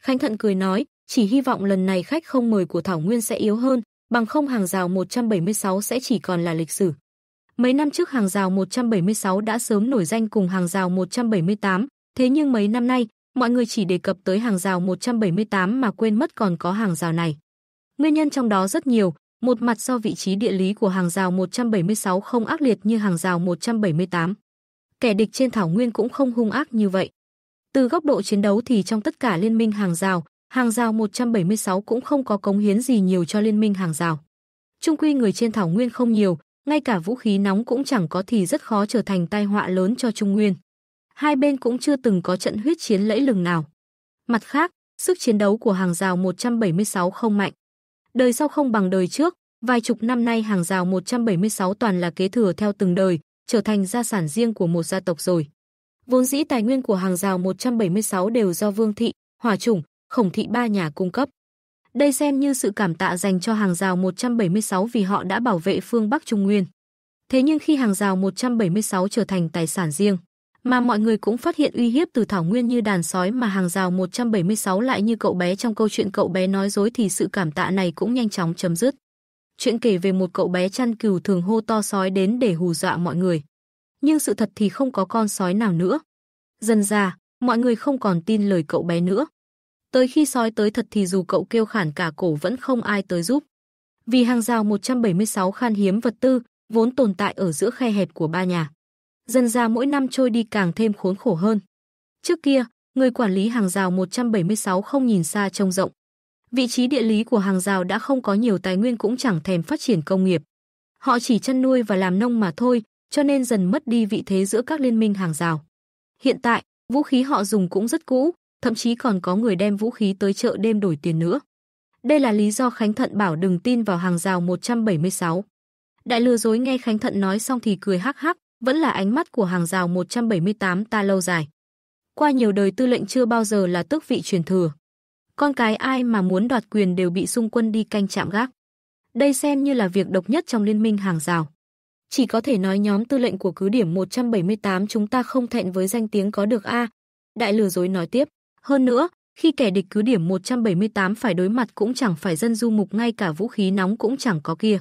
Khánh Thận cười nói, chỉ hy vọng lần này khách không mời của Thảo Nguyên sẽ yếu hơn, bằng không hàng rào 176 sẽ chỉ còn là lịch sử. Mấy năm trước hàng rào 176 đã sớm nổi danh cùng hàng rào 178, thế nhưng mấy năm nay, mọi người chỉ đề cập tới hàng rào 178 mà quên mất còn có hàng rào này. Nguyên nhân trong đó rất nhiều, một mặt do vị trí địa lý của hàng rào 176 không ác liệt như hàng rào 178. Kẻ địch trên thảo nguyên cũng không hung ác như vậy. Từ góc độ chiến đấu thì trong tất cả liên minh hàng rào, hàng rào 176 cũng không có cống hiến gì nhiều cho liên minh hàng rào. Trung quy người trên thảo nguyên không nhiều, ngay cả vũ khí nóng cũng chẳng có thì rất khó trở thành tai họa lớn cho Trung Nguyên. Hai bên cũng chưa từng có trận huyết chiến lẫy lừng nào. Mặt khác, sức chiến đấu của hàng rào 176 không mạnh. Đời sau không bằng đời trước, vài chục năm nay hàng rào 176 toàn là kế thừa theo từng đời, trở thành gia sản riêng của một gia tộc rồi. Vốn dĩ tài nguyên của hàng rào 176 đều do Vương thị, Hòa chủng, Khổng thị ba nhà cung cấp. Đây xem như sự cảm tạ dành cho hàng rào 176 vì họ đã bảo vệ phương Bắc Trung Nguyên. Thế nhưng khi hàng rào 176 trở thành tài sản riêng, mà mọi người cũng phát hiện uy hiếp từ Thảo Nguyên như đàn sói mà hàng rào 176 lại như cậu bé trong câu chuyện cậu bé nói dối thì sự cảm tạ này cũng nhanh chóng chấm dứt. Chuyện kể về một cậu bé chăn cừu thường hô to sói đến để hù dọa mọi người. Nhưng sự thật thì không có con sói nào nữa. Dần ra, mọi người không còn tin lời cậu bé nữa. Tới khi sói tới thật thì dù cậu kêu khản cả cổ vẫn không ai tới giúp. Vì hàng rào 176 khan hiếm vật tư, vốn tồn tại ở giữa khe hẹp của ba nhà. Dần ra mỗi năm trôi đi càng thêm khốn khổ hơn. Trước kia, người quản lý hàng rào 176 không nhìn xa trông rộng. Vị trí địa lý của hàng rào đã không có nhiều tài nguyên cũng chẳng thèm phát triển công nghiệp. Họ chỉ chăn nuôi và làm nông mà thôi, cho nên dần mất đi vị thế giữa các liên minh hàng rào. Hiện tại, vũ khí họ dùng cũng rất cũ, thậm chí còn có người đem vũ khí tới chợ đêm đổi tiền nữa. Đây là lý do Khánh Thận bảo đừng tin vào hàng rào 176. Đại lừa dối nghe Khánh Thận nói xong thì cười hắc hắc, vẫn là ánh mắt của hàng rào 178 ta lâu dài. Qua nhiều đời tư lệnh chưa bao giờ là tước vị truyền thừa. Con cái ai mà muốn đoạt quyền đều bị xung quân đi canh chạm gác. Đây xem như là việc độc nhất trong liên minh hàng rào. Chỉ có thể nói nhóm tư lệnh của cứ điểm 178 chúng ta không thẹn với danh tiếng có được a." Đại lừa dối nói tiếp. Hơn nữa, khi kẻ địch cứ điểm 178 phải đối mặt cũng chẳng phải dân du mục ngay cả vũ khí nóng cũng chẳng có kia.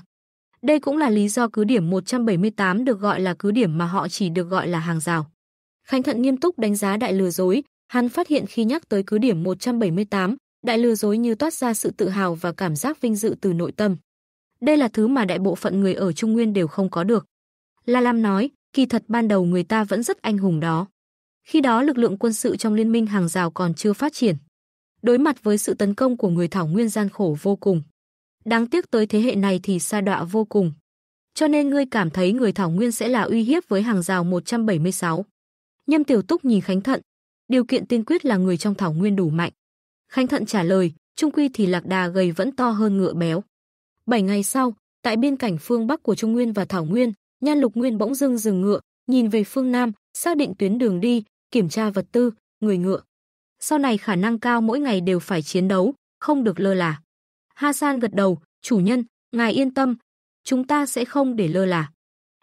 Đây cũng là lý do cứ điểm 178 được gọi là cứ điểm mà họ chỉ được gọi là hàng rào. Khánh Thận nghiêm túc đánh giá đại lừa dối, hắn phát hiện khi nhắc tới cứ điểm 178, đại lừa dối như toát ra sự tự hào và cảm giác vinh dự từ nội tâm. Đây là thứ mà đại bộ phận người ở Trung Nguyên đều không có được. La Lam nói, kỳ thật ban đầu người ta vẫn rất anh hùng đó. Khi đó lực lượng quân sự trong liên minh hàng rào còn chưa phát triển. Đối mặt với sự tấn công của người Thảo Nguyên gian khổ vô cùng. Đáng tiếc tới thế hệ này thì xa đọa vô cùng. Cho nên ngươi cảm thấy người Thảo Nguyên sẽ là uy hiếp với hàng rào 176. Nhâm Tiểu Túc nhìn Khánh Thận. Điều kiện tiên quyết là người trong Thảo Nguyên đủ mạnh. Khánh Thận trả lời, trung quy thì lạc đà gầy vẫn to hơn ngựa béo. Bảy ngày sau, tại biên cảnh phương Bắc của Trung Nguyên và Thảo Nguyên, Nhan Lục Nguyên bỗng dưng dừng ngựa, nhìn về phương Nam, xác định tuyến đường đi, kiểm tra vật tư, người ngựa. Sau này khả năng cao mỗi ngày đều phải chiến đấu, không được lơ là. Hasan gật đầu, chủ nhân, ngài yên tâm, chúng ta sẽ không để lơ là.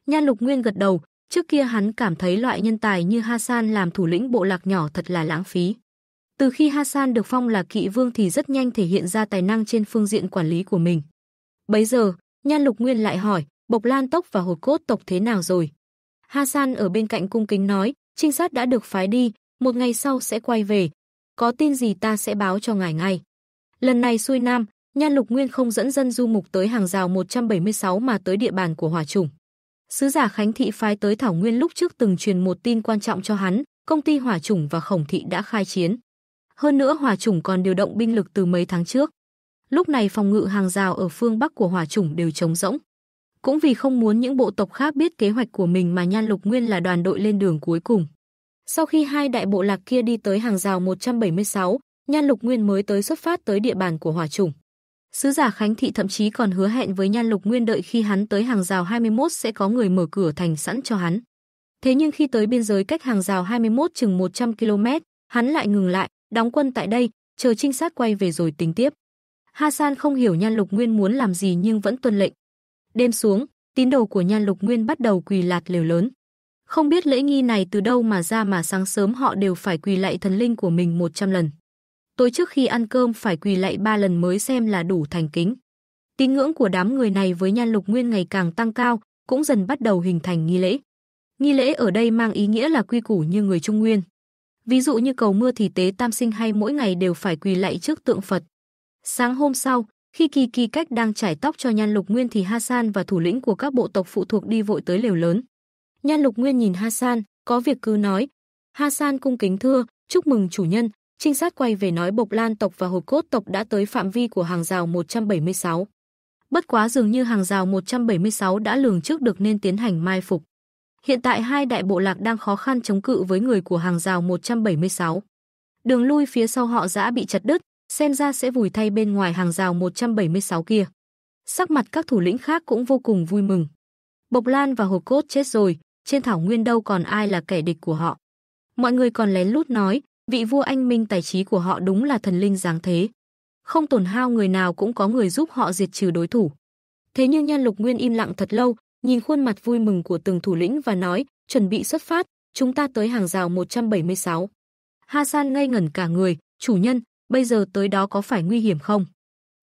Nhan Lục Nguyên gật đầu, trước kia hắn cảm thấy loại nhân tài như Hasan làm thủ lĩnh bộ lạc nhỏ thật là lãng phí. Từ khi Hasan được phong là kỵ vương thì rất nhanh thể hiện ra tài năng trên phương diện quản lý của mình. Bấy giờ, Nhan Lục Nguyên lại hỏi, Bộc Lan Tốc và Hột Cốt tộc thế nào rồi? Hasan ở bên cạnh cung kính nói, trinh sát đã được phái đi, một ngày sau sẽ quay về. Có tin gì ta sẽ báo cho ngài ngay. Lần này xuôi Nam, Nhan Lục Nguyên không dẫn dân du mục tới hàng rào 176 mà tới địa bàn của Hỏa Trùng. Sứ giả Khánh Thị phái tới Thảo Nguyên lúc trước từng truyền một tin quan trọng cho hắn, công ty Hỏa Trùng và Khổng Thị đã khai chiến. Hơn nữa Hỏa Trùng còn điều động binh lực từ mấy tháng trước. Lúc này phòng ngự hàng rào ở phương Bắc của Hỏa Trùng đều trống rỗng. Cũng vì không muốn những bộ tộc khác biết kế hoạch của mình mà Nhan Lục Nguyên là đoàn đội lên đường cuối cùng. Sau khi hai đại bộ lạc kia đi tới hàng rào 176, Nhan Lục Nguyên mới tới xuất phát tới địa bàn của Hỏa Trùng. Sứ giả Khánh Thị thậm chí còn hứa hẹn với Nhan Lục Nguyên đợi khi hắn tới hàng rào 21 sẽ có người mở cửa thành sẵn cho hắn. Thế nhưng khi tới biên giới cách hàng rào 21 chừng 100 km, hắn lại ngừng lại, đóng quân tại đây, chờ trinh sát quay về rồi tính tiếp. Hasan không hiểu Nhan Lục Nguyên muốn làm gì nhưng vẫn tuân lệnh, Đêm xuống, tín đồ của Nhan Lục Nguyên bắt đầu quỳ lạt lều lớn. Không biết lễ nghi này từ đâu mà ra mà sáng sớm họ đều phải quỳ lạy thần linh của mình 100 lần. Tối trước khi ăn cơm phải quỳ lạy 3 lần mới xem là đủ thành kính. Tín ngưỡng của đám người này với Nhan Lục Nguyên ngày càng tăng cao, cũng dần bắt đầu hình thành nghi lễ. Nghi lễ ở đây mang ý nghĩa là quy củ như người Trung Nguyên. Ví dụ như cầu mưa thì tế tam sinh hay mỗi ngày đều phải quỳ lạy trước tượng Phật. Sáng hôm sau, khi Kỳ Kỳ Cách đang trải tóc cho Nhan Lục Nguyên thì Hasan và thủ lĩnh của các bộ tộc phụ thuộc đi vội tới lều lớn. Nhan Lục Nguyên nhìn Hasan, có việc cứ nói. Hasan cung kính thưa, chúc mừng chủ nhân. Trinh sát quay về nói Bộc Lan tộc và Hột Cốt tộc đã tới phạm vi của hàng rào 176. Bất quá dường như hàng rào 176 đã lường trước được nên tiến hành mai phục. Hiện tại hai đại bộ lạc đang khó khăn chống cự với người của hàng rào 176. Đường lui phía sau họ đã bị chặt đứt, xem ra sẽ vùi thay bên ngoài hàng rào 176 kia. Sắc mặt các thủ lĩnh khác cũng vô cùng vui mừng. Bộc Lan và Hộp Cốt chết rồi, trên thảo nguyên đâu còn ai là kẻ địch của họ. Mọi người còn lén lút nói, vị vua anh minh tài trí của họ đúng là thần linh dáng thế. Không tổn hao người nào cũng có người giúp họ diệt trừ đối thủ. Thế nhưng Nhan Lục Nguyên im lặng thật lâu, nhìn khuôn mặt vui mừng của từng thủ lĩnh và nói, chuẩn bị xuất phát, chúng ta tới hàng rào 176. Hasan ngây ngẩn cả người, chủ nhân, bây giờ tới đó có phải nguy hiểm không?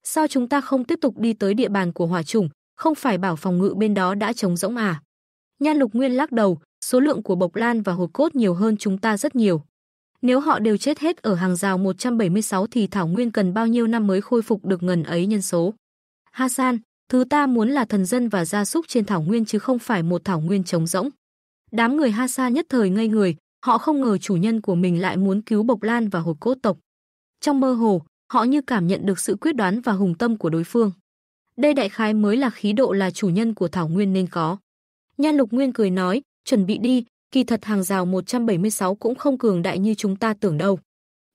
Sao chúng ta không tiếp tục đi tới địa bàn của hỏa chủng, không phải bảo phòng ngự bên đó đã trống rỗng à? Nhan Lục Nguyên lắc đầu, số lượng của Bộc Lan và hột cốt nhiều hơn chúng ta rất nhiều. Nếu họ đều chết hết ở hàng rào 176 thì Thảo Nguyên cần bao nhiêu năm mới khôi phục được ngần ấy nhân số? Hasan, thứ ta muốn là thần dân và gia súc trên Thảo Nguyên chứ không phải một Thảo Nguyên trống rỗng. Đám người Hasan nhất thời ngây người, họ không ngờ chủ nhân của mình lại muốn cứu Bộc Lan và hột cốt tộc. Trong mơ hồ, họ như cảm nhận được sự quyết đoán và hùng tâm của đối phương. Đây đại khái mới là khí độ là chủ nhân của Thảo Nguyên nên có. Nhan Lục Nguyên cười nói, chuẩn bị đi, kỳ thật hàng rào 176 cũng không cường đại như chúng ta tưởng đâu.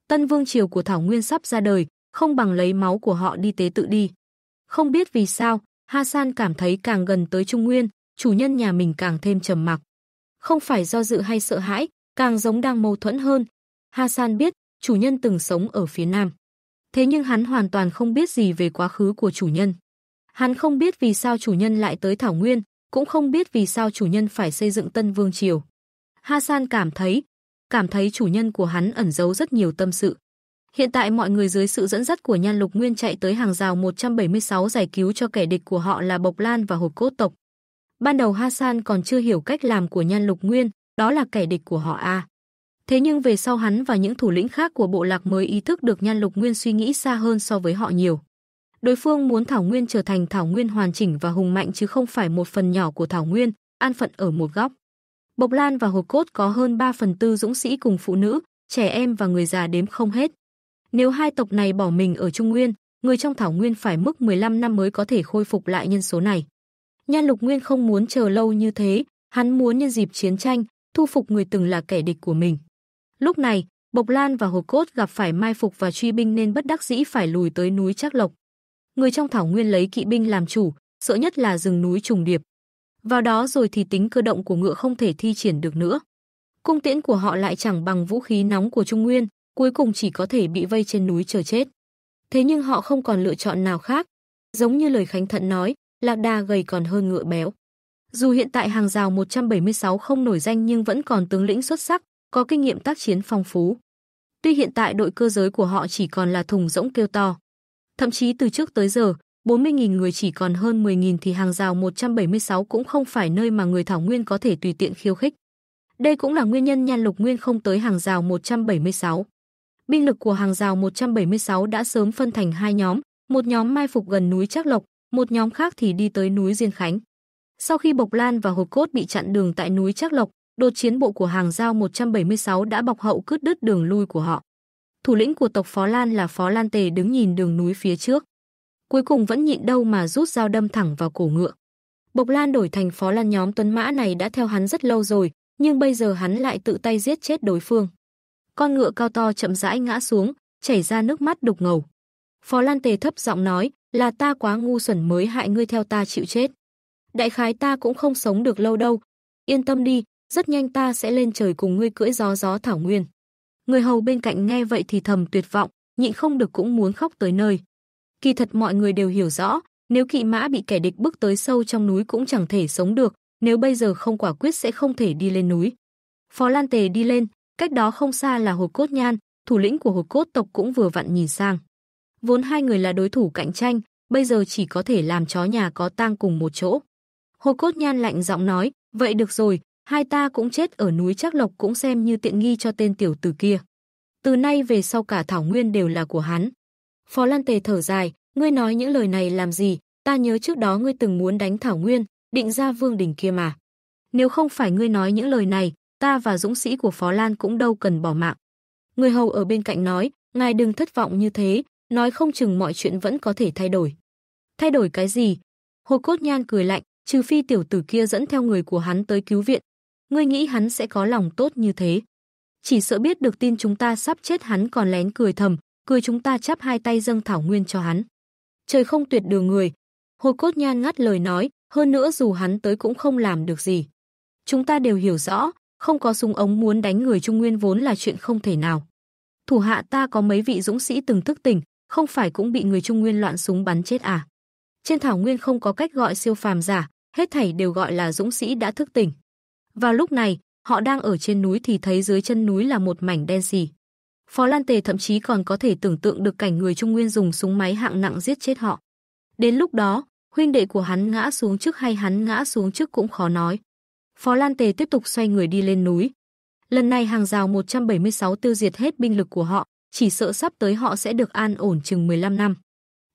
Tân Vương Triều của Thảo Nguyên sắp ra đời, không bằng lấy máu của họ đi tế tự đi. Không biết vì sao, Hasan cảm thấy càng gần tới Trung Nguyên, chủ nhân nhà mình càng thêm trầm mặc. Không phải do dự hay sợ hãi, càng giống đang mâu thuẫn hơn. Hasan biết, chủ nhân từng sống ở phía Nam. Thế nhưng hắn hoàn toàn không biết gì về quá khứ của chủ nhân. Hắn không biết vì sao chủ nhân lại tới Thảo Nguyên, cũng không biết vì sao chủ nhân phải xây dựng Tân Vương Triều. Hasan cảm thấy, cảm thấy chủ nhân của hắn ẩn giấu rất nhiều tâm sự. Hiện tại mọi người dưới sự dẫn dắt của Nhan Lục Nguyên chạy tới hàng rào 176 giải cứu cho kẻ địch của họ là Bộc Lan và hộp cốt tộc. Ban đầu Hasan còn chưa hiểu cách làm của Nhan Lục Nguyên, đó là kẻ địch của họ A. À. Thế nhưng về sau hắn và những thủ lĩnh khác của bộ lạc mới ý thức được Nhan Lục Nguyên suy nghĩ xa hơn so với họ nhiều. Đối phương muốn Thảo Nguyên trở thành Thảo Nguyên hoàn chỉnh và hùng mạnh chứ không phải một phần nhỏ của Thảo Nguyên, an phận ở một góc. Bộc Lan và Hột Cốt có hơn 3 phần tư dũng sĩ cùng phụ nữ, trẻ em và người già đếm không hết. Nếu hai tộc này bỏ mình ở Trung Nguyên, người trong Thảo Nguyên phải mức 15 năm mới có thể khôi phục lại nhân số này. Nhan Lục Nguyên không muốn chờ lâu như thế, hắn muốn nhân dịp chiến tranh, thu phục người từng là kẻ địch của mình. Lúc này, Bộc Lan và Hồ Cốt gặp phải mai phục và truy binh nên bất đắc dĩ phải lùi tới núi Trác Lộc. Người trong thảo nguyên lấy kỵ binh làm chủ, sợ nhất là rừng núi trùng điệp. Vào đó rồi thì tính cơ động của ngựa không thể thi triển được nữa. Cung tiễn của họ lại chẳng bằng vũ khí nóng của Trung Nguyên, cuối cùng chỉ có thể bị vây trên núi chờ chết. Thế nhưng họ không còn lựa chọn nào khác. Giống như lời Khánh Thận nói, lạc đà gầy còn hơn ngựa béo. Dù hiện tại hàng rào 176 không nổi danh nhưng vẫn còn tướng lĩnh xuất sắc, có kinh nghiệm tác chiến phong phú. Tuy hiện tại đội cơ giới của họ chỉ còn là thùng rỗng kêu to. Thậm chí từ trước tới giờ, 40.000 người chỉ còn hơn 10.000 thì hàng rào 176 cũng không phải nơi mà người Thảo Nguyên có thể tùy tiện khiêu khích. Đây cũng là nguyên nhân Nhan Lục Nguyên không tới hàng rào 176. Binh lực của hàng rào 176 đã sớm phân thành hai nhóm, một nhóm mai phục gần núi Trác Lộc, một nhóm khác thì đi tới núi Diên Khánh. Sau khi Bộc Lan và Hột Cốt bị chặn đường tại núi Trác Lộc, đột chiến bộ của hàng giao 176 đã bọc hậu cướp đứt đường lui của họ. Thủ lĩnh của tộc Phó Lan là Phó Lan Tề đứng nhìn đường núi phía trước. Cuối cùng vẫn nhịn đâu mà rút dao đâm thẳng vào cổ ngựa. Bộc Lan đổi thành Phó Lan nhóm Tuấn Mã này đã theo hắn rất lâu rồi, nhưng bây giờ hắn lại tự tay giết chết đối phương. Con ngựa cao to chậm rãi ngã xuống, chảy ra nước mắt đục ngầu. Phó Lan Tề thấp giọng nói, là ta quá ngu xuẩn mới hại ngươi theo ta chịu chết. Đại khái ta cũng không sống được lâu đâu. Yên tâm đi, rất nhanh ta sẽ lên trời cùng ngươi cưỡi gió gió thảo nguyên. Người hầu bên cạnh nghe vậy thì thầm tuyệt vọng, nhịn không được cũng muốn khóc tới nơi. Kỳ thật mọi người đều hiểu rõ, nếu kỵ mã bị kẻ địch bước tới sâu trong núi cũng chẳng thể sống được, nếu bây giờ không quả quyết sẽ không thể đi lên núi. Phó Lan Tề đi lên, cách đó không xa là hột cốt nhan, thủ lĩnh của hột cốt tộc cũng vừa vặn nhìn sang. Vốn hai người là đối thủ cạnh tranh, bây giờ chỉ có thể làm chó nhà có tang cùng một chỗ. Hột cốt nhan lạnh giọng nói, vậy được rồi, hai ta cũng chết ở núi Trác Lộc cũng xem như tiện nghi cho tên tiểu tử kia. Từ nay về sau cả Thảo Nguyên đều là của hắn. Phó Lan Tề thở dài, ngươi nói những lời này làm gì, ta nhớ trước đó ngươi từng muốn đánh Thảo Nguyên, định ra vương đỉnh kia mà. Nếu không phải ngươi nói những lời này, ta và dũng sĩ của Phó Lan cũng đâu cần bỏ mạng. Người hầu ở bên cạnh nói, ngài đừng thất vọng như thế, nói không chừng mọi chuyện vẫn có thể thay đổi. Thay đổi cái gì? Hồ Cốt Nhan cười lạnh, trừ phi tiểu tử kia dẫn theo người của hắn tới cứu viện, ngươi nghĩ hắn sẽ có lòng tốt như thế. Chỉ sợ biết được tin chúng ta sắp chết hắn còn lén cười thầm, cười chúng ta chắp hai tay dâng thảo nguyên cho hắn. Trời không tuyệt đường người. Hồi Cốt Nhan ngắt lời nói, hơn nữa dù hắn tới cũng không làm được gì. Chúng ta đều hiểu rõ, không có súng ống muốn đánh người Trung Nguyên vốn là chuyện không thể nào. Thủ hạ ta có mấy vị dũng sĩ từng thức tỉnh, không phải cũng bị người Trung Nguyên loạn súng bắn chết à. Trên thảo nguyên không có cách gọi siêu phàm giả, hết thảy đều gọi là dũng sĩ đã thức tỉnh. Vào lúc này, họ đang ở trên núi thì thấy dưới chân núi là một mảnh đen sì. Phó Lan Tề thậm chí còn có thể tưởng tượng được cảnh người Trung Nguyên dùng súng máy hạng nặng giết chết họ. Đến lúc đó, huynh đệ của hắn ngã xuống trước hay hắn ngã xuống trước cũng khó nói. Phó Lan Tề tiếp tục xoay người đi lên núi. Lần này hàng rào 176 tiêu diệt hết binh lực của họ, chỉ sợ sắp tới họ sẽ được an ổn chừng 15 năm.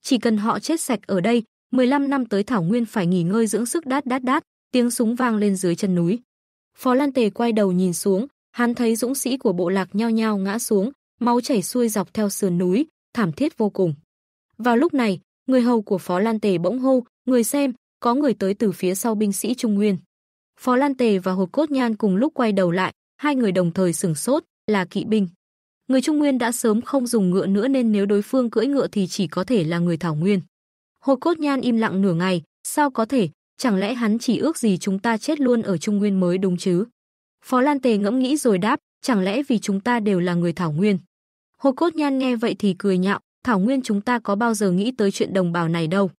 Chỉ cần họ chết sạch ở đây, 15 năm tới Thảo Nguyên phải nghỉ ngơi dưỡng sức đát đát đát, tiếng súng vang lên dưới chân núi. Phó Lan Tề quay đầu nhìn xuống, hắn thấy dũng sĩ của bộ lạc nhao nhao ngã xuống, máu chảy xuôi dọc theo sườn núi, thảm thiết vô cùng. Vào lúc này, người hầu của Phó Lan Tề bỗng hô, người xem, có người tới từ phía sau binh sĩ Trung Nguyên. Phó Lan Tề và Hột Cốt Nhan cùng lúc quay đầu lại, hai người đồng thời sửng sốt, là kỵ binh. Người Trung Nguyên đã sớm không dùng ngựa nữa nên nếu đối phương cưỡi ngựa thì chỉ có thể là người Thảo Nguyên. Hột Cốt Nhan im lặng nửa ngày, sao có thể, chẳng lẽ hắn chỉ ước gì chúng ta chết luôn ở Trung Nguyên mới đúng chứ? Phó Lan Tề ngẫm nghĩ rồi đáp, chẳng lẽ vì chúng ta đều là người Thảo Nguyên? Hồ Cốt Nhan nghe vậy thì cười nhạo, Thảo Nguyên chúng ta có bao giờ nghĩ tới chuyện đồng bào này đâu.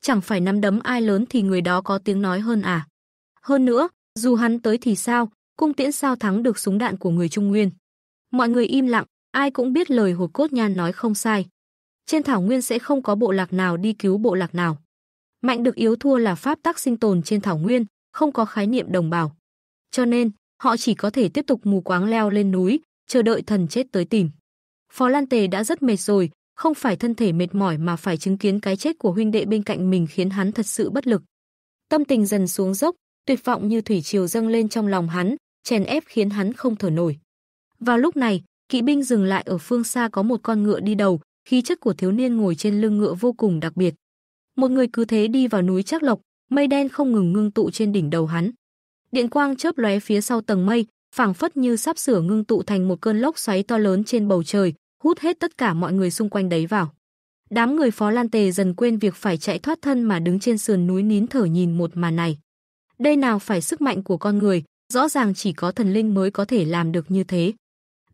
Chẳng phải nắm đấm ai lớn thì người đó có tiếng nói hơn à? Hơn nữa, dù hắn tới thì sao, cung tiễn sao thắng được súng đạn của người Trung Nguyên? Mọi người im lặng, ai cũng biết lời Hồ Cốt Nhan nói không sai. Trên Thảo Nguyên sẽ không có bộ lạc nào đi cứu bộ lạc nào. Mạnh được yếu thua là pháp tắc sinh tồn trên thảo nguyên, không có khái niệm đồng bào. Cho nên, họ chỉ có thể tiếp tục mù quáng leo lên núi, chờ đợi thần chết tới tìm. Phó Lan Tề đã rất mệt rồi, không phải thân thể mệt mỏi mà phải chứng kiến cái chết của huynh đệ bên cạnh mình khiến hắn thật sự bất lực. Tâm tình dần xuống dốc, tuyệt vọng như thủy triều dâng lên trong lòng hắn, chèn ép khiến hắn không thở nổi. Vào lúc này, kỵ binh dừng lại ở phương xa có một con ngựa đi đầu, khí chất của thiếu niên ngồi trên lưng ngựa vô cùng đặc biệt. Một người cứ thế đi vào núi Trác Lộc, mây đen không ngừng ngưng tụ trên đỉnh đầu hắn. Điện quang chớp lóe phía sau tầng mây, phảng phất như sắp sửa ngưng tụ thành một cơn lốc xoáy to lớn trên bầu trời, hút hết tất cả mọi người xung quanh đấy vào. Đám người Phó Lan Tề dần quên việc phải chạy thoát thân mà đứng trên sườn núi nín thở nhìn một màn này. Đây nào phải sức mạnh của con người, rõ ràng chỉ có thần linh mới có thể làm được như thế.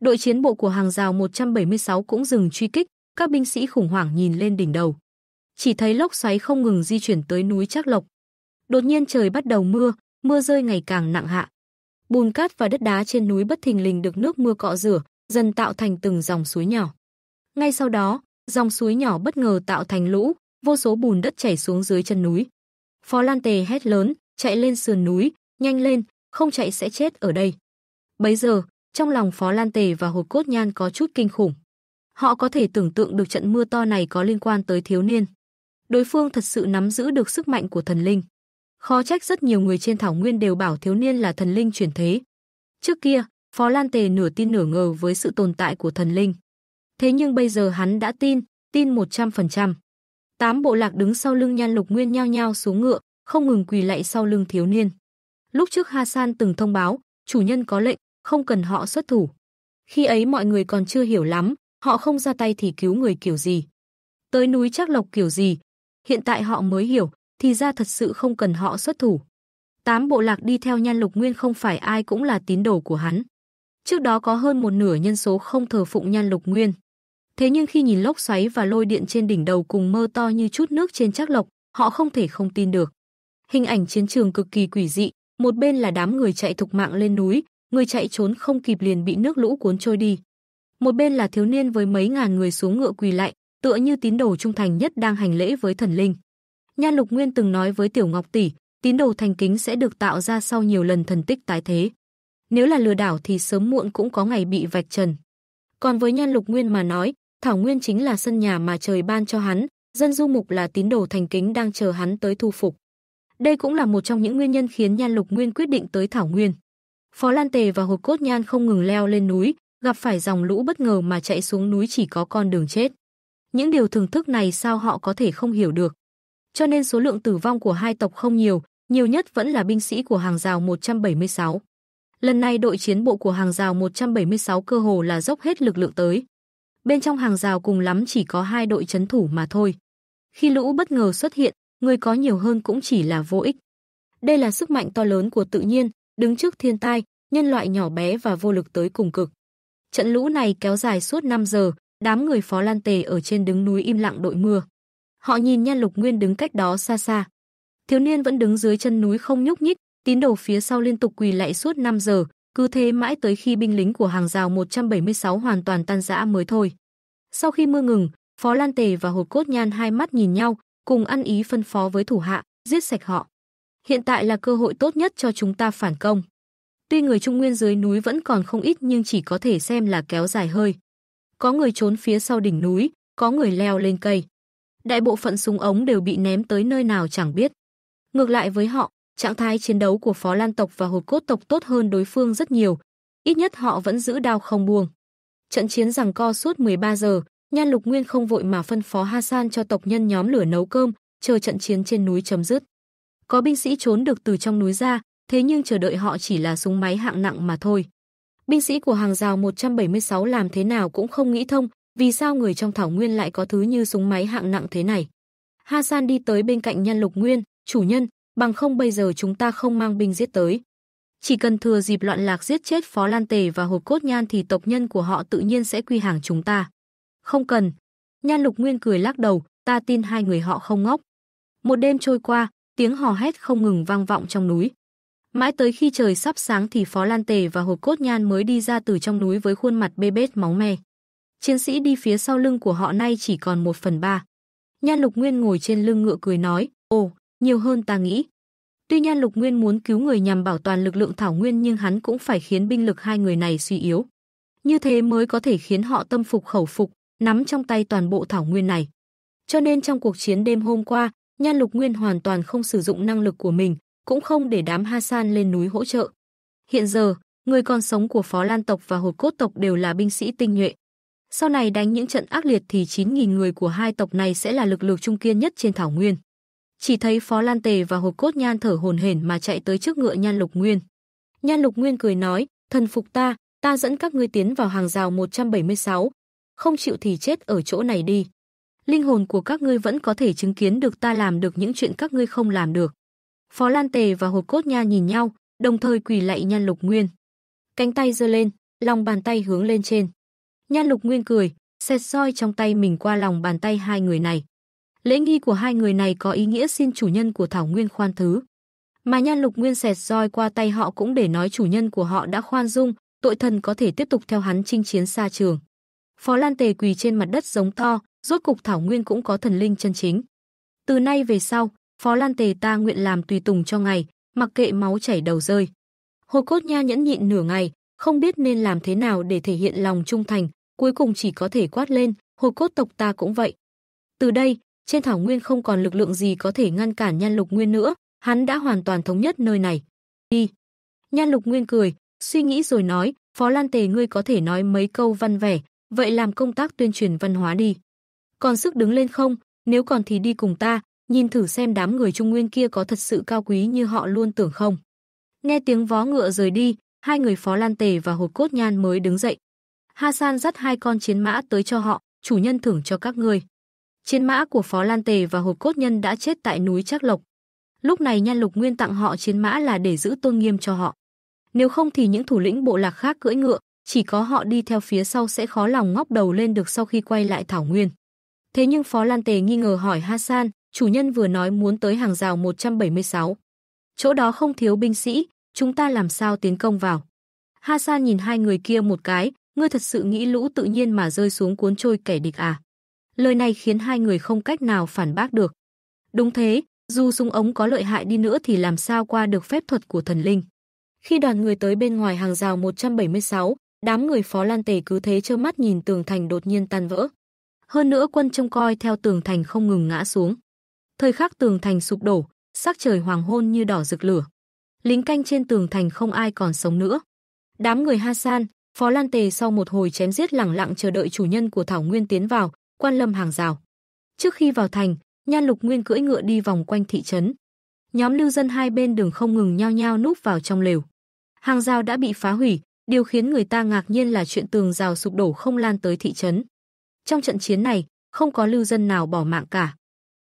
Đội chiến bộ của hàng rào 176 cũng dừng truy kích, các binh sĩ khủng hoảng nhìn lên đỉnh đầu chỉ thấy lốc xoáy không ngừng di chuyển tới núi Trác Lộc. Đột nhiên trời bắt đầu mưa, mưa rơi ngày càng nặng hạ. Bùn cát và đất đá trên núi bất thình lình được nước mưa cọ rửa, dần tạo thành từng dòng suối nhỏ. Ngay sau đó, dòng suối nhỏ bất ngờ tạo thành lũ, vô số bùn đất chảy xuống dưới chân núi. Phó Lan Tề hét lớn, chạy lên sườn núi, nhanh lên, không chạy sẽ chết ở đây. Bấy giờ, trong lòng Phó Lan Tề và Hột Cốt Nhan có chút kinh khủng. Họ có thể tưởng tượng được trận mưa to này có liên quan tới thiếu niên đối phương thật sự nắm giữ được sức mạnh của thần linh. Khó trách rất nhiều người trên thảo nguyên đều bảo thiếu niên là thần linh chuyển thế. Trước kia, Phó Lan Tề nửa tin nửa ngờ với sự tồn tại của thần linh. Thế nhưng bây giờ hắn đã tin, tin 100%. Tám bộ lạc đứng sau lưng Nhan Lục Nguyên nhao nhao xuống ngựa, không ngừng quỳ lạy sau lưng thiếu niên. Lúc trước Hasan từng thông báo, chủ nhân có lệnh, không cần họ xuất thủ. Khi ấy mọi người còn chưa hiểu lắm, họ không ra tay thì cứu người kiểu gì. Tới núi Trác Lộc kiểu gì, hiện tại họ mới hiểu, thì ra thật sự không cần họ xuất thủ. Tám bộ lạc đi theo Nhan Lục Nguyên không phải ai cũng là tín đồ của hắn. Trước đó có hơn một nửa nhân số không thờ phụng Nhan Lục Nguyên. Thế nhưng khi nhìn lốc xoáy và lôi điện trên đỉnh đầu cùng mơ to như chút nước trên chắc lộc, họ không thể không tin được. Hình ảnh chiến trường cực kỳ quỷ dị, một bên là đám người chạy thục mạng lên núi, người chạy trốn không kịp liền bị nước lũ cuốn trôi đi. Một bên là thiếu niên với mấy ngàn người xuống ngựa quỳ lại, tựa như tín đồ trung thành nhất đang hành lễ với thần linh. Nhan Lục Nguyên từng nói với Tiểu Ngọc tỷ, tín đồ thành kính sẽ được tạo ra sau nhiều lần thần tích tái thế. Nếu là lừa đảo thì sớm muộn cũng có ngày bị vạch trần. Còn với Nhan Lục Nguyên mà nói, Thảo Nguyên chính là sân nhà mà trời ban cho hắn, dân du mục là tín đồ thành kính đang chờ hắn tới thu phục. Đây cũng là một trong những nguyên nhân khiến Nhan Lục Nguyên quyết định tới Thảo Nguyên. Phó Lan Tề và Hột Cốt Nhan không ngừng leo lên núi, gặp phải dòng lũ bất ngờ mà chạy xuống núi chỉ có con đường chết. Những điều thưởng thức này sao họ có thể không hiểu được. Cho nên số lượng tử vong của hai tộc không nhiều, nhiều nhất vẫn là binh sĩ của hàng rào 176. Lần này đội chiến bộ của hàng rào 176 cơ hồ là dốc hết lực lượng tới. Bên trong hàng rào cùng lắm chỉ có hai đội chấn thủ mà thôi. Khi lũ bất ngờ xuất hiện, người có nhiều hơn cũng chỉ là vô ích. Đây là sức mạnh to lớn của tự nhiên, đứng trước thiên tai, nhân loại nhỏ bé và vô lực tới cùng cực. Trận lũ này kéo dài suốt 5 giờ, Đám người Phó Lan Tề ở trên đứng núi im lặng đội mưa. Họ nhìn Nhan Lục Nguyên đứng cách đó xa xa. Thiếu niên vẫn đứng dưới chân núi không nhúc nhích, tín đồ phía sau liên tục quỳ lạy suốt 5 giờ, cứ thế mãi tới khi binh lính của hàng rào 176 hoàn toàn tan rã mới thôi. Sau khi mưa ngừng, Phó Lan Tề và Hột Cốt Nhan hai mắt nhìn nhau, cùng ăn ý phân phó với thủ hạ, giết sạch họ. Hiện tại là cơ hội tốt nhất cho chúng ta phản công. Tuy người Trung Nguyên dưới núi vẫn còn không ít nhưng chỉ có thể xem là kéo dài hơi có người trốn phía sau đỉnh núi, có người leo lên cây. Đại bộ phận súng ống đều bị ném tới nơi nào chẳng biết. Ngược lại với họ, trạng thái chiến đấu của Phó Lan tộc và Hột Cốt tộc tốt hơn đối phương rất nhiều, ít nhất họ vẫn giữ đao không buông. Trận chiến rằng co suốt 13 giờ, Nhan Lục Nguyên không vội mà phân phó Hasan cho tộc nhân nhóm lửa nấu cơm, chờ trận chiến trên núi chấm dứt. Có binh sĩ trốn được từ trong núi ra, thế nhưng chờ đợi họ chỉ là súng máy hạng nặng mà thôi. Binh sĩ của hàng rào 176 làm thế nào cũng không nghĩ thông, vì sao người trong thảo nguyên lại có thứ như súng máy hạng nặng thế này. Hasan đi tới bên cạnh nhân lục nguyên, chủ nhân, bằng không bây giờ chúng ta không mang binh giết tới. Chỉ cần thừa dịp loạn lạc giết chết Phó Lan Tề và hộp cốt nhan thì tộc nhân của họ tự nhiên sẽ quy hàng chúng ta. Không cần. Nhan lục nguyên cười lắc đầu, ta tin hai người họ không ngốc. Một đêm trôi qua, tiếng hò hét không ngừng vang vọng trong núi. Mãi tới khi trời sắp sáng thì Phó Lan Tề và Hột Cốt Nhan mới đi ra từ trong núi với khuôn mặt bê bết máu me. Chiến sĩ đi phía sau lưng của họ nay chỉ còn một phần ba. Nhan Lục Nguyên ngồi trên lưng ngựa cười nói, ồ, nhiều hơn ta nghĩ. Tuy Nhan Lục Nguyên muốn cứu người nhằm bảo toàn lực lượng Thảo Nguyên nhưng hắn cũng phải khiến binh lực hai người này suy yếu. Như thế mới có thể khiến họ tâm phục khẩu phục, nắm trong tay toàn bộ Thảo Nguyên này. Cho nên trong cuộc chiến đêm hôm qua, Nhan Lục Nguyên hoàn toàn không sử dụng năng lực của mình, cũng không để đám Hasan lên núi hỗ trợ. Hiện giờ, người còn sống của Phó Lan tộc và Hột Cốt tộc đều là binh sĩ tinh nhuệ. Sau này đánh những trận ác liệt thì 9.000 người của hai tộc này sẽ là lực lượng trung kiên nhất trên thảo nguyên. Chỉ thấy Phó Lan Tề và Hột Cốt Nhan thở hồn hển mà chạy tới trước ngựa Nhan Lục Nguyên. Nhan Lục Nguyên cười nói, thần phục ta, ta dẫn các ngươi tiến vào hàng rào 176. Không chịu thì chết ở chỗ này đi. Linh hồn của các ngươi vẫn có thể chứng kiến được ta làm được những chuyện các ngươi không làm được. Phó Lan Tề và Hột Cốt Nha nhìn nhau, đồng thời quỳ lạy Nhan Lục Nguyên. Cánh tay giơ lên, lòng bàn tay hướng lên trên. Nhan Lục Nguyên cười, xẹt roi trong tay mình qua lòng bàn tay hai người này. Lễ nghi của hai người này có ý nghĩa xin chủ nhân của Thảo Nguyên khoan thứ. Mà Nhan Lục Nguyên xẹt roi qua tay họ cũng để nói chủ nhân của họ đã khoan dung, tội thần có thể tiếp tục theo hắn chinh chiến xa trường. Phó Lan Tề quỳ trên mặt đất giống to, rốt cục Thảo Nguyên cũng có thần linh chân chính. Từ nay về sau, Phó Lan Tề ta nguyện làm tùy tùng cho ngài, mặc kệ máu chảy đầu rơi. Hồ Cốt Nha nhẫn nhịn nửa ngày, không biết nên làm thế nào để thể hiện lòng trung thành, cuối cùng chỉ có thể quát lên, Hồ Cốt tộc ta cũng vậy. Từ đây, trên thảo nguyên không còn lực lượng gì có thể ngăn cản Nhan Lục Nguyên nữa, hắn đã hoàn toàn thống nhất nơi này. Đi. Nhan Lục Nguyên cười, suy nghĩ rồi nói, Phó Lan Tề ngươi có thể nói mấy câu văn vẻ, vậy làm công tác tuyên truyền văn hóa đi. Còn sức đứng lên không, nếu còn thì đi cùng ta, nhìn thử xem đám người Trung Nguyên kia có thật sự cao quý như họ luôn tưởng không. Nghe tiếng vó ngựa rời đi, hai người Phó Lan Tề và Hột Cốt Nhan mới đứng dậy. Hasan dắt hai con chiến mã tới cho họ, chủ nhân thưởng cho các người. Chiến mã của Phó Lan Tề và Hột Cốt Nhân đã chết tại núi Trác Lộc. Lúc này Nhan Lục Nguyên tặng họ chiến mã là để giữ tôn nghiêm cho họ. Nếu không thì những thủ lĩnh bộ lạc khác cưỡi ngựa, chỉ có họ đi theo phía sau sẽ khó lòng ngóc đầu lên được sau khi quay lại Thảo Nguyên. Thế nhưng Phó Lan Tề nghi ngờ hỏi Hasan, chủ nhân vừa nói muốn tới hàng rào 176. Chỗ đó không thiếu binh sĩ, chúng ta làm sao tiến công vào. Hasan nhìn hai người kia một cái, ngươi thật sự nghĩ lũ tự nhiên mà rơi xuống cuốn trôi kẻ địch à. Lời này khiến hai người không cách nào phản bác được. Đúng thế, dù súng ống có lợi hại đi nữa thì làm sao qua được phép thuật của thần linh. Khi đoàn người tới bên ngoài hàng rào 176, đám người phó lan tề cứ thế trơ mắt nhìn tường thành đột nhiên tan vỡ. Hơn nữa quân trông coi theo tường thành không ngừng ngã xuống. Thời khắc tường thành sụp đổ, sắc trời hoàng hôn như đỏ rực lửa. Lính canh trên tường thành không ai còn sống nữa. Đám người Hasan, Phó Lan Tề sau một hồi chém giết lẳng lặng chờ đợi chủ nhân của Thảo Nguyên tiến vào, quan lâm hàng rào. Trước khi vào thành, Nhan Lục Nguyên cưỡi ngựa đi vòng quanh thị trấn. Nhóm lưu dân hai bên đường không ngừng nhao nhao núp vào trong lều. Hàng rào đã bị phá hủy, điều khiến người ta ngạc nhiên là chuyện tường rào sụp đổ không lan tới thị trấn. Trong trận chiến này, không có lưu dân nào bỏ mạng cả.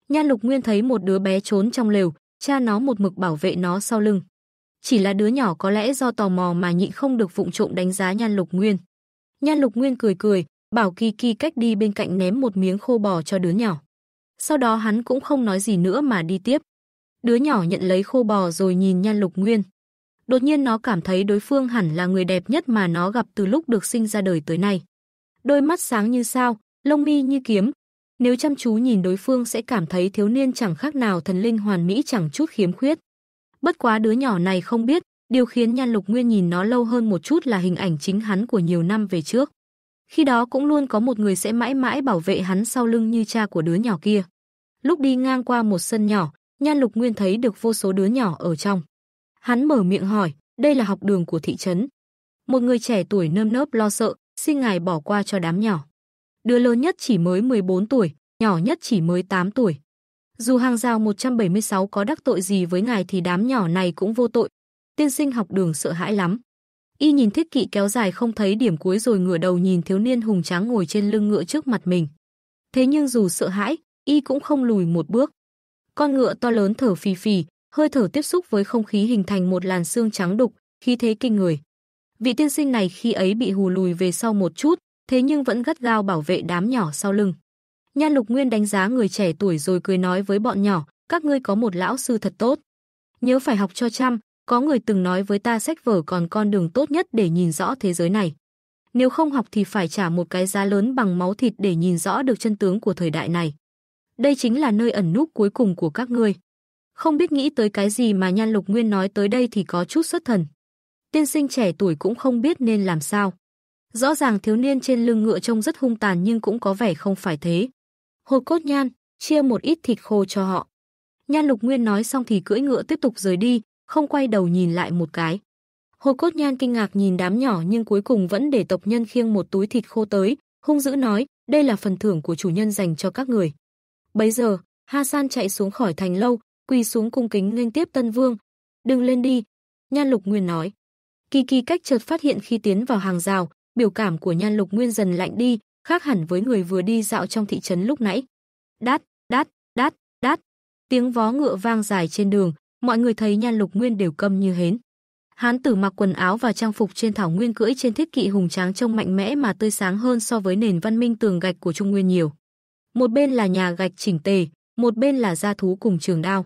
Nha Lục Nguyên thấy một đứa bé trốn trong lều, cha nó một mực bảo vệ nó sau lưng. Chỉ là đứa nhỏ có lẽ do tò mò mà nhịn không được vụng trộm đánh giá Nhan Lục Nguyên. Nhan Lục Nguyên cười cười, bảo Kỳ Kỳ cách đi bên cạnh ném một miếng khô bò cho đứa nhỏ. Sau đó hắn cũng không nói gì nữa mà đi tiếp. Đứa nhỏ nhận lấy khô bò rồi nhìn Nhan Lục Nguyên. Đột nhiên nó cảm thấy đối phương hẳn là người đẹp nhất mà nó gặp từ lúc được sinh ra đời tới nay. Đôi mắt sáng như sao, lông mi như kiếm, nếu chăm chú nhìn đối phương sẽ cảm thấy thiếu niên chẳng khác nào thần linh hoàn mỹ chẳng chút khiếm khuyết. Bất quá đứa nhỏ này không biết, điều khiến Nhan Lục Nguyên nhìn nó lâu hơn một chút là hình ảnh chính hắn của nhiều năm về trước. Khi đó cũng luôn có một người sẽ mãi mãi bảo vệ hắn sau lưng như cha của đứa nhỏ kia. Lúc đi ngang qua một sân nhỏ, Nhan Lục Nguyên thấy được vô số đứa nhỏ ở trong. Hắn mở miệng hỏi, đây là học đường của thị trấn. Một người trẻ tuổi nơm nớp lo sợ, xin ngài bỏ qua cho đám nhỏ đứa lớn nhất chỉ mới 14 tuổi, nhỏ nhất chỉ mới 8 tuổi. Dù hàng rào 176 có đắc tội gì với ngài thì đám nhỏ này cũng vô tội. Tiên sinh học đường sợ hãi lắm. Y nhìn thiết kỵ kéo dài không thấy điểm cuối rồi ngửa đầu nhìn thiếu niên hùng tráng ngồi trên lưng ngựa trước mặt mình. Thế nhưng dù sợ hãi, y cũng không lùi một bước. Con ngựa to lớn thở phì phì, hơi thở tiếp xúc với không khí hình thành một làn xương trắng đục, khí thế kinh người. Vị tiên sinh này khi ấy bị hù lùi về sau một chút, thế nhưng vẫn gắt gao bảo vệ đám nhỏ sau lưng. Nhan Lục Nguyên đánh giá người trẻ tuổi rồi cười nói với bọn nhỏ, các ngươi có một lão sư thật tốt. Nhớ phải học cho chăm, có người từng nói với ta sách vở còn con đường tốt nhất để nhìn rõ thế giới này. Nếu không học thì phải trả một cái giá lớn bằng máu thịt để nhìn rõ được chân tướng của thời đại này. Đây chính là nơi ẩn núp cuối cùng của các ngươi. Không biết nghĩ tới cái gì mà Nhan Lục Nguyên nói tới đây thì có chút xuất thần. Tiên sinh trẻ tuổi cũng không biết nên làm sao. Rõ ràng thiếu niên trên lưng ngựa trông rất hung tàn nhưng cũng có vẻ không phải thế. Hột cốt nhan, chia một ít thịt khô cho họ. Nhan Lục Nguyên nói xong thì cưỡi ngựa tiếp tục rời đi, không quay đầu nhìn lại một cái. Hồ Cốt Nhan kinh ngạc nhìn đám nhỏ nhưng cuối cùng vẫn để tộc nhân khiêng một túi thịt khô tới, hung dữ nói, đây là phần thưởng của chủ nhân dành cho các người. Bấy giờ, Hasan chạy xuống khỏi thành lâu, quỳ xuống cung kính nghênh tiếp Tân Vương. "Đừng lên đi." Nhan Lục Nguyên nói. Kỳ Kỳ cách chợt phát hiện khi tiến vào hàng rào, biểu cảm của Nhan Lục Nguyên dần lạnh đi, khác hẳn với người vừa đi dạo trong thị trấn lúc nãy. Đát, đát, đát, đát. Tiếng vó ngựa vang dài trên đường, mọi người thấy Nhan Lục Nguyên đều câm như hến. Hán tử mặc quần áo và trang phục trên thảo nguyên cưỡi trên thiết kỵ hùng tráng trông mạnh mẽ mà tươi sáng hơn so với nền văn minh tường gạch của Trung Nguyên nhiều. Một bên là nhà gạch chỉnh tề, một bên là gia thú cùng trường đao.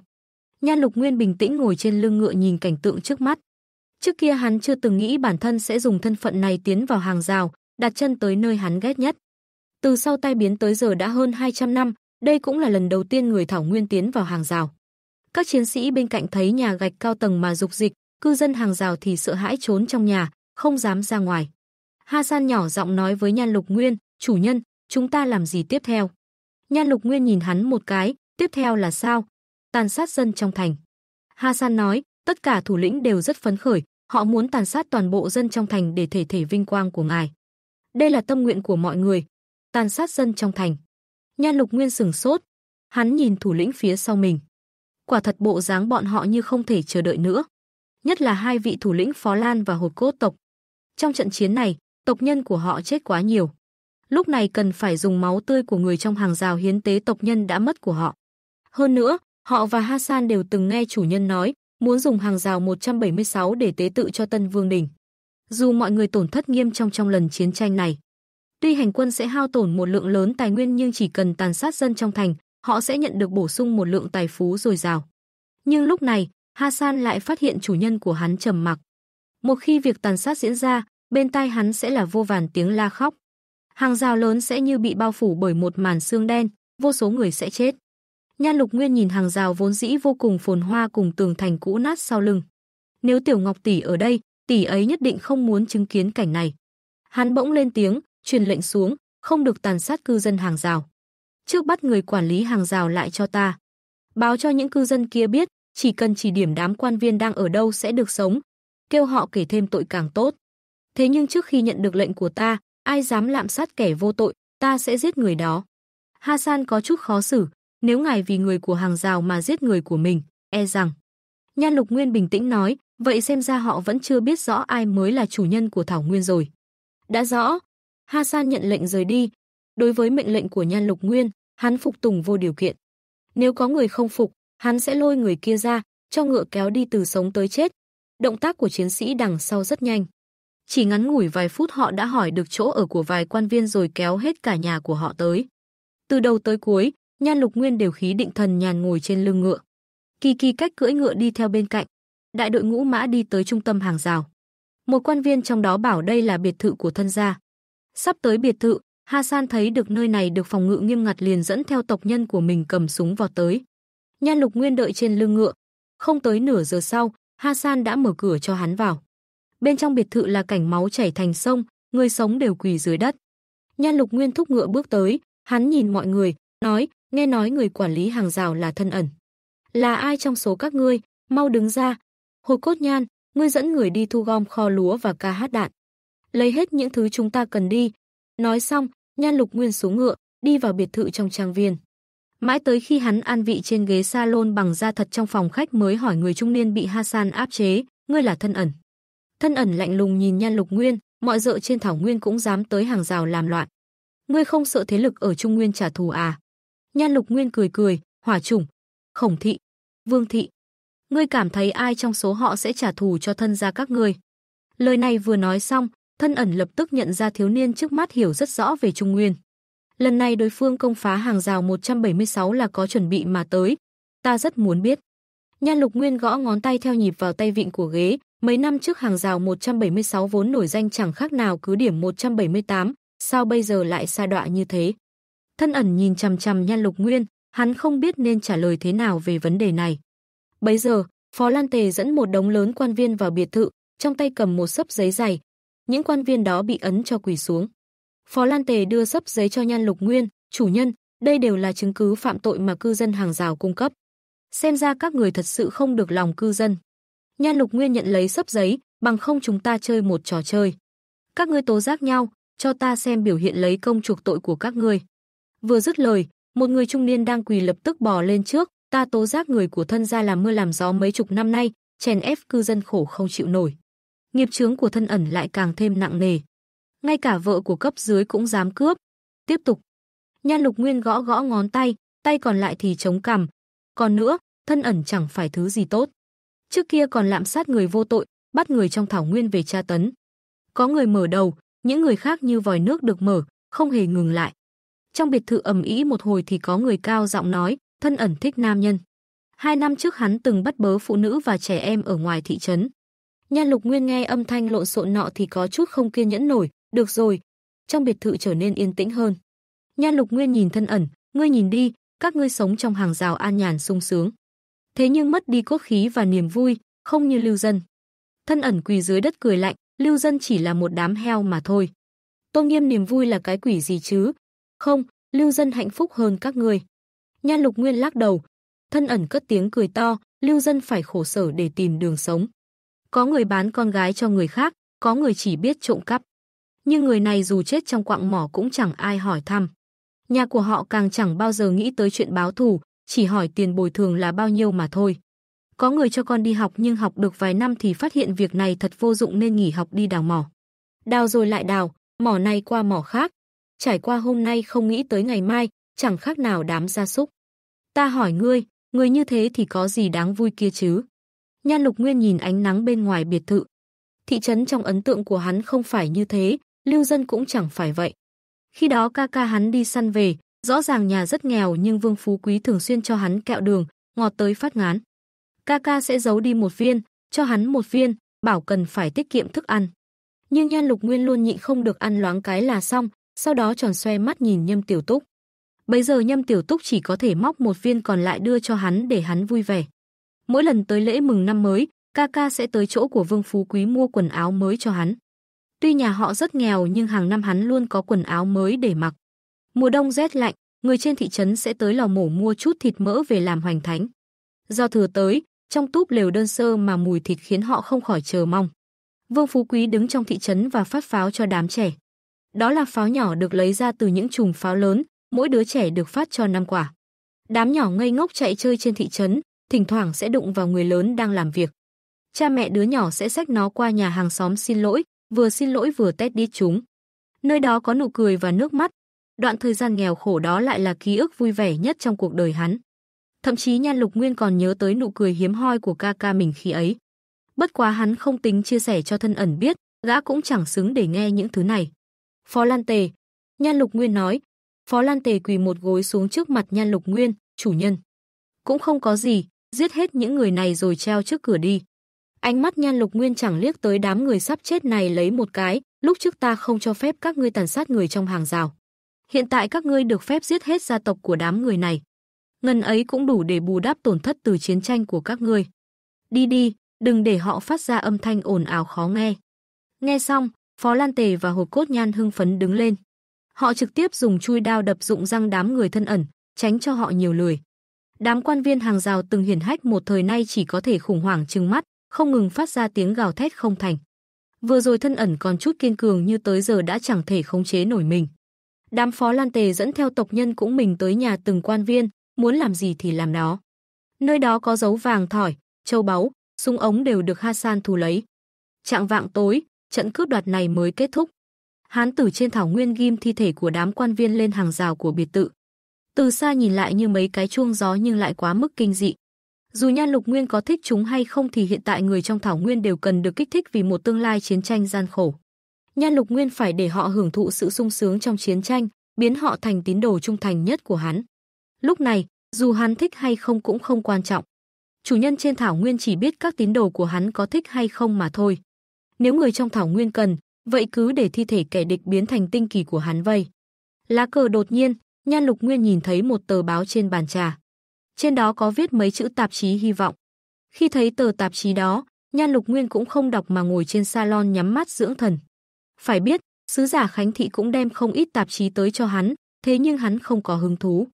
Nhan Lục Nguyên bình tĩnh ngồi trên lưng ngựa nhìn cảnh tượng trước mắt, Trước kia hắn chưa từng nghĩ bản thân sẽ dùng thân phận này tiến vào hàng rào, đặt chân tới nơi hắn ghét nhất. Từ sau tai biến tới giờ đã hơn 200 năm, đây cũng là lần đầu tiên người Thảo Nguyên tiến vào hàng rào. Các chiến sĩ bên cạnh thấy nhà gạch cao tầng mà dục dịch, cư dân hàng rào thì sợ hãi trốn trong nhà, không dám ra ngoài. Ha San nhỏ giọng nói với Nhan Lục Nguyên, chủ nhân, chúng ta làm gì tiếp theo? Nhan Lục Nguyên nhìn hắn một cái, tiếp theo là sao? Tàn sát dân trong thành. Ha San nói, tất cả thủ lĩnh đều rất phấn khởi, Họ muốn tàn sát toàn bộ dân trong thành để thể thể vinh quang của ngài. Đây là tâm nguyện của mọi người. Tàn sát dân trong thành. Nhan Lục Nguyên sừng sốt. Hắn nhìn thủ lĩnh phía sau mình. Quả thật bộ dáng bọn họ như không thể chờ đợi nữa. Nhất là hai vị thủ lĩnh Phó Lan và Hột Cốt tộc. Trong trận chiến này, tộc nhân của họ chết quá nhiều. Lúc này cần phải dùng máu tươi của người trong hàng rào hiến tế tộc nhân đã mất của họ. Hơn nữa, họ và Hassan đều từng nghe chủ nhân nói, muốn dùng hàng rào 176 để tế tự cho Tân Vương Đình. Dù mọi người tổn thất nghiêm trọng trong lần chiến tranh này, tuy hành quân sẽ hao tổn một lượng lớn tài nguyên nhưng chỉ cần tàn sát dân trong thành, họ sẽ nhận được bổ sung một lượng tài phú dồi dào. Nhưng lúc này, Hasan lại phát hiện chủ nhân của hắn trầm mặc. Một khi việc tàn sát diễn ra, bên tai hắn sẽ là vô vàn tiếng la khóc. Hàng rào lớn sẽ như bị bao phủ bởi một màn xương đen, vô số người sẽ chết. Nha Lục Nguyên nhìn hàng rào vốn dĩ vô cùng phồn hoa cùng tường thành cũ nát sau lưng. Nếu Tiểu Ngọc tỷ ở đây, tỷ ấy nhất định không muốn chứng kiến cảnh này. Hắn bỗng lên tiếng, truyền lệnh xuống, không được tàn sát cư dân hàng rào. Trước bắt người quản lý hàng rào lại cho ta. Báo cho những cư dân kia biết, chỉ cần chỉ điểm đám quan viên đang ở đâu sẽ được sống, kêu họ kể thêm tội càng tốt. Thế nhưng trước khi nhận được lệnh của ta, ai dám lạm sát kẻ vô tội, ta sẽ giết người đó. Hasan có chút khó xử, nếu ngài vì người của hàng rào mà giết người của mình, e rằng. Nhan Lục Nguyên bình tĩnh nói, vậy xem ra họ vẫn chưa biết rõ ai mới là chủ nhân của Thảo Nguyên rồi. Đã rõ, Hasan nhận lệnh rời đi. Đối với mệnh lệnh của Nhan Lục Nguyên, hắn phục tùng vô điều kiện. Nếu có người không phục, hắn sẽ lôi người kia ra, cho ngựa kéo đi từ sống tới chết. Động tác của chiến sĩ đằng sau rất nhanh. Chỉ ngắn ngủi vài phút họ đã hỏi được chỗ ở của vài quan viên rồi kéo hết cả nhà của họ tới. Từ đầu tới cuối, Nhan Lục Nguyên đều khí định thần nhàn ngồi trên lưng ngựa. Kỳ Kỳ cách cưỡi ngựa đi theo bên cạnh. Đại đội ngũ mã đi tới trung tâm hàng rào. Một quan viên trong đó bảo đây là biệt thự của thân gia. Sắp tới biệt thự, Hasan thấy được nơi này được phòng ngự nghiêm ngặt liền dẫn theo tộc nhân của mình cầm súng vào tới. Nhan Lục Nguyên đợi trên lưng ngựa, không tới nửa giờ sau, Hasan đã mở cửa cho hắn vào. Bên trong biệt thự là cảnh máu chảy thành sông, người sống đều quỳ dưới đất. Nhan Lục Nguyên thúc ngựa bước tới, hắn nhìn mọi người, nói, nghe nói người quản lý hàng rào là thân ẩn. Là ai trong số các ngươi, mau đứng ra. hồi Cốt Nhan, ngươi dẫn người đi thu gom kho lúa và ca hát đạn. Lấy hết những thứ chúng ta cần đi. Nói xong, Nhan Lục Nguyên xuống ngựa, đi vào biệt thự trong trang viên. Mãi tới khi hắn an vị trên ghế salon bằng da thật trong phòng khách mới hỏi người trung niên bị Hassan áp chế, ngươi là thân ẩn. Thân ẩn lạnh lùng nhìn Nhan Lục Nguyên, mọi dợ trên thảo nguyên cũng dám tới hàng rào làm loạn. Ngươi không sợ thế lực ở Trung Nguyên trả thù à? Nhan Lục Nguyên cười cười, hỏa chủng, khổng thị, vương thị. Ngươi cảm thấy ai trong số họ sẽ trả thù cho thân gia các ngươi? Lời này vừa nói xong, thân ẩn lập tức nhận ra thiếu niên trước mắt hiểu rất rõ về Trung Nguyên. Lần này đối phương công phá hàng rào 176 là có chuẩn bị mà tới. Ta rất muốn biết. Nhan Lục Nguyên gõ ngón tay theo nhịp vào tay vịn của ghế, mấy năm trước hàng rào 176 vốn nổi danh chẳng khác nào cứ điểm 178, sao bây giờ lại xa đọa như thế? Thân ẩn nhìn chằm chằm Nhan Lục Nguyên, hắn không biết nên trả lời thế nào về vấn đề này. bây giờ, Phó Lan Tề dẫn một đống lớn quan viên vào biệt thự, trong tay cầm một sấp giấy dày. Những quan viên đó bị ấn cho quỳ xuống. Phó Lan Tề đưa sấp giấy cho Nhan Lục Nguyên, chủ nhân, đây đều là chứng cứ phạm tội mà cư dân hàng rào cung cấp. Xem ra các người thật sự không được lòng cư dân. Nhan Lục Nguyên nhận lấy sấp giấy, bằng không chúng ta chơi một trò chơi. Các ngươi tố giác nhau, cho ta xem biểu hiện lấy công trục tội của các ngươi. Vừa dứt lời, một người trung niên đang quỳ lập tức bò lên trước, ta tố giác người của thân gia làm mưa làm gió mấy chục năm nay, chèn ép cư dân khổ không chịu nổi. Nghiệp chướng của thân ẩn lại càng thêm nặng nề. Ngay cả vợ của cấp dưới cũng dám cướp. Tiếp tục. Nhan Lục Nguyên gõ gõ ngón tay, tay còn lại thì chống cằm. Còn nữa, thân ẩn chẳng phải thứ gì tốt. Trước kia còn lạm sát người vô tội, bắt người trong thảo nguyên về tra tấn. Có người mở đầu, những người khác như vòi nước được mở, không hề ngừng lại. Trong biệt thự ầm ĩ một hồi thì có người cao giọng nói, thân ẩn thích nam nhân. Hai năm trước hắn từng bắt bớ phụ nữ và trẻ em ở ngoài thị trấn. nha Lục Nguyên nghe âm thanh lộn xộn nọ thì có chút không kiên nhẫn nổi, được rồi. Trong biệt thự trở nên yên tĩnh hơn. nha Lục Nguyên nhìn thân ẩn, ngươi nhìn đi, các ngươi sống trong hàng rào an nhàn sung sướng. Thế nhưng mất đi cốt khí và niềm vui, không như lưu dân. Thân ẩn quỳ dưới đất cười lạnh, lưu dân chỉ là một đám heo mà thôi. Tôn nghiêm niềm vui là cái quỷ gì chứ, không, lưu dân hạnh phúc hơn các người. Nha lục nguyên lắc đầu. Thân ẩn cất tiếng cười to, lưu dân phải khổ sở để tìm đường sống. Có người bán con gái cho người khác, có người chỉ biết trộm cắp. Nhưng người này dù chết trong quạng mỏ cũng chẳng ai hỏi thăm. Nhà của họ càng chẳng bao giờ nghĩ tới chuyện báo thù, chỉ hỏi tiền bồi thường là bao nhiêu mà thôi. Có người cho con đi học nhưng học được vài năm thì phát hiện việc này thật vô dụng nên nghỉ học đi đào mỏ. Đào rồi lại đào, mỏ này qua mỏ khác, trải qua hôm nay không nghĩ tới ngày mai, chẳng khác nào đám gia súc. Ta hỏi ngươi, ngươi như thế thì có gì đáng vui kia chứ? Nhan Lục Nguyên nhìn ánh nắng bên ngoài biệt thự. Thị trấn trong ấn tượng của hắn không phải như thế, lưu dân cũng chẳng phải vậy. Khi đó ca ca hắn đi săn về, rõ ràng nhà rất nghèo nhưng Vương Phú Quý thường xuyên cho hắn kẹo đường, ngọt tới phát ngán. Ca ca sẽ giấu đi một viên, cho hắn một viên, bảo cần phải tiết kiệm thức ăn. Nhưng Nhan Lục Nguyên luôn nhịn không được ăn loáng cái là xong, sau đó tròn xoe mắt nhìn Nhâm Tiểu Túc. Bây giờ Nhâm Tiểu Túc chỉ có thể móc một viên còn lại đưa cho hắn để hắn vui vẻ. Mỗi lần tới lễ mừng năm mới, ca ca sẽ tới chỗ của Vương Phú Quý mua quần áo mới cho hắn. Tuy nhà họ rất nghèo nhưng hàng năm hắn luôn có quần áo mới để mặc. Mùa đông rét lạnh, người trên thị trấn sẽ tới lò mổ mua chút thịt mỡ về làm hoành thánh. Do thừa tới, trong túp lều đơn sơ mà mùi thịt khiến họ không khỏi chờ mong. Vương Phú Quý đứng trong thị trấn và phát pháo cho đám trẻ. Đó là pháo nhỏ được lấy ra từ những chùm pháo lớn, mỗi đứa trẻ được phát cho năm quả. Đám nhỏ ngây ngốc chạy chơi trên thị trấn, thỉnh thoảng sẽ đụng vào người lớn đang làm việc. Cha mẹ đứa nhỏ sẽ xách nó qua nhà hàng xóm xin lỗi, vừa xin lỗi vừa tét đi chúng. Nơi đó có nụ cười và nước mắt. Đoạn thời gian nghèo khổ đó lại là ký ức vui vẻ nhất trong cuộc đời hắn. Thậm chí Nhan Lục Nguyên còn nhớ tới nụ cười hiếm hoi của ca ca mình khi ấy. Bất quá hắn không tính chia sẻ cho thân ẩn biết, gã cũng chẳng xứng để nghe những thứ này. Phó Lan Tề. Nhan Lục Nguyên nói. Phó Lan Tề quỳ một gối xuống trước mặt Nhan Lục Nguyên, chủ nhân. Cũng không có gì, giết hết những người này rồi treo trước cửa đi. Ánh mắt Nhan Lục Nguyên chẳng liếc tới đám người sắp chết này lấy một cái, lúc trước ta không cho phép các ngươi tàn sát người trong hàng rào. Hiện tại các ngươi được phép giết hết gia tộc của đám người này. Ngân ấy cũng đủ để bù đắp tổn thất từ chiến tranh của các ngươi. Đi đi, đừng để họ phát ra âm thanh ồn ào khó nghe. Nghe xong, Phó Lan Tề và Hộp Cốt Nhan hưng phấn đứng lên. Họ trực tiếp dùng chui đao đập dụng răng đám người thân ẩn, tránh cho họ nhiều lười. Đám quan viên hàng rào từng hiển hách một thời nay chỉ có thể khủng hoảng trừng mắt, không ngừng phát ra tiếng gào thét không thành. Vừa rồi thân ẩn còn chút kiên cường như tới giờ đã chẳng thể khống chế nổi mình. Đám phó Lan Tề dẫn theo tộc nhân cũng mình tới nhà từng quan viên, muốn làm gì thì làm đó. Nơi đó có dấu vàng thỏi, châu báu, súng ống đều được Hassan thu lấy. Trạng vạng tối, trận cướp đoạt này mới kết thúc. Hán tử trên thảo nguyên ghim thi thể của đám quan viên lên hàng rào của biệt tự. Từ xa nhìn lại như mấy cái chuông gió nhưng lại quá mức kinh dị. Dù Nhan Lục Nguyên có thích chúng hay không thì hiện tại người trong thảo nguyên đều cần được kích thích vì một tương lai chiến tranh gian khổ. Nhan Lục Nguyên phải để họ hưởng thụ sự sung sướng trong chiến tranh, biến họ thành tín đồ trung thành nhất của hắn. Lúc này, dù hắn thích hay không cũng không quan trọng. Chủ nhân trên thảo nguyên chỉ biết các tín đồ của hắn có thích hay không mà thôi. Nếu người trong thảo nguyên cần, vậy cứ để thi thể kẻ địch biến thành tinh kỳ của hắn vây. Lá cờ đột nhiên, Nhan Lục Nguyên nhìn thấy một tờ báo trên bàn trà. Trên đó có viết mấy chữ tạp chí hy vọng. Khi thấy tờ tạp chí đó, Nhan Lục Nguyên cũng không đọc mà ngồi trên salon nhắm mắt dưỡng thần. Phải biết, sứ giả Khánh Thị cũng đem không ít tạp chí tới cho hắn, thế nhưng hắn không có hứng thú.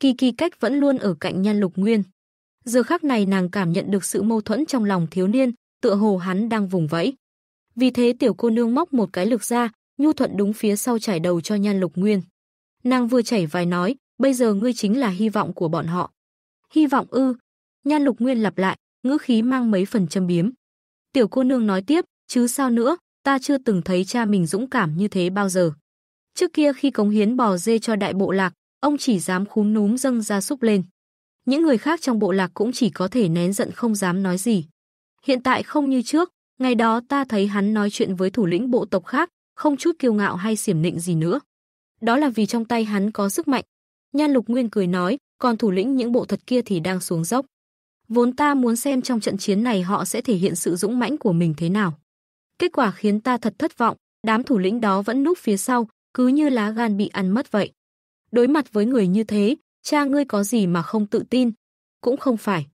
Kỳ kỳ cách vẫn luôn ở cạnh Nhan Lục Nguyên. Giờ khắc này nàng cảm nhận được sự mâu thuẫn trong lòng thiếu niên, tựa hồ hắn đang vùng vẫy. Vì thế tiểu cô nương móc một cái lực ra, nhu thuận đúng phía sau trải đầu cho Nhan Lục Nguyên. Nàng vừa chảy vài nói, bây giờ ngươi chính là hy vọng của bọn họ. Hy vọng ư? Nhan Lục Nguyên lặp lại, ngữ khí mang mấy phần châm biếm. Tiểu cô nương nói tiếp, chứ sao nữa, ta chưa từng thấy cha mình dũng cảm như thế bao giờ. Trước kia khi cống hiến bò dê cho đại bộ lạc, ông chỉ dám khúm núm dâng ra súc lên. Những người khác trong bộ lạc cũng chỉ có thể nén giận không dám nói gì. Hiện tại không như trước, Ngày đó ta thấy hắn nói chuyện với thủ lĩnh bộ tộc khác, không chút kiêu ngạo hay xiểm nịnh gì nữa. Đó là vì trong tay hắn có sức mạnh. Nhan Lục Nguyên cười nói, còn thủ lĩnh những bộ thật kia thì đang xuống dốc. Vốn ta muốn xem trong trận chiến này họ sẽ thể hiện sự dũng mãnh của mình thế nào. Kết quả khiến ta thật thất vọng, đám thủ lĩnh đó vẫn núp phía sau, cứ như lá gan bị ăn mất vậy. Đối mặt với người như thế, cha ngươi có gì mà không tự tin? Cũng không phải.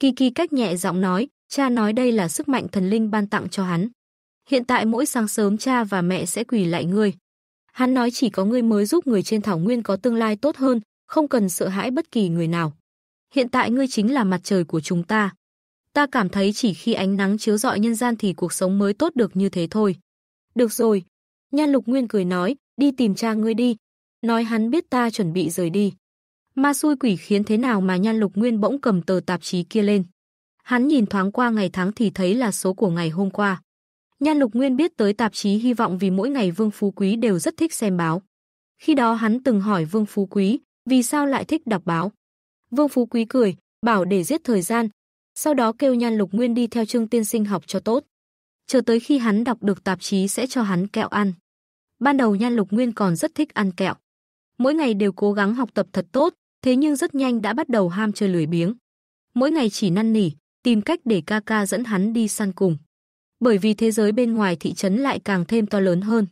Kỳ kỳ cách nhẹ giọng nói, Cha nói đây là sức mạnh thần linh ban tặng cho hắn. Hiện tại mỗi sáng sớm cha và mẹ sẽ quỳ lại ngươi. Hắn nói chỉ có ngươi mới giúp người trên thảo nguyên có tương lai tốt hơn, không cần sợ hãi bất kỳ người nào. Hiện tại ngươi chính là mặt trời của chúng ta. Ta cảm thấy chỉ khi ánh nắng chiếu rọi nhân gian thì cuộc sống mới tốt được như thế thôi. Được rồi. Nhan Lục Nguyên cười nói, đi tìm cha ngươi đi. Nói hắn biết ta chuẩn bị rời đi. Ma xui quỷ khiến thế nào mà Nhan Lục Nguyên bỗng cầm tờ tạp chí kia lên. Hắn nhìn thoáng qua ngày tháng thì thấy là số của ngày hôm qua. Nhan Lục Nguyên biết tới tạp chí Hy vọng vì mỗi ngày Vương Phú Quý đều rất thích xem báo. Khi đó hắn từng hỏi Vương Phú Quý, vì sao lại thích đọc báo. Vương Phú Quý cười, bảo để giết thời gian, sau đó kêu Nhan Lục Nguyên đi theo Trương Tiên Sinh học cho tốt. Chờ tới khi hắn đọc được tạp chí sẽ cho hắn kẹo ăn. Ban đầu Nhan Lục Nguyên còn rất thích ăn kẹo. Mỗi ngày đều cố gắng học tập thật tốt, thế nhưng rất nhanh đã bắt đầu ham chơi lười biếng. Mỗi ngày chỉ năn nỉ, tìm cách để ca ca dẫn hắn đi săn cùng. Bởi vì thế giới bên ngoài thị trấn lại càng thêm to lớn hơn.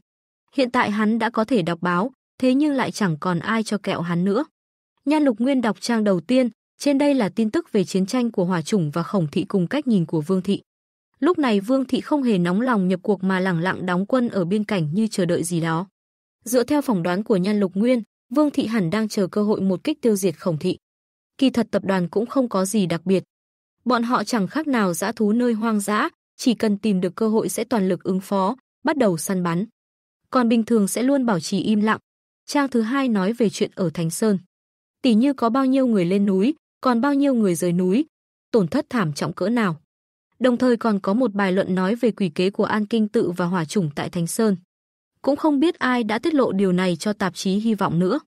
Hiện tại hắn đã có thể đọc báo, thế nhưng lại chẳng còn ai cho kẹo hắn nữa. Nhan Lục Nguyên đọc trang đầu tiên, trên đây là tin tức về chiến tranh của Hỏa Chủng và Khổng Thị cùng cách nhìn của Vương Thị. Lúc này Vương Thị không hề nóng lòng nhập cuộc mà lẳng lặng đóng quân ở biên cảnh như chờ đợi gì đó. Dựa theo phỏng đoán của Nhan Lục Nguyên, Vương Thị hẳn đang chờ cơ hội một kích tiêu diệt Khổng Thị. Kỳ thật tập đoàn cũng không có gì đặc biệt, Bọn họ chẳng khác nào dã thú nơi hoang dã, chỉ cần tìm được cơ hội sẽ toàn lực ứng phó, bắt đầu săn bắn. Còn bình thường sẽ luôn bảo trì im lặng. Trang thứ hai nói về chuyện ở Thánh Sơn. Tỷ như có bao nhiêu người lên núi, còn bao nhiêu người rời núi, tổn thất thảm trọng cỡ nào. Đồng thời còn có một bài luận nói về quỷ kế của An Kinh Tự và Hỏa Chủng tại Thánh Sơn. Cũng không biết ai đã tiết lộ điều này cho tạp chí Hy vọng nữa.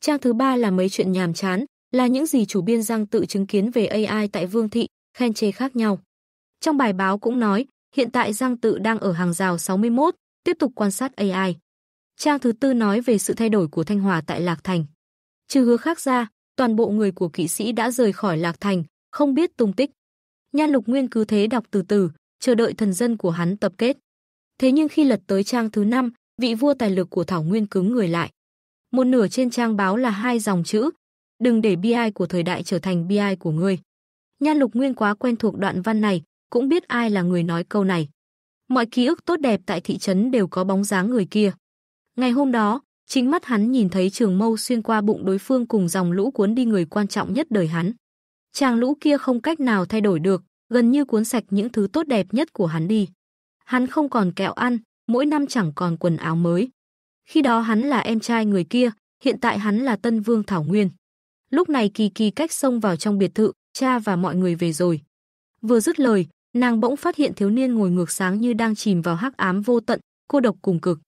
Trang thứ ba là mấy chuyện nhàm chán, là những gì chủ biên Giang tự chứng kiến về AI tại Vương Thị, khen chê khác nhau. Trong bài báo cũng nói, hiện tại Giang Tự đang ở hàng rào 61, tiếp tục quan sát AI. Trang thứ tư nói về sự thay đổi của Thanh Hòa tại Lạc Thành. Trừ hứa khác ra, toàn bộ người của kỵ sĩ đã rời khỏi Lạc Thành, không biết tung tích. Nhan Lục Nguyên cứ thế đọc từ từ, chờ đợi thần dân của hắn tập kết. Thế nhưng khi lật tới trang thứ năm, vị vua tài lực của Thảo Nguyên cứng người lại. Một nửa trên trang báo là hai dòng chữ, đừng để bi ai của thời đại trở thành bi ai của ngươi. Nhan Lục Nguyên quá quen thuộc đoạn văn này, cũng biết ai là người nói câu này. Mọi ký ức tốt đẹp tại thị trấn đều có bóng dáng người kia. Ngày hôm đó, chính mắt hắn nhìn thấy trường mâu xuyên qua bụng đối phương cùng dòng lũ cuốn đi người quan trọng nhất đời hắn. Tràng lũ kia không cách nào thay đổi được, gần như cuốn sạch những thứ tốt đẹp nhất của hắn đi. Hắn không còn kẹo ăn, mỗi năm chẳng còn quần áo mới. Khi đó hắn là em trai người kia, hiện tại hắn là Tân Vương Thảo Nguyên. Lúc này Kỳ Kỳ cách xông vào trong biệt thự, cha và mọi người về rồi. Vừa dứt lời, nàng bỗng phát hiện thiếu niên ngồi ngược sáng như đang chìm vào hắc ám vô tận, cô độc cùng cực.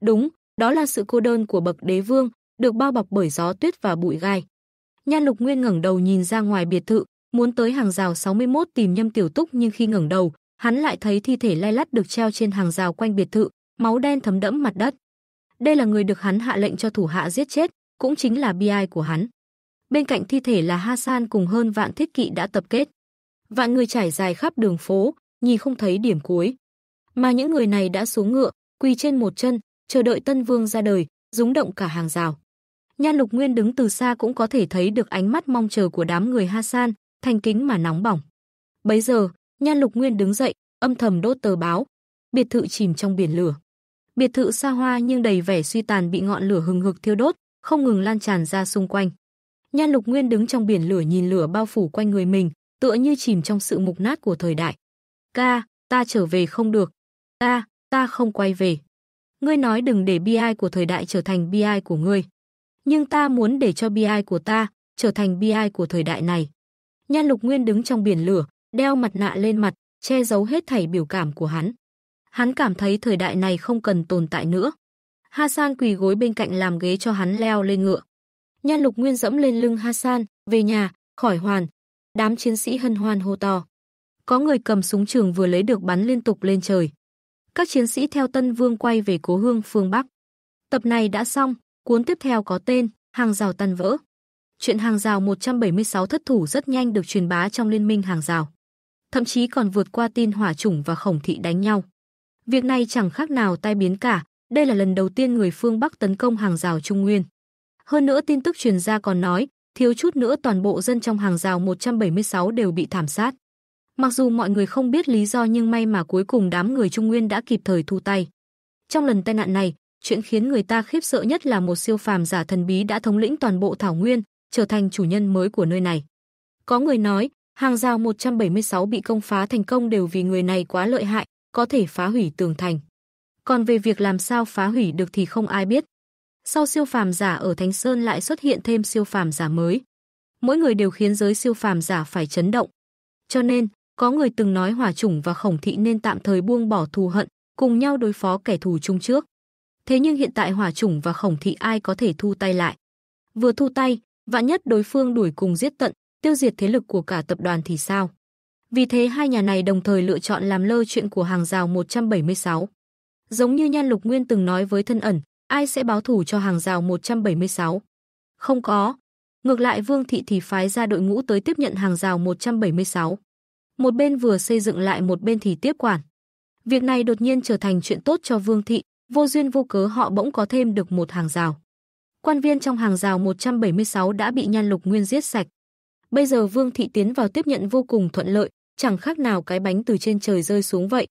Đúng, đó là sự cô đơn của bậc đế vương, được bao bọc bởi gió tuyết và bụi gai. Nhan Lục Nguyên ngẩng đầu nhìn ra ngoài biệt thự, muốn tới hàng rào 61 tìm Nhâm Tiểu Túc nhưng khi ngẩng đầu, hắn lại thấy thi thể lay lắt được treo trên hàng rào quanh biệt thự, máu đen thấm đẫm mặt đất. Đây là người được hắn hạ lệnh cho thủ hạ giết chết, cũng chính là bi ai của hắn. Bên cạnh thi thể là Hasan cùng hơn vạn thiết kỵ đã tập kết. Vạn người trải dài khắp đường phố, nhìn không thấy điểm cuối. Mà những người này đã xuống ngựa, quỳ trên một chân, chờ đợi Tân Vương ra đời, rúng động cả hàng rào. Nhan Lục Nguyên đứng từ xa cũng có thể thấy được ánh mắt mong chờ của đám người Hasan, thành kính mà nóng bỏng. Bấy giờ, Nhan Lục Nguyên đứng dậy, âm thầm đốt tờ báo. Biệt thự chìm trong biển lửa. Biệt thự xa hoa nhưng đầy vẻ suy tàn bị ngọn lửa hừng hực thiêu đốt, không ngừng lan tràn ra xung quanh. Nhan Lục Nguyên đứng trong biển lửa nhìn lửa bao phủ quanh người mình, tựa như chìm trong sự mục nát của thời đại. "Ca, ta trở về không được. Ta, ta không quay về. Ngươi nói đừng để bi ai của thời đại trở thành bi ai của ngươi, nhưng ta muốn để cho bi ai của ta trở thành bi ai của thời đại này." Nhan Lục Nguyên đứng trong biển lửa, đeo mặt nạ lên mặt, che giấu hết thảy biểu cảm của hắn. Hắn cảm thấy thời đại này không cần tồn tại nữa. Ha San quỳ gối bên cạnh làm ghế cho hắn leo lên ngựa. Nhan Lục Nguyên dẫm lên lưng Hasan, về nhà, khỏi hoàn. Đám chiến sĩ hân hoan hô to. Có người cầm súng trường vừa lấy được bắn liên tục lên trời. Các chiến sĩ theo Tân Vương quay về cố hương phương Bắc. Tập này đã xong, cuốn tiếp theo có tên Hàng rào tan vỡ. Chuyện hàng rào 176 thất thủ rất nhanh được truyền bá trong liên minh hàng rào. Thậm chí còn vượt qua tin hỏa chủng và khổng thị đánh nhau. Việc này chẳng khác nào tai biến cả, đây là lần đầu tiên người phương Bắc tấn công hàng rào Trung Nguyên. Hơn nữa tin tức truyền ra còn nói, thiếu chút nữa toàn bộ dân trong hàng rào 176 đều bị thảm sát. Mặc dù mọi người không biết lý do nhưng may mà cuối cùng đám người Trung Nguyên đã kịp thời thu tay. Trong lần tai nạn này, chuyện khiến người ta khiếp sợ nhất là một siêu phàm giả thần bí đã thống lĩnh toàn bộ Thảo Nguyên, trở thành chủ nhân mới của nơi này. Có người nói, hàng rào 176 bị công phá thành công đều vì người này quá lợi hại, có thể phá hủy tường thành. Còn về việc làm sao phá hủy được thì không ai biết, sau siêu phàm giả ở Thánh Sơn lại xuất hiện thêm siêu phàm giả mới. Mỗi người đều khiến giới siêu phàm giả phải chấn động. Cho nên, có người từng nói Hỏa Chủng và Khổng Thị nên tạm thời buông bỏ thù hận, cùng nhau đối phó kẻ thù chung trước. Thế nhưng hiện tại Hỏa Chủng và Khổng Thị ai có thể thu tay lại? Vừa thu tay, vạn nhất đối phương đuổi cùng giết tận, tiêu diệt thế lực của cả tập đoàn thì sao? Vì thế hai nhà này đồng thời lựa chọn làm lơ chuyện của hàng rào 176. Giống như Nhan Lục Nguyên từng nói với thân ẩn, Ai sẽ báo thủ cho hàng rào 176? Không có. Ngược lại Vương Thị thì phái ra đội ngũ tới tiếp nhận hàng rào 176. Một bên vừa xây dựng lại một bên thì tiếp quản. Việc này đột nhiên trở thành chuyện tốt cho Vương Thị, vô duyên vô cớ họ bỗng có thêm được một hàng rào. Quan viên trong hàng rào 176 đã bị nhan lục nguyên giết sạch. Bây giờ Vương Thị tiến vào tiếp nhận vô cùng thuận lợi, chẳng khác nào cái bánh từ trên trời rơi xuống vậy.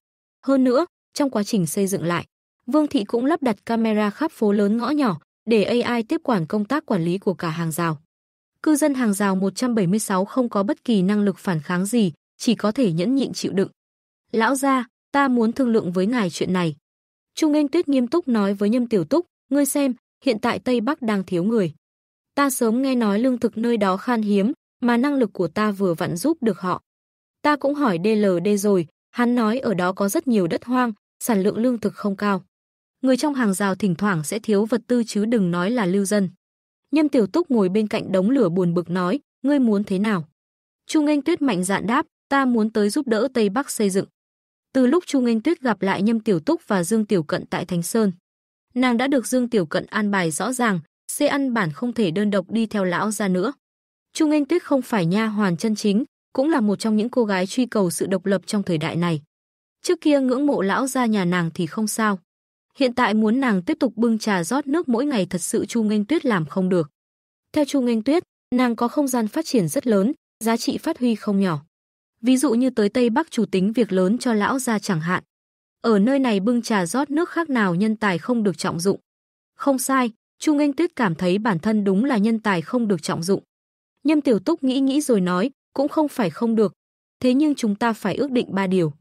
Hơn nữa, trong quá trình xây dựng lại, Vương Thị cũng lắp đặt camera khắp phố lớn ngõ nhỏ để AI tiếp quản công tác quản lý của cả hàng rào. Cư dân hàng rào 176 không có bất kỳ năng lực phản kháng gì, chỉ có thể nhẫn nhịn chịu đựng. Lão gia, ta muốn thương lượng với ngài chuyện này. Trung Nguyên Tuyết nghiêm túc nói với Nhâm Tiểu Túc, ngươi xem, hiện tại Tây Bắc đang thiếu người. Ta sớm nghe nói lương thực nơi đó khan hiếm, mà năng lực của ta vừa vặn giúp được họ. Ta cũng hỏi DLD rồi, hắn nói ở đó có rất nhiều đất hoang, sản lượng lương thực không cao người trong hàng rào thỉnh thoảng sẽ thiếu vật tư chứ đừng nói là lưu dân. Nhâm Tiểu Túc ngồi bên cạnh đống lửa buồn bực nói, ngươi muốn thế nào? Chu Nghênh Tuyết mạnh dạn đáp, ta muốn tới giúp đỡ Tây Bắc xây dựng. Từ lúc Chu Nghênh Tuyết gặp lại Nhâm Tiểu Túc và Dương Tiểu Cận tại Thánh Sơn, nàng đã được Dương Tiểu Cận an bài rõ ràng, xê ăn bản không thể đơn độc đi theo lão ra nữa. Chu Nghênh Tuyết không phải nha hoàn chân chính, cũng là một trong những cô gái truy cầu sự độc lập trong thời đại này. Trước kia ngưỡng mộ lão gia nhà nàng thì không sao, Hiện tại muốn nàng tiếp tục bưng trà rót nước mỗi ngày thật sự Chu Nghênh Tuyết làm không được. Theo Chu Nghênh Tuyết, nàng có không gian phát triển rất lớn, giá trị phát huy không nhỏ. Ví dụ như tới Tây Bắc chủ tính việc lớn cho lão gia chẳng hạn. Ở nơi này bưng trà rót nước khác nào nhân tài không được trọng dụng. Không sai, Chu Nghênh Tuyết cảm thấy bản thân đúng là nhân tài không được trọng dụng. Nhâm Tiểu Túc nghĩ nghĩ rồi nói, cũng không phải không được, thế nhưng chúng ta phải ước định ba điều.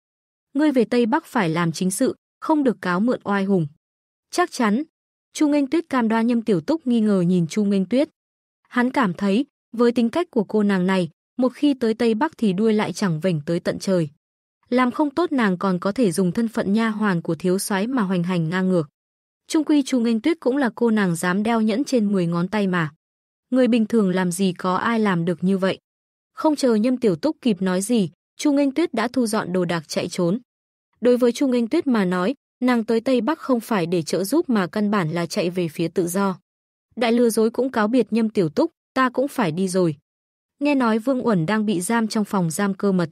Ngươi về Tây Bắc phải làm chính sự, không được cáo mượn oai hùng. Chắc chắn, Chu Nghênh Tuyết cam đoan Nhâm Tiểu Túc nghi ngờ nhìn Chu Nghênh Tuyết. Hắn cảm thấy, với tính cách của cô nàng này, một khi tới Tây Bắc thì đuôi lại chẳng vảnh tới tận trời. Làm không tốt nàng còn có thể dùng thân phận nha hoàn của thiếu soái mà hoành hành ngang ngược. Trung quy Chu Nghênh Tuyết cũng là cô nàng dám đeo nhẫn trên 10 ngón tay mà. Người bình thường làm gì có ai làm được như vậy. Không chờ Nhâm Tiểu Túc kịp nói gì, Chu Nghênh Tuyết đã thu dọn đồ đạc chạy trốn. Đối với Trung Anh Tuyết mà nói, nàng tới Tây Bắc không phải để trợ giúp mà căn bản là chạy về phía tự do. Đại lừa dối cũng cáo biệt Nhâm Tiểu Túc, ta cũng phải đi rồi. Nghe nói Vương Uẩn đang bị giam trong phòng giam cơ mật.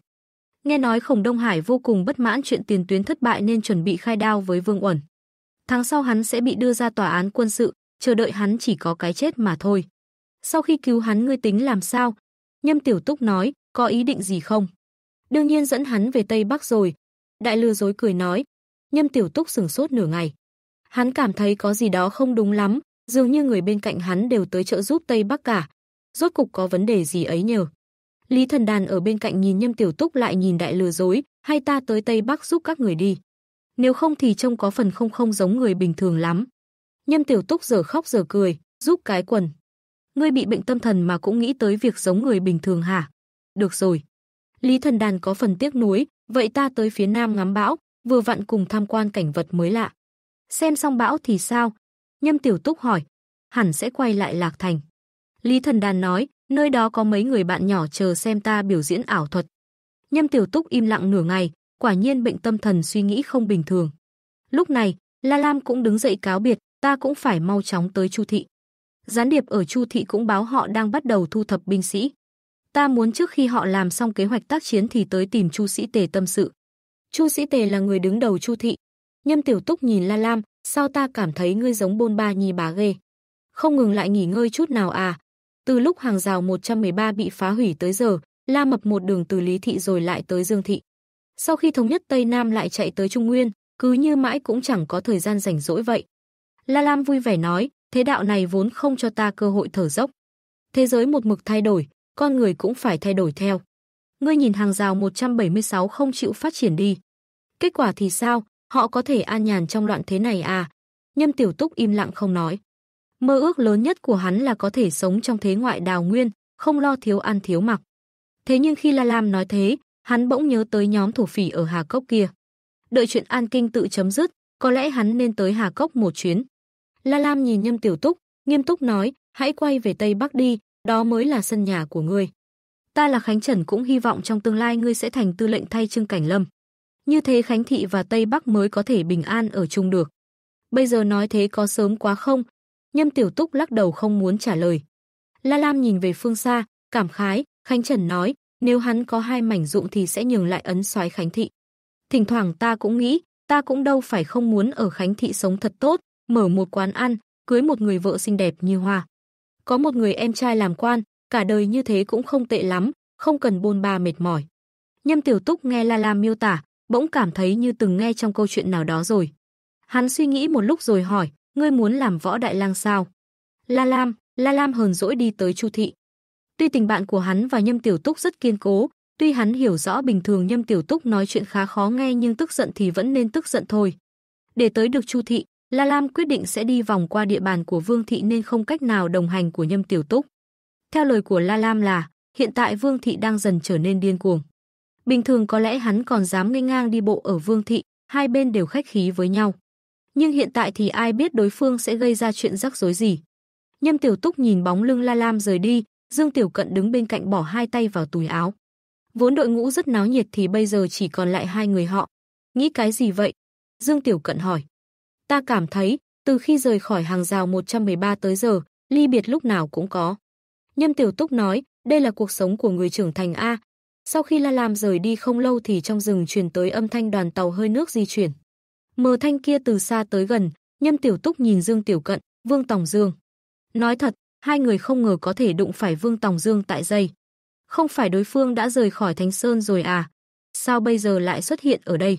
Nghe nói Khổng Đông Hải vô cùng bất mãn chuyện tiền tuyến thất bại nên chuẩn bị khai đao với Vương Uẩn. Tháng sau hắn sẽ bị đưa ra tòa án quân sự, chờ đợi hắn chỉ có cái chết mà thôi. Sau khi cứu hắn ngươi tính làm sao? Nhâm Tiểu Túc nói, có ý định gì không? Đương nhiên dẫn hắn về Tây Bắc rồi, Đại lừa dối cười nói. Nhâm tiểu túc sừng sốt nửa ngày. Hắn cảm thấy có gì đó không đúng lắm, dường như người bên cạnh hắn đều tới trợ giúp Tây Bắc cả. Rốt cục có vấn đề gì ấy nhờ. Lý thần đàn ở bên cạnh nhìn nhâm tiểu túc lại nhìn đại lừa dối, hay ta tới Tây Bắc giúp các người đi. Nếu không thì trông có phần không không giống người bình thường lắm. Nhâm tiểu túc giờ khóc giờ cười, giúp cái quần. Ngươi bị bệnh tâm thần mà cũng nghĩ tới việc giống người bình thường hả? Được rồi. Lý Thần Đàn có phần tiếc nuối, vậy ta tới phía nam ngắm bão, vừa vặn cùng tham quan cảnh vật mới lạ. Xem xong bão thì sao? Nhâm Tiểu Túc hỏi. Hẳn sẽ quay lại Lạc Thành. Lý Thần Đàn nói, nơi đó có mấy người bạn nhỏ chờ xem ta biểu diễn ảo thuật. Nhâm Tiểu Túc im lặng nửa ngày, quả nhiên bệnh tâm thần suy nghĩ không bình thường. Lúc này, La Lam cũng đứng dậy cáo biệt, ta cũng phải mau chóng tới Chu thị. Gián điệp ở Chu thị cũng báo họ đang bắt đầu thu thập binh sĩ. Ta muốn trước khi họ làm xong kế hoạch tác chiến thì tới tìm Chu Sĩ Tề tâm sự. Chu Sĩ Tề là người đứng đầu Chu thị. Nhâm Tiểu Túc nhìn La Lam, sao ta cảm thấy ngươi giống Bôn Ba Nhi bà ghê? Không ngừng lại nghỉ ngơi chút nào à? Từ lúc hàng rào 113 bị phá hủy tới giờ, La Mập một đường từ Lý thị rồi lại tới Dương thị. Sau khi thống nhất Tây Nam lại chạy tới Trung Nguyên, cứ như mãi cũng chẳng có thời gian rảnh rỗi vậy. La Lam vui vẻ nói, thế đạo này vốn không cho ta cơ hội thở dốc. Thế giới một mực thay đổi, con người cũng phải thay đổi theo. Ngươi nhìn hàng rào 176 không chịu phát triển đi. Kết quả thì sao, họ có thể an nhàn trong đoạn thế này à? Nhâm Tiểu Túc im lặng không nói. Mơ ước lớn nhất của hắn là có thể sống trong thế ngoại đào nguyên, không lo thiếu ăn thiếu mặc. Thế nhưng khi La Lam nói thế, hắn bỗng nhớ tới nhóm thủ phỉ ở Hà Cốc kia. Đợi chuyện An Kinh tự chấm dứt, có lẽ hắn nên tới Hà Cốc một chuyến. La Lam nhìn Nhâm Tiểu Túc, nghiêm túc nói, hãy quay về Tây Bắc đi, đó mới là sân nhà của ngươi. Ta là Khánh Trần cũng hy vọng trong tương lai ngươi sẽ thành tư lệnh thay Trương Cảnh Lâm. Như thế Khánh Thị và Tây Bắc mới có thể bình an ở chung được. Bây giờ nói thế có sớm quá không? Nhâm Tiểu Túc lắc đầu không muốn trả lời. La Lam nhìn về phương xa, cảm khái, Khánh Trần nói, nếu hắn có hai mảnh dụng thì sẽ nhường lại ấn soái Khánh Thị. Thỉnh thoảng ta cũng nghĩ, ta cũng đâu phải không muốn ở Khánh Thị sống thật tốt, mở một quán ăn, cưới một người vợ xinh đẹp như hoa có một người em trai làm quan, cả đời như thế cũng không tệ lắm, không cần bôn ba mệt mỏi. Nhâm Tiểu Túc nghe La Lam miêu tả, bỗng cảm thấy như từng nghe trong câu chuyện nào đó rồi. Hắn suy nghĩ một lúc rồi hỏi, ngươi muốn làm võ đại lang sao? La Lam, La Lam hờn dỗi đi tới Chu thị. Tuy tình bạn của hắn và Nhâm Tiểu Túc rất kiên cố, tuy hắn hiểu rõ bình thường Nhâm Tiểu Túc nói chuyện khá khó nghe nhưng tức giận thì vẫn nên tức giận thôi. Để tới được Chu thị, La Lam quyết định sẽ đi vòng qua địa bàn của Vương Thị nên không cách nào đồng hành của Nhâm Tiểu Túc. Theo lời của La Lam là, hiện tại Vương Thị đang dần trở nên điên cuồng. Bình thường có lẽ hắn còn dám nghênh ngang đi bộ ở Vương Thị, hai bên đều khách khí với nhau. Nhưng hiện tại thì ai biết đối phương sẽ gây ra chuyện rắc rối gì. Nhâm Tiểu Túc nhìn bóng lưng La Lam rời đi, Dương Tiểu Cận đứng bên cạnh bỏ hai tay vào túi áo. Vốn đội ngũ rất náo nhiệt thì bây giờ chỉ còn lại hai người họ. Nghĩ cái gì vậy? Dương Tiểu Cận hỏi. Ta cảm thấy, từ khi rời khỏi hàng rào 113 tới giờ, ly biệt lúc nào cũng có. Nhâm Tiểu Túc nói, đây là cuộc sống của người trưởng thành A. Sau khi La Lam rời đi không lâu thì trong rừng truyền tới âm thanh đoàn tàu hơi nước di chuyển. Mờ thanh kia từ xa tới gần, Nhâm Tiểu Túc nhìn Dương Tiểu Cận, Vương Tòng Dương. Nói thật, hai người không ngờ có thể đụng phải Vương Tòng Dương tại dây. Không phải đối phương đã rời khỏi Thánh Sơn rồi à? Sao bây giờ lại xuất hiện ở đây?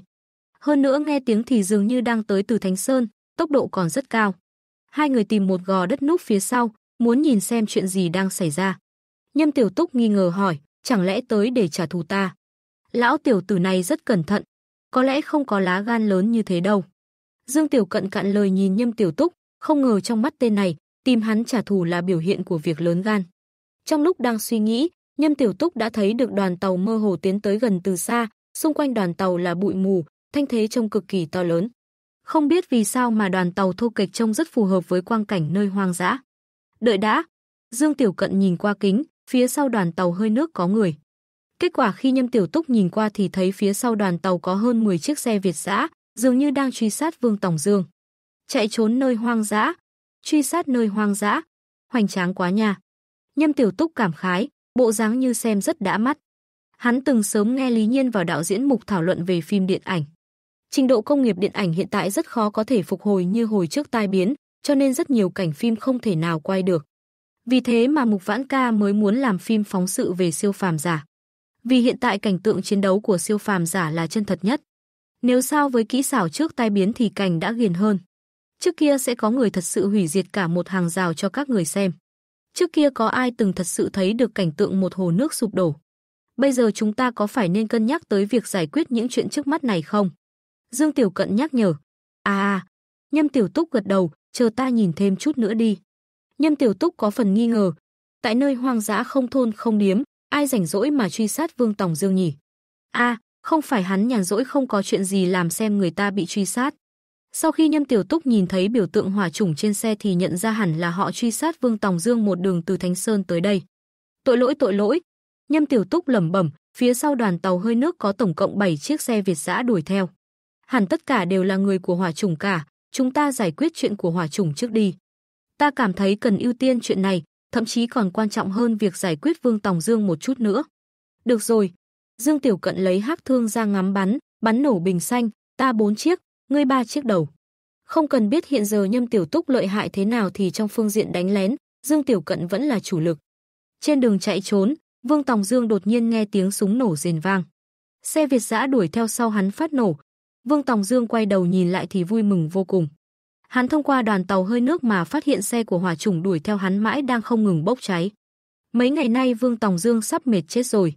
Hơn nữa nghe tiếng thì dường như đang tới từ Thánh Sơn, tốc độ còn rất cao. Hai người tìm một gò đất núp phía sau, muốn nhìn xem chuyện gì đang xảy ra. Nhâm Tiểu Túc nghi ngờ hỏi, chẳng lẽ tới để trả thù ta? Lão tiểu tử này rất cẩn thận, có lẽ không có lá gan lớn như thế đâu. Dương Tiểu Cận cạn lời nhìn Nhâm Tiểu Túc, không ngờ trong mắt tên này, tìm hắn trả thù là biểu hiện của việc lớn gan. Trong lúc đang suy nghĩ, Nhâm Tiểu Túc đã thấy được đoàn tàu mơ hồ tiến tới gần từ xa, xung quanh đoàn tàu là bụi mù, thanh thế trông cực kỳ to lớn. Không biết vì sao mà đoàn tàu thô kịch trông rất phù hợp với quang cảnh nơi hoang dã. Đợi đã, Dương Tiểu Cận nhìn qua kính, phía sau đoàn tàu hơi nước có người. Kết quả khi Nhâm Tiểu Túc nhìn qua thì thấy phía sau đoàn tàu có hơn 10 chiếc xe Việt dã, dường như đang truy sát Vương Tổng Dương. Chạy trốn nơi hoang dã, truy sát nơi hoang dã, hoành tráng quá nha. Nhâm Tiểu Túc cảm khái, bộ dáng như xem rất đã mắt. Hắn từng sớm nghe Lý Nhiên vào đạo diễn mục thảo luận về phim điện ảnh trình độ công nghiệp điện ảnh hiện tại rất khó có thể phục hồi như hồi trước tai biến, cho nên rất nhiều cảnh phim không thể nào quay được. Vì thế mà Mục Vãn Ca mới muốn làm phim phóng sự về siêu phàm giả. Vì hiện tại cảnh tượng chiến đấu của siêu phàm giả là chân thật nhất. Nếu so với kỹ xảo trước tai biến thì cảnh đã ghiền hơn. Trước kia sẽ có người thật sự hủy diệt cả một hàng rào cho các người xem. Trước kia có ai từng thật sự thấy được cảnh tượng một hồ nước sụp đổ. Bây giờ chúng ta có phải nên cân nhắc tới việc giải quyết những chuyện trước mắt này không? Dương Tiểu Cận nhắc nhở. À, à Nhâm Tiểu Túc gật đầu, chờ ta nhìn thêm chút nữa đi. Nhâm Tiểu Túc có phần nghi ngờ. Tại nơi hoang dã không thôn không điếm, ai rảnh rỗi mà truy sát Vương Tòng Dương nhỉ? a à, không phải hắn nhàn rỗi không có chuyện gì làm xem người ta bị truy sát. Sau khi Nhâm Tiểu Túc nhìn thấy biểu tượng hỏa chủng trên xe thì nhận ra hẳn là họ truy sát Vương Tòng Dương một đường từ Thánh Sơn tới đây. Tội lỗi tội lỗi. Nhâm Tiểu Túc lẩm bẩm, phía sau đoàn tàu hơi nước có tổng cộng 7 chiếc xe Việt giã đuổi theo hẳn tất cả đều là người của hỏa chủng cả, chúng ta giải quyết chuyện của hỏa chủng trước đi. Ta cảm thấy cần ưu tiên chuyện này, thậm chí còn quan trọng hơn việc giải quyết Vương Tòng Dương một chút nữa. Được rồi. Dương Tiểu Cận lấy hắc thương ra ngắm bắn, bắn nổ bình xanh, ta bốn chiếc, ngươi ba chiếc đầu. Không cần biết hiện giờ Nhâm Tiểu Túc lợi hại thế nào thì trong phương diện đánh lén, Dương Tiểu Cận vẫn là chủ lực. Trên đường chạy trốn, Vương Tòng Dương đột nhiên nghe tiếng súng nổ rền vang. Xe Việt giã đuổi theo sau hắn phát nổ, Vương Tòng Dương quay đầu nhìn lại thì vui mừng vô cùng. Hắn thông qua đoàn tàu hơi nước mà phát hiện xe của hỏa chủng đuổi theo hắn mãi đang không ngừng bốc cháy. Mấy ngày nay Vương Tòng Dương sắp mệt chết rồi.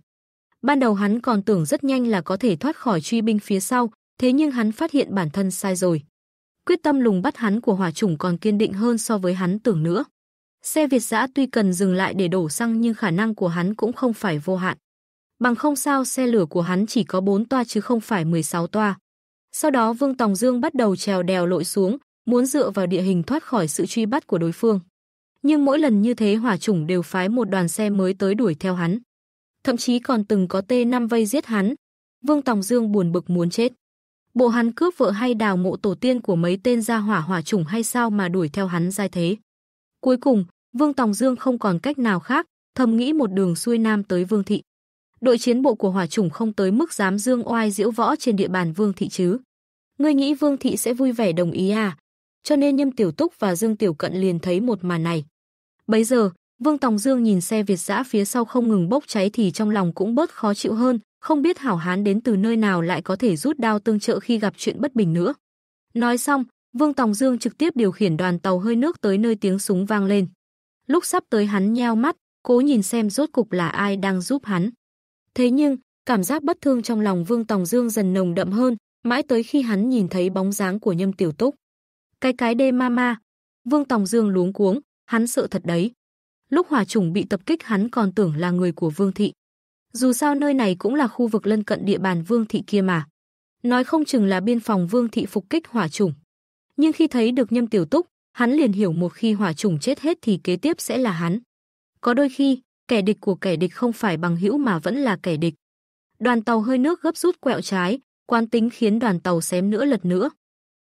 Ban đầu hắn còn tưởng rất nhanh là có thể thoát khỏi truy binh phía sau, thế nhưng hắn phát hiện bản thân sai rồi. Quyết tâm lùng bắt hắn của hỏa chủng còn kiên định hơn so với hắn tưởng nữa. Xe Việt giã tuy cần dừng lại để đổ xăng nhưng khả năng của hắn cũng không phải vô hạn. Bằng không sao xe lửa của hắn chỉ có 4 toa chứ không phải 16 toa. Sau đó Vương Tòng Dương bắt đầu trèo đèo lội xuống, muốn dựa vào địa hình thoát khỏi sự truy bắt của đối phương. Nhưng mỗi lần như thế hỏa chủng đều phái một đoàn xe mới tới đuổi theo hắn. Thậm chí còn từng có T5 vây giết hắn. Vương Tòng Dương buồn bực muốn chết. Bộ hắn cướp vợ hay đào mộ tổ tiên của mấy tên gia hỏa hỏa chủng hay sao mà đuổi theo hắn dai thế. Cuối cùng, Vương Tòng Dương không còn cách nào khác, thầm nghĩ một đường xuôi nam tới Vương Thị. Đội chiến bộ của hỏa chủng không tới mức dám dương oai diễu võ trên địa bàn Vương Thị chứ. Ngươi nghĩ Vương Thị sẽ vui vẻ đồng ý à? Cho nên Nhâm Tiểu Túc và Dương Tiểu Cận liền thấy một màn này. Bấy giờ, Vương Tòng Dương nhìn xe Việt giã phía sau không ngừng bốc cháy thì trong lòng cũng bớt khó chịu hơn, không biết hảo hán đến từ nơi nào lại có thể rút đao tương trợ khi gặp chuyện bất bình nữa. Nói xong, Vương Tòng Dương trực tiếp điều khiển đoàn tàu hơi nước tới nơi tiếng súng vang lên. Lúc sắp tới hắn nheo mắt, cố nhìn xem rốt cục là ai đang giúp hắn. Thế nhưng, cảm giác bất thương trong lòng Vương Tòng Dương dần nồng đậm hơn, mãi tới khi hắn nhìn thấy bóng dáng của Nhâm Tiểu Túc. Cái cái đê ma ma, Vương Tòng Dương luống cuống, hắn sợ thật đấy. Lúc hỏa chủng bị tập kích hắn còn tưởng là người của Vương Thị. Dù sao nơi này cũng là khu vực lân cận địa bàn Vương Thị kia mà. Nói không chừng là biên phòng Vương Thị phục kích hỏa chủng. Nhưng khi thấy được Nhâm Tiểu Túc, hắn liền hiểu một khi hỏa chủng chết hết thì kế tiếp sẽ là hắn. Có đôi khi, kẻ địch của kẻ địch không phải bằng hữu mà vẫn là kẻ địch. Đoàn tàu hơi nước gấp rút quẹo trái, quán tính khiến đoàn tàu xém nữa lật nữa.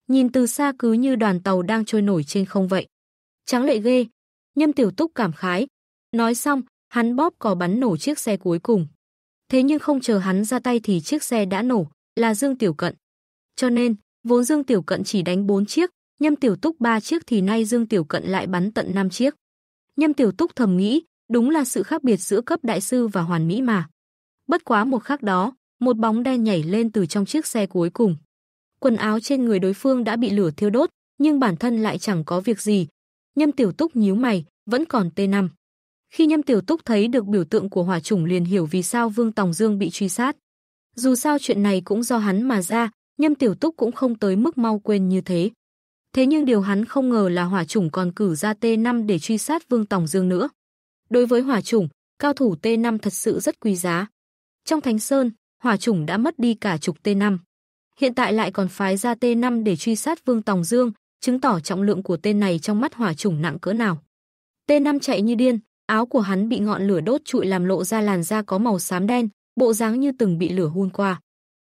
Nhìn từ xa cứ như đoàn tàu đang trôi nổi trên không vậy. Tráng lệ ghê, Nhâm Tiểu Túc cảm khái. Nói xong, hắn bóp cò bắn nổ chiếc xe cuối cùng. Thế nhưng không chờ hắn ra tay thì chiếc xe đã nổ, là Dương Tiểu Cận. Cho nên, vốn Dương Tiểu Cận chỉ đánh 4 chiếc, Nhâm Tiểu Túc 3 chiếc thì nay Dương Tiểu Cận lại bắn tận 5 chiếc. Nhâm Tiểu Túc thầm nghĩ, đúng là sự khác biệt giữa cấp đại sư và hoàn mỹ mà. Bất quá một khắc đó, một bóng đen nhảy lên từ trong chiếc xe cuối cùng. Quần áo trên người đối phương đã bị lửa thiêu đốt, nhưng bản thân lại chẳng có việc gì. Nhâm Tiểu Túc nhíu mày, vẫn còn T5. Khi Nhâm Tiểu Túc thấy được biểu tượng của hỏa chủng liền hiểu vì sao Vương Tòng Dương bị truy sát. Dù sao chuyện này cũng do hắn mà ra, Nhâm Tiểu Túc cũng không tới mức mau quên như thế. Thế nhưng điều hắn không ngờ là hỏa chủng còn cử ra T5 để truy sát Vương Tòng Dương nữa. Đối với hỏa chủng, cao thủ T5 thật sự rất quý giá. Trong Thánh Sơn, hỏa chủng đã mất đi cả chục T5. Hiện tại lại còn phái ra T5 để truy sát Vương Tòng Dương, chứng tỏ trọng lượng của tên này trong mắt hỏa chủng nặng cỡ nào. T5 chạy như điên, áo của hắn bị ngọn lửa đốt trụi làm lộ ra làn da có màu xám đen, bộ dáng như từng bị lửa hun qua.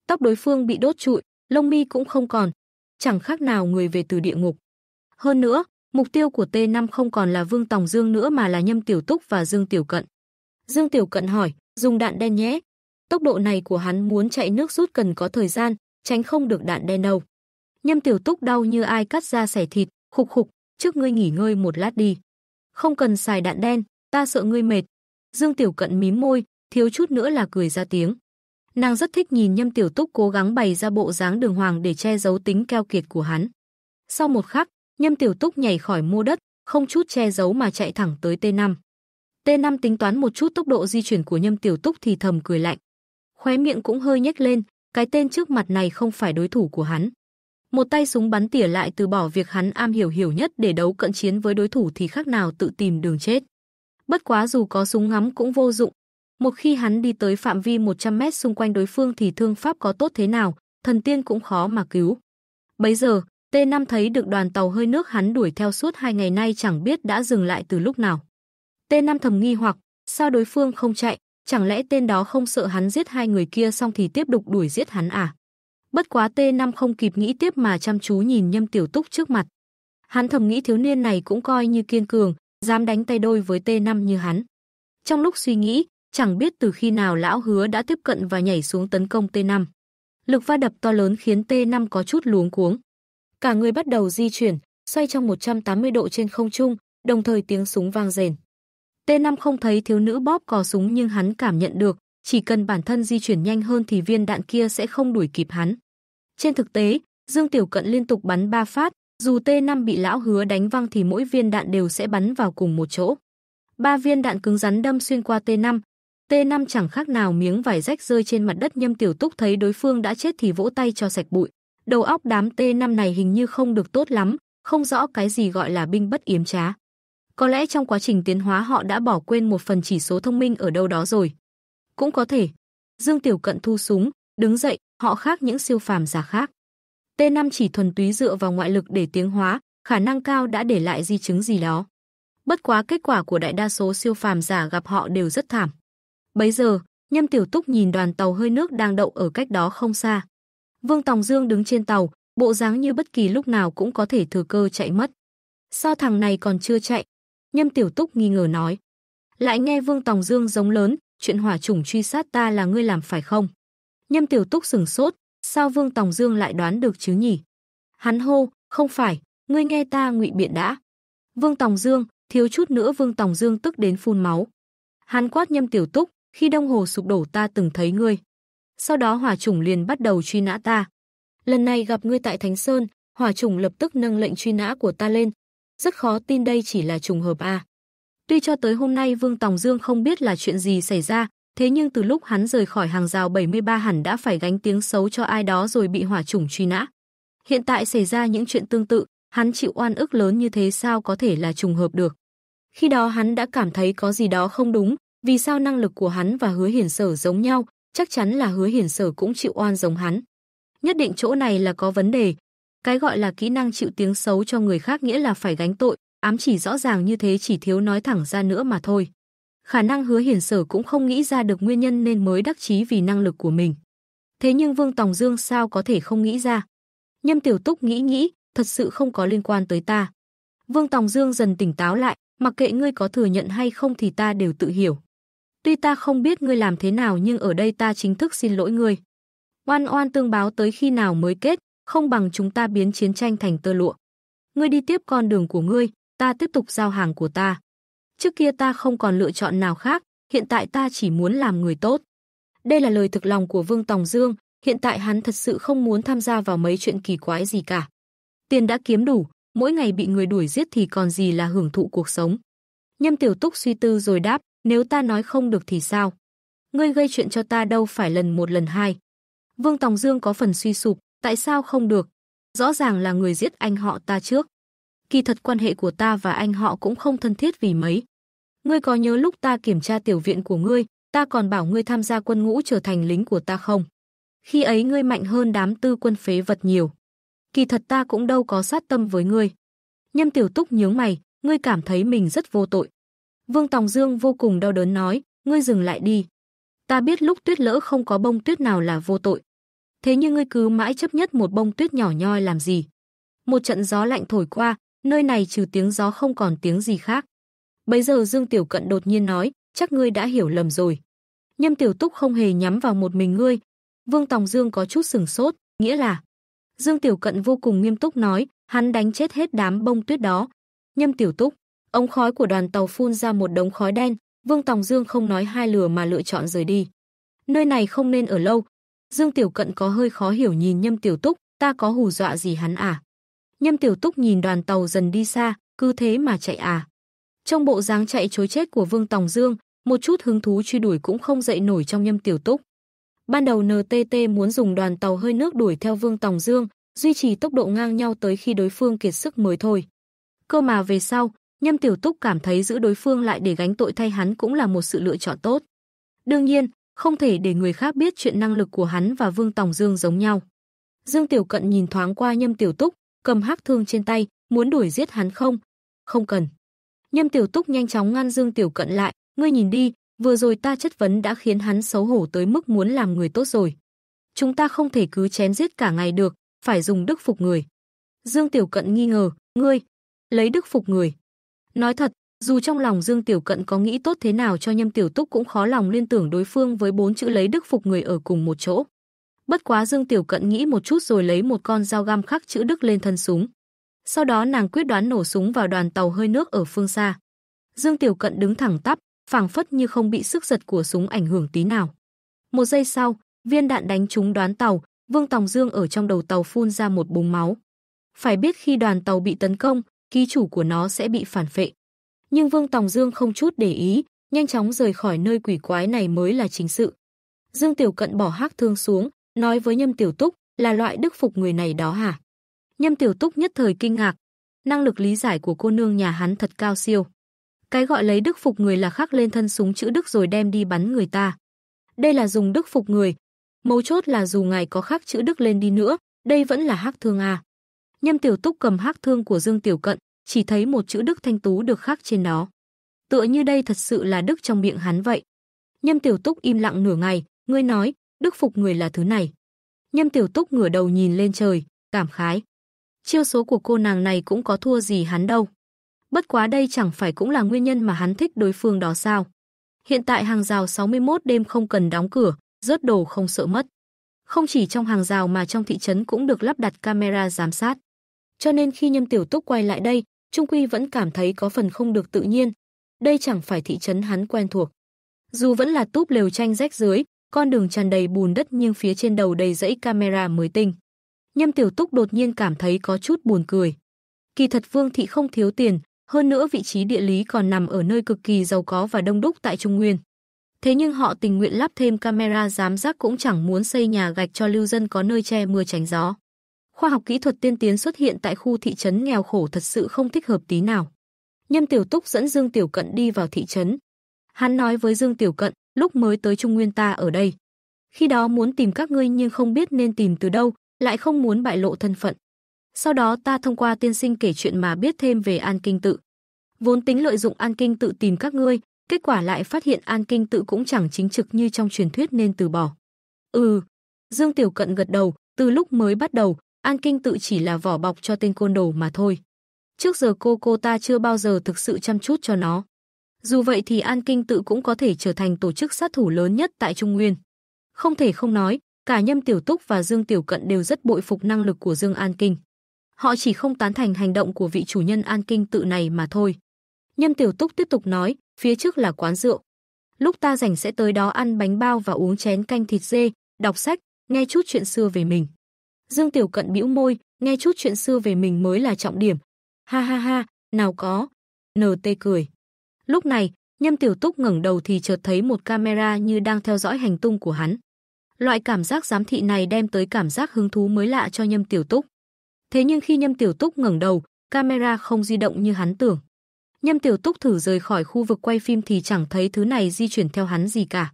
Tóc đối phương bị đốt trụi, lông mi cũng không còn, chẳng khác nào người về từ địa ngục. Hơn nữa, mục tiêu của T5 không còn là Vương Tòng Dương nữa mà là Nhâm Tiểu Túc và Dương Tiểu Cận. Dương Tiểu Cận hỏi, dùng đạn đen nhé, Tốc độ này của hắn muốn chạy nước rút cần có thời gian, tránh không được đạn đen đâu. Nhâm Tiểu Túc đau như ai cắt ra xẻ thịt, khục khục, trước ngươi nghỉ ngơi một lát đi. Không cần xài đạn đen, ta sợ ngươi mệt. Dương Tiểu Cận mím môi, thiếu chút nữa là cười ra tiếng. Nàng rất thích nhìn Nhâm Tiểu Túc cố gắng bày ra bộ dáng đường hoàng để che giấu tính keo kiệt của hắn. Sau một khắc, Nhâm Tiểu Túc nhảy khỏi mua đất, không chút che giấu mà chạy thẳng tới T5. T5 tính toán một chút tốc độ di chuyển của Nhâm Tiểu Túc thì thầm cười lạnh khóe miệng cũng hơi nhếch lên, cái tên trước mặt này không phải đối thủ của hắn. Một tay súng bắn tỉa lại từ bỏ việc hắn am hiểu hiểu nhất để đấu cận chiến với đối thủ thì khác nào tự tìm đường chết. Bất quá dù có súng ngắm cũng vô dụng, một khi hắn đi tới phạm vi 100 mét xung quanh đối phương thì thương pháp có tốt thế nào, thần tiên cũng khó mà cứu. bây giờ, T5 thấy được đoàn tàu hơi nước hắn đuổi theo suốt hai ngày nay chẳng biết đã dừng lại từ lúc nào. T5 thầm nghi hoặc, sao đối phương không chạy, Chẳng lẽ tên đó không sợ hắn giết hai người kia xong thì tiếp tục đuổi giết hắn à? Bất quá T5 không kịp nghĩ tiếp mà chăm chú nhìn Nhâm Tiểu Túc trước mặt. Hắn thầm nghĩ thiếu niên này cũng coi như kiên cường, dám đánh tay đôi với T5 như hắn. Trong lúc suy nghĩ, chẳng biết từ khi nào lão hứa đã tiếp cận và nhảy xuống tấn công T5. Lực va đập to lớn khiến T5 có chút luống cuống. Cả người bắt đầu di chuyển, xoay trong 180 độ trên không trung, đồng thời tiếng súng vang rền. T5 không thấy thiếu nữ bóp cò súng nhưng hắn cảm nhận được, chỉ cần bản thân di chuyển nhanh hơn thì viên đạn kia sẽ không đuổi kịp hắn. Trên thực tế, Dương Tiểu Cận liên tục bắn 3 phát, dù T5 bị lão hứa đánh văng thì mỗi viên đạn đều sẽ bắn vào cùng một chỗ. Ba viên đạn cứng rắn đâm xuyên qua T5. T5 chẳng khác nào miếng vải rách rơi trên mặt đất nhâm tiểu túc thấy đối phương đã chết thì vỗ tay cho sạch bụi. Đầu óc đám T5 này hình như không được tốt lắm, không rõ cái gì gọi là binh bất yếm trá. Có lẽ trong quá trình tiến hóa họ đã bỏ quên một phần chỉ số thông minh ở đâu đó rồi. Cũng có thể. Dương Tiểu Cận thu súng, đứng dậy, họ khác những siêu phàm giả khác. T5 chỉ thuần túy dựa vào ngoại lực để tiến hóa, khả năng cao đã để lại di chứng gì đó. Bất quá kết quả của đại đa số siêu phàm giả gặp họ đều rất thảm. bây giờ, Nhâm Tiểu Túc nhìn đoàn tàu hơi nước đang đậu ở cách đó không xa. Vương Tòng Dương đứng trên tàu, bộ dáng như bất kỳ lúc nào cũng có thể thừa cơ chạy mất. Sao thằng này còn chưa chạy, Nhâm Tiểu Túc nghi ngờ nói. Lại nghe Vương Tòng Dương giống lớn, chuyện hỏa chủng truy sát ta là ngươi làm phải không? Nhâm Tiểu Túc sừng sốt, sao Vương Tòng Dương lại đoán được chứ nhỉ? Hắn hô, không phải, ngươi nghe ta ngụy biện đã. Vương Tòng Dương, thiếu chút nữa Vương Tòng Dương tức đến phun máu. Hắn quát Nhâm Tiểu Túc, khi đông hồ sụp đổ ta từng thấy ngươi. Sau đó hỏa chủng liền bắt đầu truy nã ta. Lần này gặp ngươi tại Thánh Sơn, hỏa chủng lập tức nâng lệnh truy nã của ta lên, rất khó tin đây chỉ là trùng hợp a. À. Tuy cho tới hôm nay Vương Tòng Dương không biết là chuyện gì xảy ra, thế nhưng từ lúc hắn rời khỏi hàng rào 73 hẳn đã phải gánh tiếng xấu cho ai đó rồi bị hỏa chủng truy nã. Hiện tại xảy ra những chuyện tương tự, hắn chịu oan ức lớn như thế sao có thể là trùng hợp được. Khi đó hắn đã cảm thấy có gì đó không đúng, vì sao năng lực của hắn và hứa hiển sở giống nhau, chắc chắn là hứa hiển sở cũng chịu oan giống hắn. Nhất định chỗ này là có vấn đề, cái gọi là kỹ năng chịu tiếng xấu cho người khác nghĩa là phải gánh tội, ám chỉ rõ ràng như thế chỉ thiếu nói thẳng ra nữa mà thôi. Khả năng hứa hiển sở cũng không nghĩ ra được nguyên nhân nên mới đắc chí vì năng lực của mình. Thế nhưng Vương Tòng Dương sao có thể không nghĩ ra? Nhâm Tiểu Túc nghĩ nghĩ, thật sự không có liên quan tới ta. Vương Tòng Dương dần tỉnh táo lại, mặc kệ ngươi có thừa nhận hay không thì ta đều tự hiểu. Tuy ta không biết ngươi làm thế nào nhưng ở đây ta chính thức xin lỗi ngươi. Oan oan tương báo tới khi nào mới kết, không bằng chúng ta biến chiến tranh thành tơ lụa. Ngươi đi tiếp con đường của ngươi, ta tiếp tục giao hàng của ta. Trước kia ta không còn lựa chọn nào khác, hiện tại ta chỉ muốn làm người tốt. Đây là lời thực lòng của Vương Tòng Dương, hiện tại hắn thật sự không muốn tham gia vào mấy chuyện kỳ quái gì cả. Tiền đã kiếm đủ, mỗi ngày bị người đuổi giết thì còn gì là hưởng thụ cuộc sống. Nhâm Tiểu Túc suy tư rồi đáp, nếu ta nói không được thì sao? Ngươi gây chuyện cho ta đâu phải lần một lần hai. Vương Tòng Dương có phần suy sụp, Tại sao không được? Rõ ràng là người giết anh họ ta trước. Kỳ thật quan hệ của ta và anh họ cũng không thân thiết vì mấy. Ngươi có nhớ lúc ta kiểm tra tiểu viện của ngươi, ta còn bảo ngươi tham gia quân ngũ trở thành lính của ta không? Khi ấy ngươi mạnh hơn đám tư quân phế vật nhiều. Kỳ thật ta cũng đâu có sát tâm với ngươi. Nhâm tiểu túc nhướng mày, ngươi cảm thấy mình rất vô tội. Vương Tòng Dương vô cùng đau đớn nói, ngươi dừng lại đi. Ta biết lúc tuyết lỡ không có bông tuyết nào là vô tội. Thế nhưng ngươi cứ mãi chấp nhất một bông tuyết nhỏ nhoi làm gì? Một trận gió lạnh thổi qua, nơi này trừ tiếng gió không còn tiếng gì khác. bây giờ Dương Tiểu Cận đột nhiên nói, chắc ngươi đã hiểu lầm rồi. Nhâm Tiểu Túc không hề nhắm vào một mình ngươi. Vương Tòng Dương có chút sừng sốt, nghĩa là... Dương Tiểu Cận vô cùng nghiêm túc nói, hắn đánh chết hết đám bông tuyết đó. Nhâm Tiểu Túc, ống khói của đoàn tàu phun ra một đống khói đen, Vương Tòng Dương không nói hai lừa mà lựa chọn rời đi. Nơi này không nên ở lâu, Dương Tiểu Cận có hơi khó hiểu nhìn Nhâm Tiểu Túc, ta có hù dọa gì hắn à? Nhâm Tiểu Túc nhìn đoàn tàu dần đi xa, cứ thế mà chạy à? Trong bộ dáng chạy chối chết của Vương Tòng Dương, một chút hứng thú truy đuổi cũng không dậy nổi trong Nhâm Tiểu Túc. Ban đầu NTT muốn dùng đoàn tàu hơi nước đuổi theo Vương Tòng Dương, duy trì tốc độ ngang nhau tới khi đối phương kiệt sức mới thôi. Cơ mà về sau, Nhâm Tiểu Túc cảm thấy giữ đối phương lại để gánh tội thay hắn cũng là một sự lựa chọn tốt. Đương nhiên, không thể để người khác biết chuyện năng lực của hắn và Vương Tòng Dương giống nhau. Dương Tiểu Cận nhìn thoáng qua Nhâm Tiểu Túc, cầm hắc thương trên tay, muốn đuổi giết hắn không? Không cần. Nhâm Tiểu Túc nhanh chóng ngăn Dương Tiểu Cận lại, ngươi nhìn đi, vừa rồi ta chất vấn đã khiến hắn xấu hổ tới mức muốn làm người tốt rồi. Chúng ta không thể cứ chém giết cả ngày được, phải dùng đức phục người. Dương Tiểu Cận nghi ngờ, ngươi, lấy đức phục người. Nói thật, dù trong lòng Dương Tiểu Cận có nghĩ tốt thế nào cho Nhâm Tiểu Túc cũng khó lòng liên tưởng đối phương với bốn chữ lấy đức phục người ở cùng một chỗ. Bất quá Dương Tiểu Cận nghĩ một chút rồi lấy một con dao găm khắc chữ đức lên thân súng. Sau đó nàng quyết đoán nổ súng vào đoàn tàu hơi nước ở phương xa. Dương Tiểu Cận đứng thẳng tắp, phảng phất như không bị sức giật của súng ảnh hưởng tí nào. Một giây sau, viên đạn đánh trúng đoán tàu, Vương Tòng Dương ở trong đầu tàu phun ra một búng máu. Phải biết khi đoàn tàu bị tấn công, ký chủ của nó sẽ bị phản phệ nhưng Vương Tòng Dương không chút để ý, nhanh chóng rời khỏi nơi quỷ quái này mới là chính sự. Dương Tiểu Cận bỏ hắc thương xuống, nói với Nhâm Tiểu Túc, là loại đức phục người này đó hả? Nhâm Tiểu Túc nhất thời kinh ngạc, năng lực lý giải của cô nương nhà hắn thật cao siêu. Cái gọi lấy đức phục người là khắc lên thân súng chữ đức rồi đem đi bắn người ta. Đây là dùng đức phục người, mấu chốt là dù ngài có khắc chữ đức lên đi nữa, đây vẫn là hắc thương à. Nhâm Tiểu Túc cầm hắc thương của Dương Tiểu Cận, chỉ thấy một chữ Đức Thanh Tú được khắc trên đó. Tựa như đây thật sự là Đức trong miệng hắn vậy. Nhâm Tiểu Túc im lặng nửa ngày, ngươi nói, Đức phục người là thứ này. Nhâm Tiểu Túc ngửa đầu nhìn lên trời, cảm khái. Chiêu số của cô nàng này cũng có thua gì hắn đâu. Bất quá đây chẳng phải cũng là nguyên nhân mà hắn thích đối phương đó sao. Hiện tại hàng rào 61 đêm không cần đóng cửa, rớt đồ không sợ mất. Không chỉ trong hàng rào mà trong thị trấn cũng được lắp đặt camera giám sát. Cho nên khi Nhâm Tiểu Túc quay lại đây, Trung Quy vẫn cảm thấy có phần không được tự nhiên. Đây chẳng phải thị trấn hắn quen thuộc. Dù vẫn là túp lều tranh rách dưới, con đường tràn đầy bùn đất nhưng phía trên đầu đầy dãy camera mới tinh. Nhâm Tiểu Túc đột nhiên cảm thấy có chút buồn cười. Kỳ thật Vương thị không thiếu tiền, hơn nữa vị trí địa lý còn nằm ở nơi cực kỳ giàu có và đông đúc tại Trung Nguyên. Thế nhưng họ tình nguyện lắp thêm camera giám sát cũng chẳng muốn xây nhà gạch cho lưu dân có nơi che mưa tránh gió khoa học kỹ thuật tiên tiến xuất hiện tại khu thị trấn nghèo khổ thật sự không thích hợp tí nào. Nhâm Tiểu Túc dẫn Dương Tiểu Cận đi vào thị trấn. Hắn nói với Dương Tiểu Cận, lúc mới tới Trung Nguyên ta ở đây. Khi đó muốn tìm các ngươi nhưng không biết nên tìm từ đâu, lại không muốn bại lộ thân phận. Sau đó ta thông qua tiên sinh kể chuyện mà biết thêm về An Kinh Tự. Vốn tính lợi dụng An Kinh Tự tìm các ngươi, kết quả lại phát hiện An Kinh Tự cũng chẳng chính trực như trong truyền thuyết nên từ bỏ. Ừ, Dương Tiểu Cận gật đầu, từ lúc mới bắt đầu, An Kinh tự chỉ là vỏ bọc cho tên côn đồ mà thôi. Trước giờ cô cô ta chưa bao giờ thực sự chăm chút cho nó. Dù vậy thì An Kinh tự cũng có thể trở thành tổ chức sát thủ lớn nhất tại Trung Nguyên. Không thể không nói, cả Nhâm Tiểu Túc và Dương Tiểu Cận đều rất bội phục năng lực của Dương An Kinh. Họ chỉ không tán thành hành động của vị chủ nhân An Kinh tự này mà thôi. Nhâm Tiểu Túc tiếp tục nói, phía trước là quán rượu. Lúc ta rảnh sẽ tới đó ăn bánh bao và uống chén canh thịt dê, đọc sách, nghe chút chuyện xưa về mình. Dương Tiểu Cận bĩu môi, nghe chút chuyện xưa về mình mới là trọng điểm. Ha ha ha, nào có. NT cười. Lúc này, Nhâm Tiểu Túc ngẩng đầu thì chợt thấy một camera như đang theo dõi hành tung của hắn. Loại cảm giác giám thị này đem tới cảm giác hứng thú mới lạ cho Nhâm Tiểu Túc. Thế nhưng khi Nhâm Tiểu Túc ngẩng đầu, camera không di động như hắn tưởng. Nhâm Tiểu Túc thử rời khỏi khu vực quay phim thì chẳng thấy thứ này di chuyển theo hắn gì cả.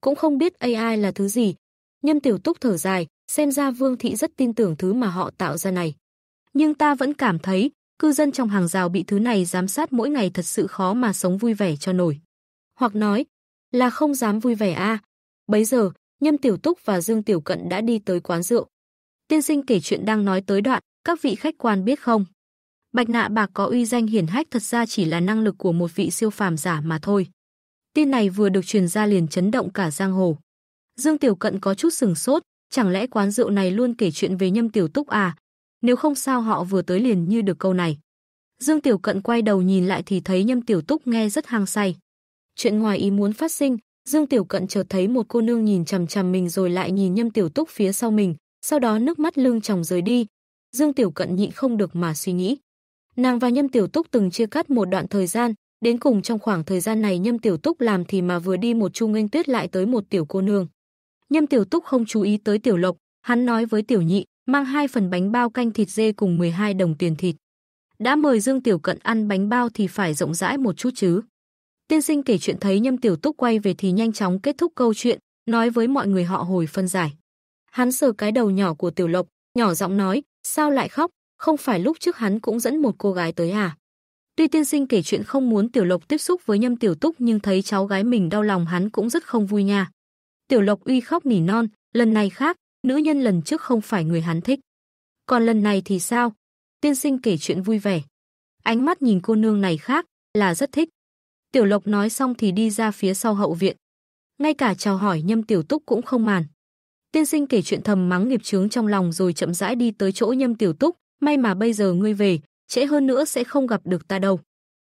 Cũng không biết AI là thứ gì. Nhâm Tiểu Túc thở dài, xem ra Vương thị rất tin tưởng thứ mà họ tạo ra này. Nhưng ta vẫn cảm thấy, cư dân trong hàng rào bị thứ này giám sát mỗi ngày thật sự khó mà sống vui vẻ cho nổi. Hoặc nói, là không dám vui vẻ a. À? Bấy giờ, Nhâm Tiểu Túc và Dương Tiểu Cận đã đi tới quán rượu. Tiên sinh kể chuyện đang nói tới đoạn, các vị khách quan biết không? Bạch nạ bạc có uy danh hiển hách thật ra chỉ là năng lực của một vị siêu phàm giả mà thôi. Tin này vừa được truyền ra liền chấn động cả giang hồ. Dương Tiểu Cận có chút sừng sốt, Chẳng lẽ quán rượu này luôn kể chuyện về Nhâm Tiểu Túc à? Nếu không sao họ vừa tới liền như được câu này. Dương Tiểu Cận quay đầu nhìn lại thì thấy Nhâm Tiểu Túc nghe rất hăng say. Chuyện ngoài ý muốn phát sinh, Dương Tiểu Cận chợt thấy một cô nương nhìn chằm chằm mình rồi lại nhìn Nhâm Tiểu Túc phía sau mình, sau đó nước mắt lưng tròng rời đi. Dương Tiểu Cận nhịn không được mà suy nghĩ. Nàng và Nhâm Tiểu Túc từng chia cắt một đoạn thời gian, đến cùng trong khoảng thời gian này Nhâm Tiểu Túc làm thì mà vừa đi một chu nghênh tuyết lại tới một tiểu cô nương. Nhâm Tiểu Túc không chú ý tới Tiểu Lộc, hắn nói với Tiểu Nhị, mang hai phần bánh bao canh thịt dê cùng 12 đồng tiền thịt. Đã mời Dương Tiểu Cận ăn bánh bao thì phải rộng rãi một chút chứ. Tiên sinh kể chuyện thấy Nhâm Tiểu Túc quay về thì nhanh chóng kết thúc câu chuyện, nói với mọi người họ hồi phân giải. Hắn sờ cái đầu nhỏ của Tiểu Lộc, nhỏ giọng nói, sao lại khóc, không phải lúc trước hắn cũng dẫn một cô gái tới à? Tuy tiên sinh kể chuyện không muốn Tiểu Lộc tiếp xúc với Nhâm Tiểu Túc nhưng thấy cháu gái mình đau lòng hắn cũng rất không vui nha. Tiểu Lộc Uy khóc nỉ non, lần này khác, nữ nhân lần trước không phải người hắn thích. Còn lần này thì sao? Tiên sinh kể chuyện vui vẻ. Ánh mắt nhìn cô nương này khác, là rất thích. Tiểu Lộc nói xong thì đi ra phía sau hậu viện. Ngay cả chào hỏi Nhâm Tiểu Túc cũng không màn. Tiên sinh kể chuyện thầm mắng nghiệp chướng trong lòng rồi chậm rãi đi tới chỗ Nhâm Tiểu Túc, may mà bây giờ ngươi về, trễ hơn nữa sẽ không gặp được ta đâu.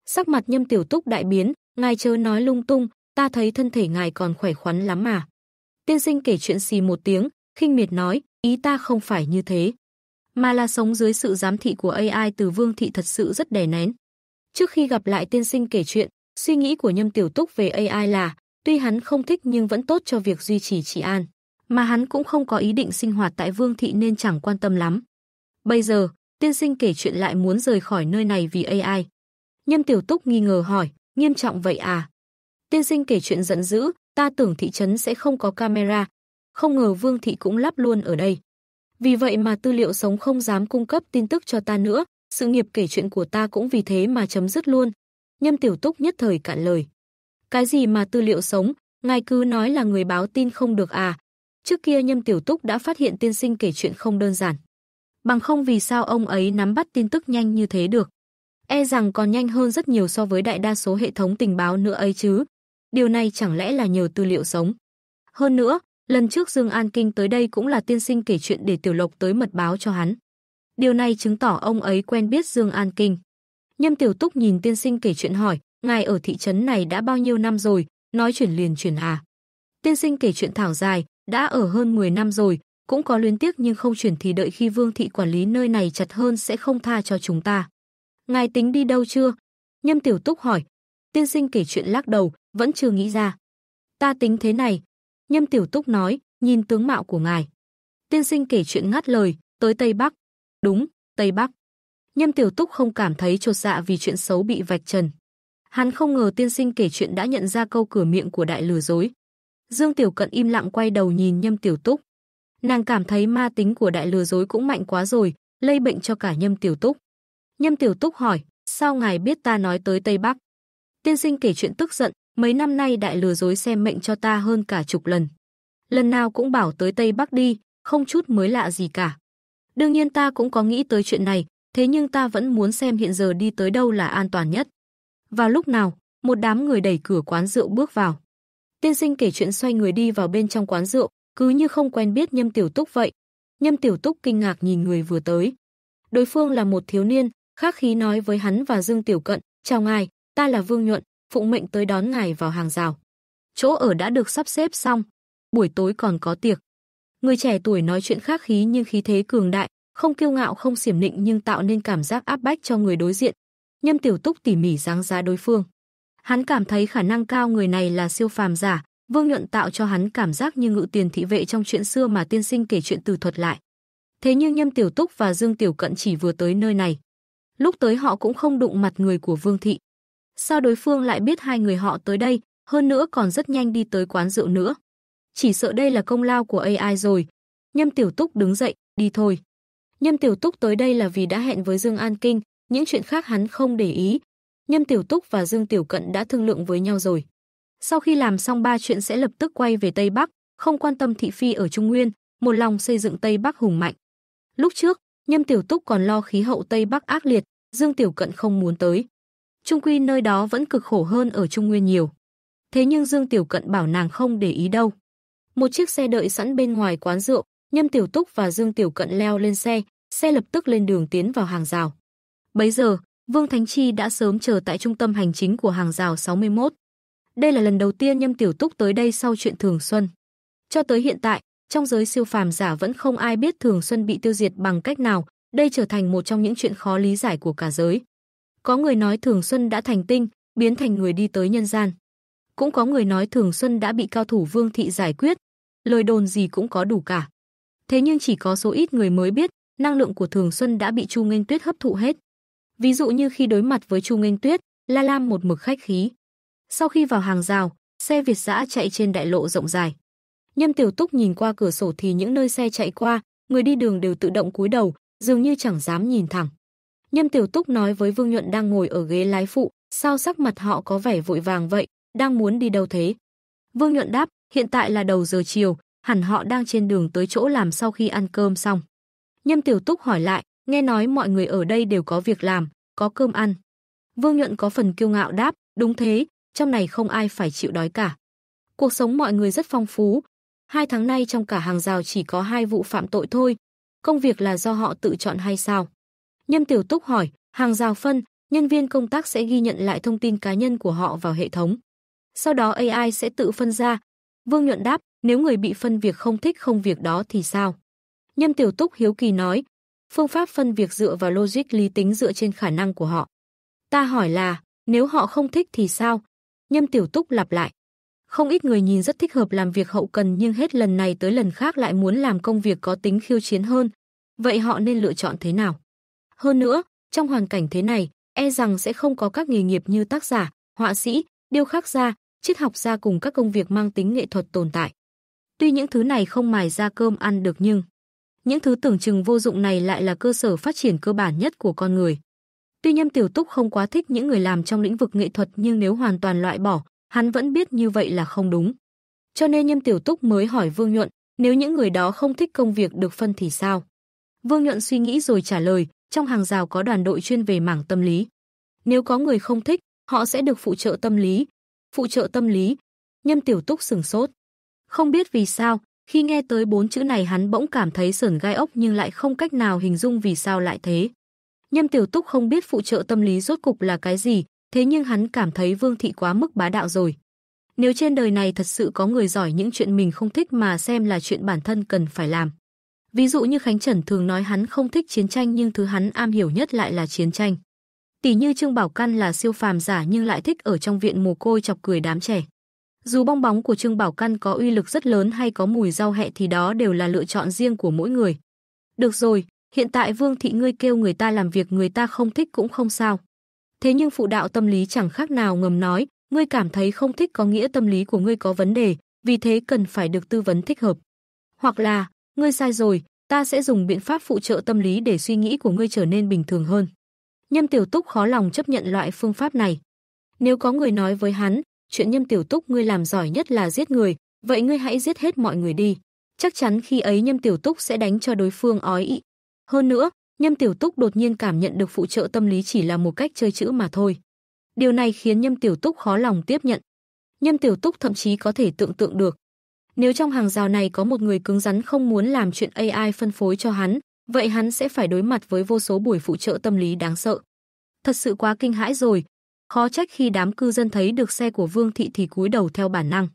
Sắc mặt Nhâm Tiểu Túc đại biến, ngài chớ nói lung tung, ta thấy thân thể ngài còn khỏe khoắn lắm mà. Tiên sinh kể chuyện xì một tiếng, khinh miệt nói, ý ta không phải như thế. Mà là sống dưới sự giám thị của AI từ vương thị thật sự rất đè nén. Trước khi gặp lại tiên sinh kể chuyện, suy nghĩ của Nhâm Tiểu Túc về AI là, tuy hắn không thích nhưng vẫn tốt cho việc duy trì trị an. Mà hắn cũng không có ý định sinh hoạt tại vương thị nên chẳng quan tâm lắm. Bây giờ, tiên sinh kể chuyện lại muốn rời khỏi nơi này vì AI. Nhâm Tiểu Túc nghi ngờ hỏi, nghiêm trọng vậy à? Tiên sinh kể chuyện giận dữ, ta tưởng thị trấn sẽ không có camera, không ngờ Vương Thị cũng lắp luôn ở đây. Vì vậy mà tư liệu sống không dám cung cấp tin tức cho ta nữa, sự nghiệp kể chuyện của ta cũng vì thế mà chấm dứt luôn. Nhâm Tiểu Túc nhất thời cạn lời. Cái gì mà tư liệu sống, ngài cứ nói là người báo tin không được à. Trước kia Nhâm Tiểu Túc đã phát hiện tiên sinh kể chuyện không đơn giản. Bằng không vì sao ông ấy nắm bắt tin tức nhanh như thế được. E rằng còn nhanh hơn rất nhiều so với đại đa số hệ thống tình báo nữa ấy chứ, Điều này chẳng lẽ là nhờ tư liệu sống? Hơn nữa, lần trước Dương An Kinh tới đây cũng là tiên sinh kể chuyện để Tiểu Lộc tới mật báo cho hắn. Điều này chứng tỏ ông ấy quen biết Dương An Kinh. Nhâm Tiểu Túc nhìn tiên sinh kể chuyện hỏi, ngài ở thị trấn này đã bao nhiêu năm rồi, nói chuyển liền chuyển à. Tiên sinh kể chuyện thảo dài, đã ở hơn 10 năm rồi, cũng có luyến tiếc nhưng không chuyển thì đợi khi vương thị quản lý nơi này chặt hơn sẽ không tha cho chúng ta. Ngài tính đi đâu chưa? Nhâm Tiểu Túc hỏi, tiên sinh kể chuyện lắc đầu, vẫn chưa nghĩ ra. Ta tính thế này. Nhâm Tiểu Túc nói, nhìn tướng mạo của ngài. Tiên sinh kể chuyện ngắt lời, tới Tây Bắc. Đúng, Tây Bắc. Nhâm Tiểu Túc không cảm thấy trột dạ vì chuyện xấu bị vạch trần. Hắn không ngờ tiên sinh kể chuyện đã nhận ra câu cửa miệng của đại lừa dối. Dương Tiểu Cận im lặng quay đầu nhìn Nhâm Tiểu Túc. Nàng cảm thấy ma tính của đại lừa dối cũng mạnh quá rồi, lây bệnh cho cả Nhâm Tiểu Túc. Nhâm Tiểu Túc hỏi, sao ngài biết ta nói tới Tây Bắc? Tiên sinh kể chuyện tức giận, mấy năm nay đại lừa dối xem mệnh cho ta hơn cả chục lần. Lần nào cũng bảo tới Tây Bắc đi, không chút mới lạ gì cả. Đương nhiên ta cũng có nghĩ tới chuyện này, thế nhưng ta vẫn muốn xem hiện giờ đi tới đâu là an toàn nhất. Vào lúc nào, một đám người đẩy cửa quán rượu bước vào. Tiên sinh kể chuyện xoay người đi vào bên trong quán rượu, cứ như không quen biết Nhâm Tiểu Túc vậy. Nhâm Tiểu Túc kinh ngạc nhìn người vừa tới. Đối phương là một thiếu niên, khác khí nói với hắn và Dương Tiểu Cận, chào ngài, ta là Vương Nhuận, phụng mệnh tới đón ngài vào hàng rào. Chỗ ở đã được sắp xếp xong, buổi tối còn có tiệc. Người trẻ tuổi nói chuyện khác khí nhưng khí thế cường đại, không kiêu ngạo không xiểm nịnh nhưng tạo nên cảm giác áp bách cho người đối diện. Nhâm Tiểu Túc tỉ mỉ giáng giá đối phương. Hắn cảm thấy khả năng cao người này là siêu phàm giả, Vương Nhuận tạo cho hắn cảm giác như ngự tiền thị vệ trong chuyện xưa mà tiên sinh kể chuyện từ thuật lại. Thế nhưng Nhâm Tiểu Túc và Dương Tiểu Cận chỉ vừa tới nơi này. Lúc tới họ cũng không đụng mặt người của Vương Thị. Sao đối phương lại biết hai người họ tới đây, hơn nữa còn rất nhanh đi tới quán rượu nữa. Chỉ sợ đây là công lao của AI rồi. Nhâm Tiểu Túc đứng dậy, đi thôi. Nhâm Tiểu Túc tới đây là vì đã hẹn với Dương An Kinh, những chuyện khác hắn không để ý. Nhâm Tiểu Túc và Dương Tiểu Cận đã thương lượng với nhau rồi. Sau khi làm xong ba chuyện sẽ lập tức quay về Tây Bắc, không quan tâm thị phi ở Trung Nguyên, một lòng xây dựng Tây Bắc hùng mạnh. Lúc trước, Nhâm Tiểu Túc còn lo khí hậu Tây Bắc ác liệt, Dương Tiểu Cận không muốn tới. Trung quy nơi đó vẫn cực khổ hơn ở Trung Nguyên nhiều. Thế nhưng Dương Tiểu Cận bảo nàng không để ý đâu. Một chiếc xe đợi sẵn bên ngoài quán rượu, Nhâm Tiểu Túc và Dương Tiểu Cận leo lên xe, xe lập tức lên đường tiến vào hàng rào. Bấy giờ, Vương Thánh Chi đã sớm chờ tại trung tâm hành chính của hàng rào 61. Đây là lần đầu tiên Nhâm Tiểu Túc tới đây sau chuyện Thường Xuân. Cho tới hiện tại, trong giới siêu phàm giả vẫn không ai biết Thường Xuân bị tiêu diệt bằng cách nào, đây trở thành một trong những chuyện khó lý giải của cả giới. Có người nói Thường Xuân đã thành tinh, biến thành người đi tới nhân gian. Cũng có người nói Thường Xuân đã bị cao thủ Vương thị giải quyết, lời đồn gì cũng có đủ cả. Thế nhưng chỉ có số ít người mới biết, năng lượng của Thường Xuân đã bị Chu nguyên Tuyết hấp thụ hết. Ví dụ như khi đối mặt với Chu nguyên Tuyết, La Lam một mực khách khí. Sau khi vào hàng rào, xe Việt dã chạy trên đại lộ rộng dài. Nhâm Tiểu Túc nhìn qua cửa sổ thì những nơi xe chạy qua, người đi đường đều tự động cúi đầu, dường như chẳng dám nhìn thẳng. Nhâm Tiểu Túc nói với Vương Nhuận đang ngồi ở ghế lái phụ, sao sắc mặt họ có vẻ vội vàng vậy, đang muốn đi đâu thế? Vương Nhuận đáp, hiện tại là đầu giờ chiều, hẳn họ đang trên đường tới chỗ làm sau khi ăn cơm xong. Nhâm Tiểu Túc hỏi lại, nghe nói mọi người ở đây đều có việc làm, có cơm ăn. Vương Nhuận có phần kiêu ngạo đáp, đúng thế, trong này không ai phải chịu đói cả. Cuộc sống mọi người rất phong phú. Hai tháng nay trong cả hàng rào chỉ có hai vụ phạm tội thôi. Công việc là do họ tự chọn hay sao? Nhâm Tiểu Túc hỏi, hàng rào phân, nhân viên công tác sẽ ghi nhận lại thông tin cá nhân của họ vào hệ thống. Sau đó AI sẽ tự phân ra. Vương Nhuận đáp, nếu người bị phân việc không thích không việc đó thì sao? Nhâm Tiểu Túc hiếu kỳ nói, phương pháp phân việc dựa vào logic lý tính dựa trên khả năng của họ. Ta hỏi là, nếu họ không thích thì sao? Nhâm Tiểu Túc lặp lại. Không ít người nhìn rất thích hợp làm việc hậu cần nhưng hết lần này tới lần khác lại muốn làm công việc có tính khiêu chiến hơn. Vậy họ nên lựa chọn thế nào? Hơn nữa, trong hoàn cảnh thế này, e rằng sẽ không có các nghề nghiệp như tác giả, họa sĩ, điêu khắc gia, triết học gia cùng các công việc mang tính nghệ thuật tồn tại. Tuy những thứ này không mài ra cơm ăn được nhưng những thứ tưởng chừng vô dụng này lại là cơ sở phát triển cơ bản nhất của con người. Tuy Nhâm Tiểu Túc không quá thích những người làm trong lĩnh vực nghệ thuật nhưng nếu hoàn toàn loại bỏ, hắn vẫn biết như vậy là không đúng. Cho nên Nhâm Tiểu Túc mới hỏi Vương Nhuận, nếu những người đó không thích công việc được phân thì sao? Vương Nhuận suy nghĩ rồi trả lời, trong hàng rào có đoàn đội chuyên về mảng tâm lý. Nếu có người không thích, họ sẽ được phụ trợ tâm lý. Phụ trợ tâm lý. Nhâm Tiểu Túc sừng sốt. Không biết vì sao, khi nghe tới bốn chữ này hắn bỗng cảm thấy sởn gai ốc nhưng lại không cách nào hình dung vì sao lại thế. Nhâm Tiểu Túc không biết phụ trợ tâm lý rốt cục là cái gì, thế nhưng hắn cảm thấy Vương Thị quá mức bá đạo rồi. Nếu trên đời này thật sự có người giỏi những chuyện mình không thích mà xem là chuyện bản thân cần phải làm, Ví dụ như Khánh Trần thường nói hắn không thích chiến tranh nhưng thứ hắn am hiểu nhất lại là chiến tranh. Tỷ như Trương Bảo Căn là siêu phàm giả nhưng lại thích ở trong viện mồ côi chọc cười đám trẻ. Dù bong bóng của Trương Bảo Căn có uy lực rất lớn hay có mùi rau hẹ thì đó đều là lựa chọn riêng của mỗi người. Được rồi, hiện tại Vương Thị ngươi kêu người ta làm việc người ta không thích cũng không sao. Thế nhưng phụ đạo tâm lý chẳng khác nào ngầm nói, ngươi cảm thấy không thích có nghĩa tâm lý của ngươi có vấn đề, vì thế cần phải được tư vấn thích hợp. Hoặc là, Ngươi sai rồi, ta sẽ dùng biện pháp phụ trợ tâm lý để suy nghĩ của ngươi trở nên bình thường hơn. Nhâm Tiểu Túc khó lòng chấp nhận loại phương pháp này. Nếu có người nói với hắn, chuyện Nhâm Tiểu Túc ngươi làm giỏi nhất là giết người, vậy ngươi hãy giết hết mọi người đi. Chắc chắn khi ấy Nhâm Tiểu Túc sẽ đánh cho đối phương ói ị. Hơn nữa, Nhâm Tiểu Túc đột nhiên cảm nhận được phụ trợ tâm lý chỉ là một cách chơi chữ mà thôi. Điều này khiến Nhâm Tiểu Túc khó lòng tiếp nhận. Nhâm Tiểu Túc thậm chí có thể tưởng tượng được, nếu trong hàng rào này có một người cứng rắn không muốn làm chuyện AI phân phối cho hắn, vậy hắn sẽ phải đối mặt với vô số buổi phụ trợ tâm lý đáng sợ. Thật sự quá kinh hãi rồi. Khó trách khi đám cư dân thấy được xe của Vương Thị thì cúi đầu theo bản năng.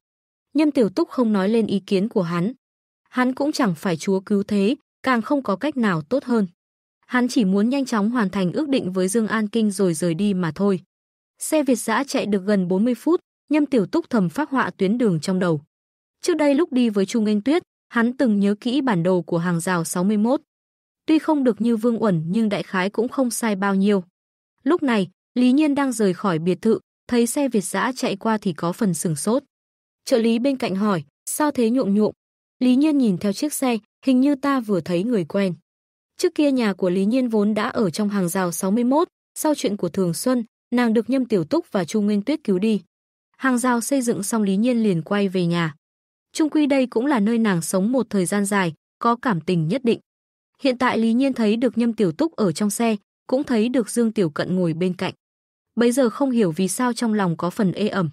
Nhâm Tiểu Túc không nói lên ý kiến của hắn. Hắn cũng chẳng phải chúa cứu thế, càng không có cách nào tốt hơn. Hắn chỉ muốn nhanh chóng hoàn thành ước định với Dương An Kinh rồi rời đi mà thôi. Xe Việt giã chạy được gần 40 phút, Nhâm Tiểu Túc thầm phát họa tuyến đường trong đầu. Trước đây lúc đi với Chu Nghênh Tuyết, hắn từng nhớ kỹ bản đồ của hàng rào 61. Tuy không được như Vương Uẩn nhưng đại khái cũng không sai bao nhiêu. Lúc này, Lý Nhiên đang rời khỏi biệt thự, thấy xe Việt dã chạy qua thì có phần sừng sốt. Trợ lý bên cạnh hỏi, sao thế nhộn nhộn Lý Nhiên nhìn theo chiếc xe, hình như ta vừa thấy người quen. Trước kia nhà của Lý Nhiên vốn đã ở trong hàng rào 61, sau chuyện của Thường Xuân, nàng được Nhâm Tiểu Túc và Chu Nguyên Tuyết cứu đi. Hàng rào xây dựng xong Lý Nhiên liền quay về nhà. Trung quy đây cũng là nơi nàng sống một thời gian dài, có cảm tình nhất định. Hiện tại Lý Nhiên thấy được Nhâm Tiểu Túc ở trong xe, cũng thấy được Dương Tiểu Cận ngồi bên cạnh. Bây giờ không hiểu vì sao trong lòng có phần ê ẩm.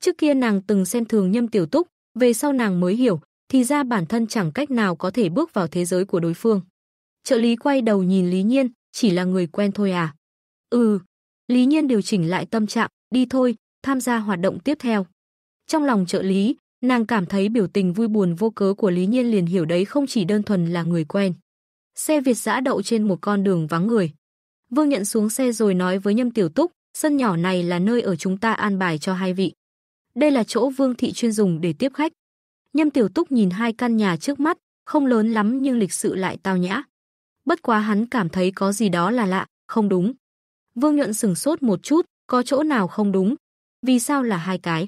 Trước kia nàng từng xem thường Nhâm Tiểu Túc, về sau nàng mới hiểu, thì ra bản thân chẳng cách nào có thể bước vào thế giới của đối phương. Trợ lý quay đầu nhìn Lý Nhiên, chỉ là người quen thôi à? Ừ. Lý Nhiên điều chỉnh lại tâm trạng, đi thôi, tham gia hoạt động tiếp theo. Trong lòng trợ lý, Nàng cảm thấy biểu tình vui buồn vô cớ của Lý Nhiên liền hiểu đấy không chỉ đơn thuần là người quen. Xe Việt giã đậu trên một con đường vắng người. Vương nhận xuống xe rồi nói với Nhâm Tiểu Túc, sân nhỏ này là nơi ở chúng ta an bài cho hai vị. Đây là chỗ Vương Thị chuyên dùng để tiếp khách. Nhâm Tiểu Túc nhìn hai căn nhà trước mắt, không lớn lắm nhưng lịch sự lại tao nhã. Bất quá hắn cảm thấy có gì đó là lạ, không đúng. Vương Nhuận sừng sốt một chút, có chỗ nào không đúng? Vì sao là hai cái?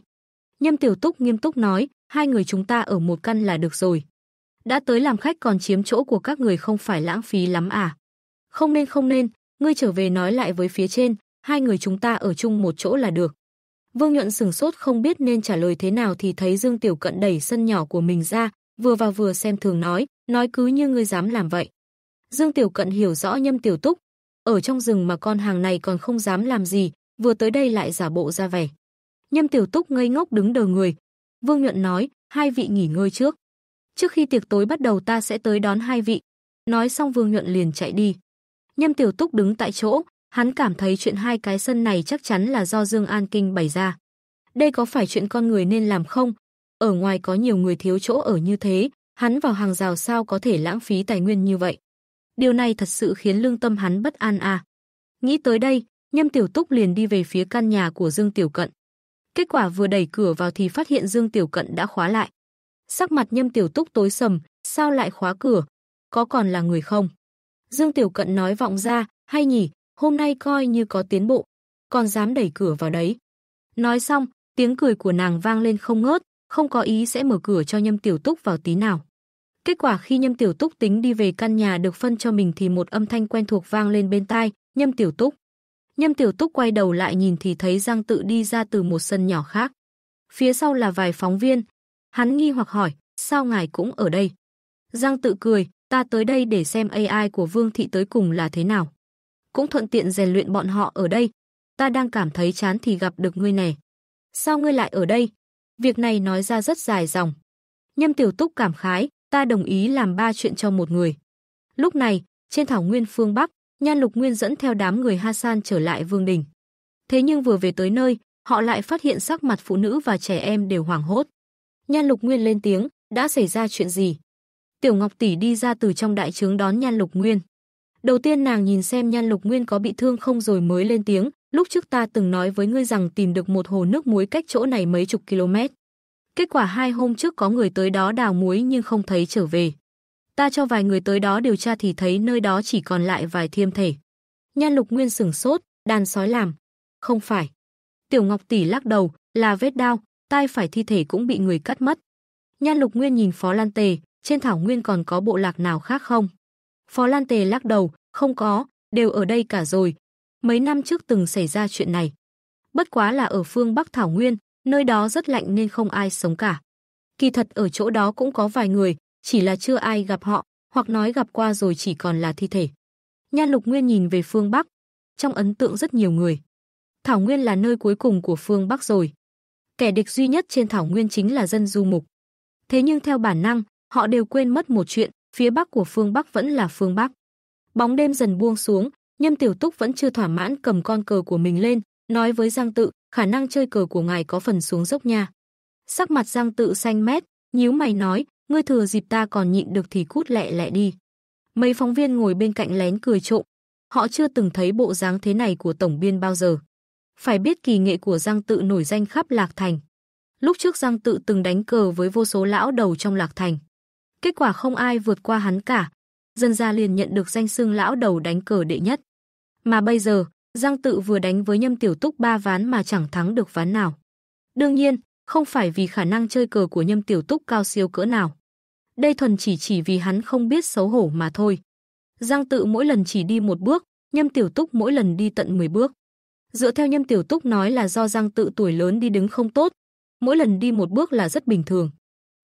Nhâm Tiểu Túc nghiêm túc nói, hai người chúng ta ở một căn là được rồi. Đã tới làm khách còn chiếm chỗ của các người không phải lãng phí lắm à? Không nên không nên, ngươi trở về nói lại với phía trên, hai người chúng ta ở chung một chỗ là được. Vương Nhuận sửng sốt không biết nên trả lời thế nào thì thấy Dương Tiểu Cận đẩy sân nhỏ của mình ra, vừa vào vừa xem thường nói, nói cứ như ngươi dám làm vậy. Dương Tiểu Cận hiểu rõ Nhâm Tiểu Túc, ở trong rừng mà con hàng này còn không dám làm gì, vừa tới đây lại giả bộ ra vẻ. Nhâm Tiểu Túc ngây ngốc đứng đờ người. Vương Nhuận nói, hai vị nghỉ ngơi trước. Trước khi tiệc tối bắt đầu ta sẽ tới đón hai vị. Nói xong Vương Nhuận liền chạy đi. Nhâm Tiểu Túc đứng tại chỗ, hắn cảm thấy chuyện hai cái sân này chắc chắn là do Dương An Kinh bày ra. Đây có phải chuyện con người nên làm không? Ở ngoài có nhiều người thiếu chỗ ở như thế, hắn vào hàng rào sao có thể lãng phí tài nguyên như vậy. Điều này thật sự khiến lương tâm hắn bất an à. Nghĩ tới đây, Nhâm Tiểu Túc liền đi về phía căn nhà của Dương Tiểu Cận. Kết quả vừa đẩy cửa vào thì phát hiện Dương Tiểu Cận đã khóa lại. Sắc mặt Nhâm Tiểu Túc tối sầm, sao lại khóa cửa? Có còn là người không? Dương Tiểu Cận nói vọng ra, hay nhỉ, hôm nay coi như có tiến bộ, còn dám đẩy cửa vào đấy. Nói xong, tiếng cười của nàng vang lên không ngớt, không có ý sẽ mở cửa cho Nhâm Tiểu Túc vào tí nào. Kết quả khi Nhâm Tiểu Túc tính đi về căn nhà được phân cho mình thì một âm thanh quen thuộc vang lên bên tai, "Nhâm Tiểu Túc." Nhâm Tiểu Túc quay đầu lại nhìn thì thấy Giang Tự đi ra từ một sân nhỏ khác. Phía sau là vài phóng viên. Hắn nghi hoặc hỏi, sao ngài cũng ở đây? Giang Tự cười, ta tới đây để xem AI của Vương Thị tới cùng là thế nào. Cũng thuận tiện rèn luyện bọn họ ở đây. Ta đang cảm thấy chán thì gặp được ngươi này. Sao ngươi lại ở đây? Việc này nói ra rất dài dòng. Nhâm Tiểu Túc cảm khái, ta đồng ý làm ba chuyện cho một người. Lúc này, trên thảo nguyên phương Bắc, Nhan Lục Nguyên dẫn theo đám người Hasan trở lại vương đình. Thế nhưng vừa về tới nơi, họ lại phát hiện sắc mặt phụ nữ và trẻ em đều hoảng hốt. Nhan Lục Nguyên lên tiếng, đã xảy ra chuyện gì? Tiểu Ngọc tỷ đi ra từ trong đại trướng đón Nhan Lục Nguyên. Đầu tiên nàng nhìn xem Nhan Lục Nguyên có bị thương không rồi mới lên tiếng, lúc trước ta từng nói với ngươi rằng tìm được một hồ nước muối cách chỗ này mấy chục km. Kết quả hai hôm trước có người tới đó đào muối nhưng không thấy trở về. Ta cho vài người tới đó điều tra thì thấy nơi đó chỉ còn lại vài thiêm thể. Nhan Lục Nguyên sửng sốt, đàn sói làm. Không phải. Tiểu Ngọc tỷ lắc đầu, là vết đao, tai phải thi thể cũng bị người cắt mất. Nhan Lục Nguyên nhìn Phó Lan Tề, trên thảo nguyên còn có bộ lạc nào khác không? Phó Lan Tề lắc đầu, không có, đều ở đây cả rồi. Mấy năm trước từng xảy ra chuyện này. Bất quá là ở phương Bắc Thảo Nguyên, nơi đó rất lạnh nên không ai sống cả. Kỳ thật ở chỗ đó cũng có vài người, chỉ là chưa ai gặp họ, hoặc nói gặp qua rồi chỉ còn là thi thể. Nhan Lục Nguyên nhìn về phương Bắc, trong ấn tượng rất nhiều người. Thảo Nguyên là nơi cuối cùng của phương Bắc rồi. Kẻ địch duy nhất trên Thảo Nguyên chính là dân du mục. Thế nhưng theo bản năng, họ đều quên mất một chuyện, phía Bắc của phương Bắc vẫn là phương Bắc. Bóng đêm dần buông xuống, Nhâm Tiểu Túc vẫn chưa thỏa mãn cầm con cờ của mình lên, nói với Giang Tự, khả năng chơi cờ của ngài có phần xuống dốc nha. Sắc mặt Giang Tự xanh mét, nhíu mày nói, ngươi thừa dịp ta còn nhịn được thì cút lẹ lẹ đi. Mấy phóng viên ngồi bên cạnh lén cười trộm, họ chưa từng thấy bộ dáng thế này của tổng biên bao giờ. Phải biết kỳ nghệ của Giang Tự nổi danh khắp Lạc Thành. Lúc trước Giang Tự từng đánh cờ với vô số lão đầu trong Lạc Thành. Kết quả không ai vượt qua hắn cả. Dân gia liền nhận được danh xưng lão đầu đánh cờ đệ nhất. Mà bây giờ, Giang Tự vừa đánh với Nhâm Tiểu Túc ba ván mà chẳng thắng được ván nào. Đương nhiên, không phải vì khả năng chơi cờ của Nhâm Tiểu Túc cao siêu cỡ nào, đây thuần chỉ chỉ vì hắn không biết xấu hổ mà thôi. Giang tự mỗi lần chỉ đi một bước, nhâm tiểu túc mỗi lần đi tận 10 bước. Dựa theo nhâm tiểu túc nói là do giang tự tuổi lớn đi đứng không tốt, mỗi lần đi một bước là rất bình thường.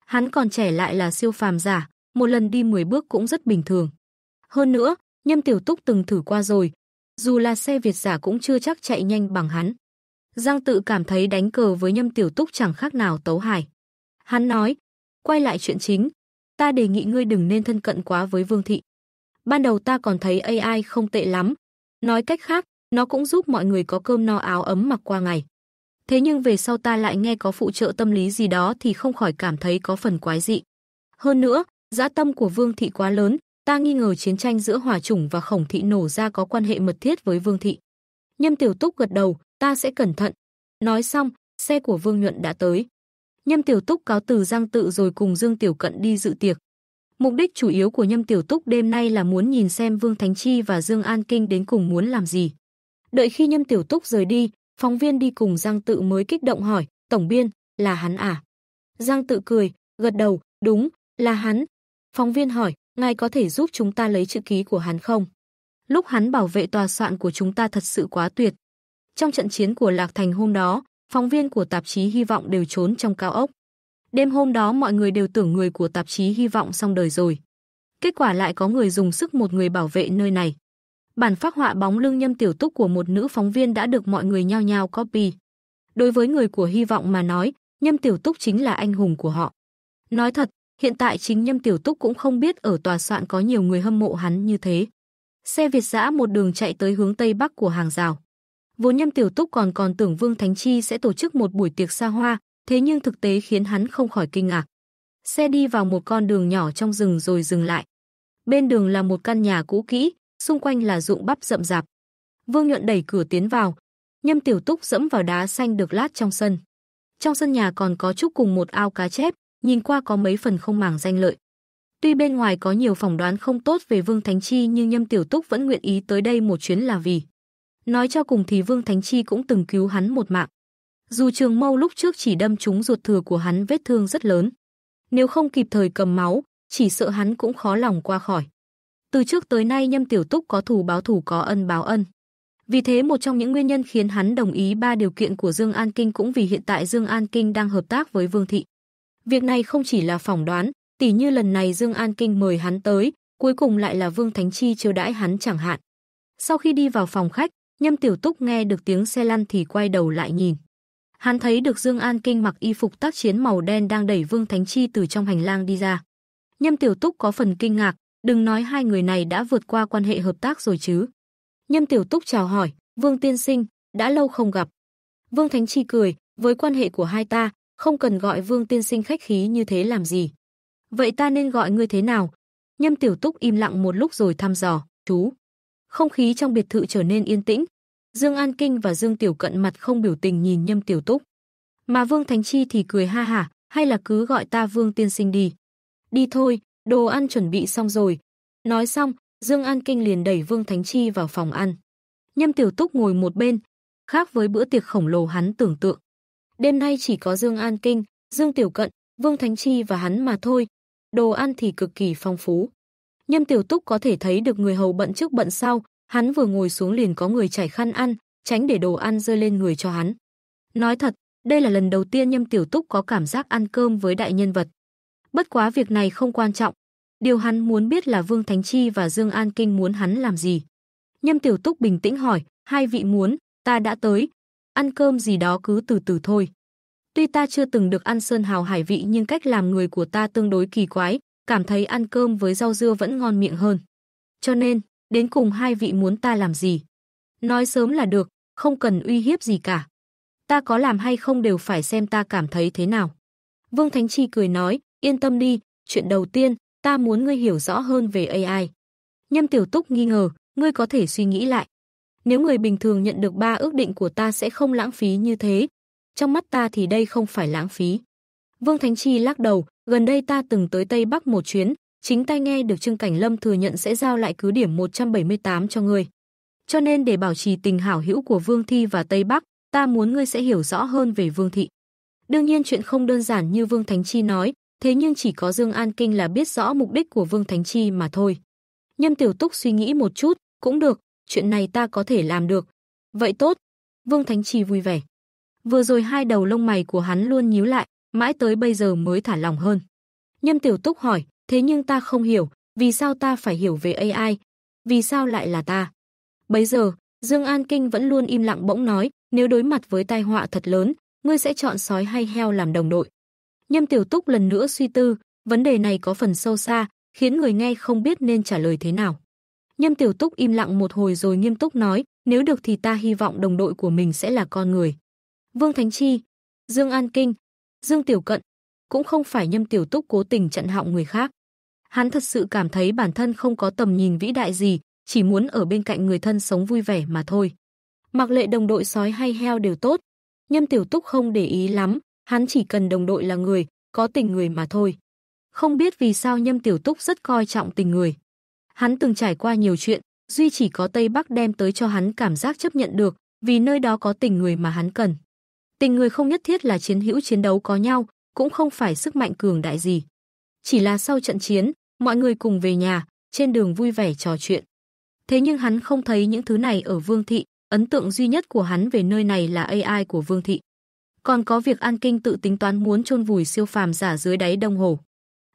Hắn còn trẻ lại là siêu phàm giả, một lần đi 10 bước cũng rất bình thường. Hơn nữa, nhâm tiểu túc từng thử qua rồi, dù là xe Việt giả cũng chưa chắc chạy nhanh bằng hắn. Giang tự cảm thấy đánh cờ với nhâm tiểu túc chẳng khác nào tấu hài. Hắn nói, quay lại chuyện chính, ta đề nghị ngươi đừng nên thân cận quá với Vương thị. Ban đầu ta còn thấy AI không tệ lắm, nói cách khác, nó cũng giúp mọi người có cơm no áo ấm mặc qua ngày. Thế nhưng về sau ta lại nghe có phụ trợ tâm lý gì đó thì không khỏi cảm thấy có phần quái dị. Hơn nữa, dã tâm của Vương thị quá lớn, ta nghi ngờ chiến tranh giữa Hỏa chủng và Khổng thị nổ ra có quan hệ mật thiết với Vương thị. Nhâm Tiểu Túc gật đầu, ta sẽ cẩn thận. Nói xong, xe của Vương Nhuận đã tới. Nhâm Tiểu Túc cáo từ Giang Tự rồi cùng Dương Tiểu Cận đi dự tiệc. Mục đích chủ yếu của Nhâm Tiểu Túc đêm nay là muốn nhìn xem Vương Thánh Chi và Dương An Kinh đến cùng muốn làm gì. Đợi khi Nhâm Tiểu Túc rời đi, phóng viên đi cùng Giang Tự mới kích động hỏi, "Tổng biên, là hắn à?" Giang Tự cười, gật đầu, "Đúng, là hắn." Phóng viên hỏi, "Ngài có thể giúp chúng ta lấy chữ ký của hắn không?" Lúc hắn bảo vệ tòa soạn của chúng ta thật sự quá tuyệt. Trong trận chiến của Lạc Thành hôm đó, phóng viên của tạp chí Hy vọng đều trốn trong cao ốc. Đêm hôm đó mọi người đều tưởng người của tạp chí Hy vọng xong đời rồi. Kết quả lại có người dùng sức một người bảo vệ nơi này. Bản phác họa bóng lưng nhâm tiểu túc của một nữ phóng viên đã được mọi người nhao nhao copy. Đối với người của Hy vọng mà nói, nhâm tiểu túc chính là anh hùng của họ. Nói thật, hiện tại chính nhâm tiểu túc cũng không biết ở tòa soạn có nhiều người hâm mộ hắn như thế. Xe Việt giã một đường chạy tới hướng tây bắc của hàng rào. Vốn nhâm tiểu túc còn còn tưởng Vương Thánh Chi sẽ tổ chức một buổi tiệc xa hoa, thế nhưng thực tế khiến hắn không khỏi kinh ngạc. Xe đi vào một con đường nhỏ trong rừng rồi dừng lại. Bên đường là một căn nhà cũ kỹ, xung quanh là ruộng bắp rậm rạp. Vương Nhuận đẩy cửa tiến vào, Nhâm Tiểu Túc dẫm vào đá xanh được lát trong sân. Trong sân nhà còn có chút cùng một ao cá chép, nhìn qua có mấy phần không màng danh lợi. Tuy bên ngoài có nhiều phỏng đoán không tốt về Vương Thánh Chi nhưng Nhâm Tiểu Túc vẫn nguyện ý tới đây một chuyến là vì Nói cho cùng thì Vương Thánh Chi cũng từng cứu hắn một mạng. Dù trường mâu lúc trước chỉ đâm trúng ruột thừa của hắn vết thương rất lớn. Nếu không kịp thời cầm máu, chỉ sợ hắn cũng khó lòng qua khỏi. Từ trước tới nay Nhâm Tiểu Túc có thù báo thù có ân báo ân. Vì thế một trong những nguyên nhân khiến hắn đồng ý ba điều kiện của Dương An Kinh cũng vì hiện tại Dương An Kinh đang hợp tác với Vương Thị. Việc này không chỉ là phỏng đoán, tỉ như lần này Dương An Kinh mời hắn tới, cuối cùng lại là Vương Thánh Chi chiêu đãi hắn chẳng hạn. Sau khi đi vào phòng khách, Nhâm Tiểu Túc nghe được tiếng xe lăn thì quay đầu lại nhìn. Hắn thấy được Dương An Kinh mặc y phục tác chiến màu đen đang đẩy Vương Thánh Chi từ trong hành lang đi ra. Nhâm Tiểu Túc có phần kinh ngạc, đừng nói hai người này đã vượt qua quan hệ hợp tác rồi chứ. Nhâm Tiểu Túc chào hỏi, Vương Tiên Sinh, đã lâu không gặp. Vương Thánh Chi cười, với quan hệ của hai ta, không cần gọi Vương Tiên Sinh khách khí như thế làm gì. Vậy ta nên gọi ngươi thế nào? Nhâm Tiểu Túc im lặng một lúc rồi thăm dò, chú. Không khí trong biệt thự trở nên yên tĩnh. Dương An Kinh và Dương Tiểu Cận mặt không biểu tình nhìn Nhâm Tiểu Túc. Mà Vương Thánh Chi thì cười ha hả, hay là cứ gọi ta Vương tiên sinh đi. Đi thôi, đồ ăn chuẩn bị xong rồi. Nói xong, Dương An Kinh liền đẩy Vương Thánh Chi vào phòng ăn. Nhâm Tiểu Túc ngồi một bên, khác với bữa tiệc khổng lồ hắn tưởng tượng. Đêm nay chỉ có Dương An Kinh, Dương Tiểu Cận, Vương Thánh Chi và hắn mà thôi. Đồ ăn thì cực kỳ phong phú. Nhâm Tiểu Túc có thể thấy được người hầu bận trước bận sau, hắn vừa ngồi xuống liền có người chảy khăn ăn, tránh để đồ ăn rơi lên người cho hắn. Nói thật, đây là lần đầu tiên Nhâm Tiểu Túc có cảm giác ăn cơm với đại nhân vật. Bất quá việc này không quan trọng, điều hắn muốn biết là Vương Thánh Chi và Dương An Kinh muốn hắn làm gì. Nhâm Tiểu Túc bình tĩnh hỏi, hai vị muốn, ta đã tới, ăn cơm gì đó cứ từ từ thôi. Tuy ta chưa từng được ăn sơn hào hải vị nhưng cách làm người của ta tương đối kỳ quái, cảm thấy ăn cơm với rau dưa vẫn ngon miệng hơn. Cho nên, đến cùng hai vị muốn ta làm gì? Nói sớm là được, không cần uy hiếp gì cả. Ta có làm hay không đều phải xem ta cảm thấy thế nào. Vương Thánh Chi cười nói, yên tâm đi, chuyện đầu tiên, ta muốn ngươi hiểu rõ hơn về AI. Nhâm Tiểu Túc nghi ngờ, ngươi có thể suy nghĩ lại. Nếu người bình thường nhận được ba ước định của ta sẽ không lãng phí như thế. Trong mắt ta thì đây không phải lãng phí. Vương Thánh Chi lắc đầu, gần đây ta từng tới Tây Bắc một chuyến, chính tay nghe được Trương Cảnh Lâm thừa nhận sẽ giao lại cứ điểm 178 cho ngươi. Cho nên để bảo trì tình hảo hữu của Vương Thi và Tây Bắc, ta muốn ngươi sẽ hiểu rõ hơn về Vương Thị. Đương nhiên chuyện không đơn giản như Vương Thánh Chi nói, thế nhưng chỉ có Dương An Kinh là biết rõ mục đích của Vương Thánh Chi mà thôi. Nhâm Tiểu Túc suy nghĩ một chút, cũng được, chuyện này ta có thể làm được. Vậy tốt. Vương Thánh Chi vui vẻ. Vừa rồi hai đầu lông mày của hắn luôn nhíu lại, mãi tới bây giờ mới thả lòng hơn. Nhâm Tiểu Túc hỏi, thế nhưng ta không hiểu, vì sao ta phải hiểu về AI? Vì sao lại là ta? Bấy giờ, Dương An Kinh vẫn luôn im lặng bỗng nói, nếu đối mặt với tai họa thật lớn, ngươi sẽ chọn sói hay heo làm đồng đội. Nhâm Tiểu Túc lần nữa suy tư, vấn đề này có phần sâu xa, khiến người nghe không biết nên trả lời thế nào. Nhâm Tiểu Túc im lặng một hồi rồi nghiêm túc nói, nếu được thì ta hy vọng đồng đội của mình sẽ là con người. Vương Thánh Chi, Dương An Kinh, Dương Tiểu Cận, cũng không phải Nhâm Tiểu Túc cố tình chặn họng người khác. Hắn thật sự cảm thấy bản thân không có tầm nhìn vĩ đại gì, chỉ muốn ở bên cạnh người thân sống vui vẻ mà thôi. Mặc lệ đồng đội sói hay heo đều tốt, Nhâm Tiểu Túc không để ý lắm, hắn chỉ cần đồng đội là người, có tình người mà thôi. Không biết vì sao Nhâm Tiểu Túc rất coi trọng tình người. Hắn từng trải qua nhiều chuyện, duy chỉ có Tây Bắc đem tới cho hắn cảm giác chấp nhận được, vì nơi đó có tình người mà hắn cần. Tình người không nhất thiết là chiến hữu chiến đấu có nhau, cũng không phải sức mạnh cường đại gì. Chỉ là sau trận chiến, mọi người cùng về nhà, trên đường vui vẻ trò chuyện. Thế nhưng hắn không thấy những thứ này ở Vương Thị, ấn tượng duy nhất của hắn về nơi này là AI của Vương Thị. Còn có việc An Kinh tự tính toán muốn chôn vùi siêu phàm giả dưới đáy Đông Hồ.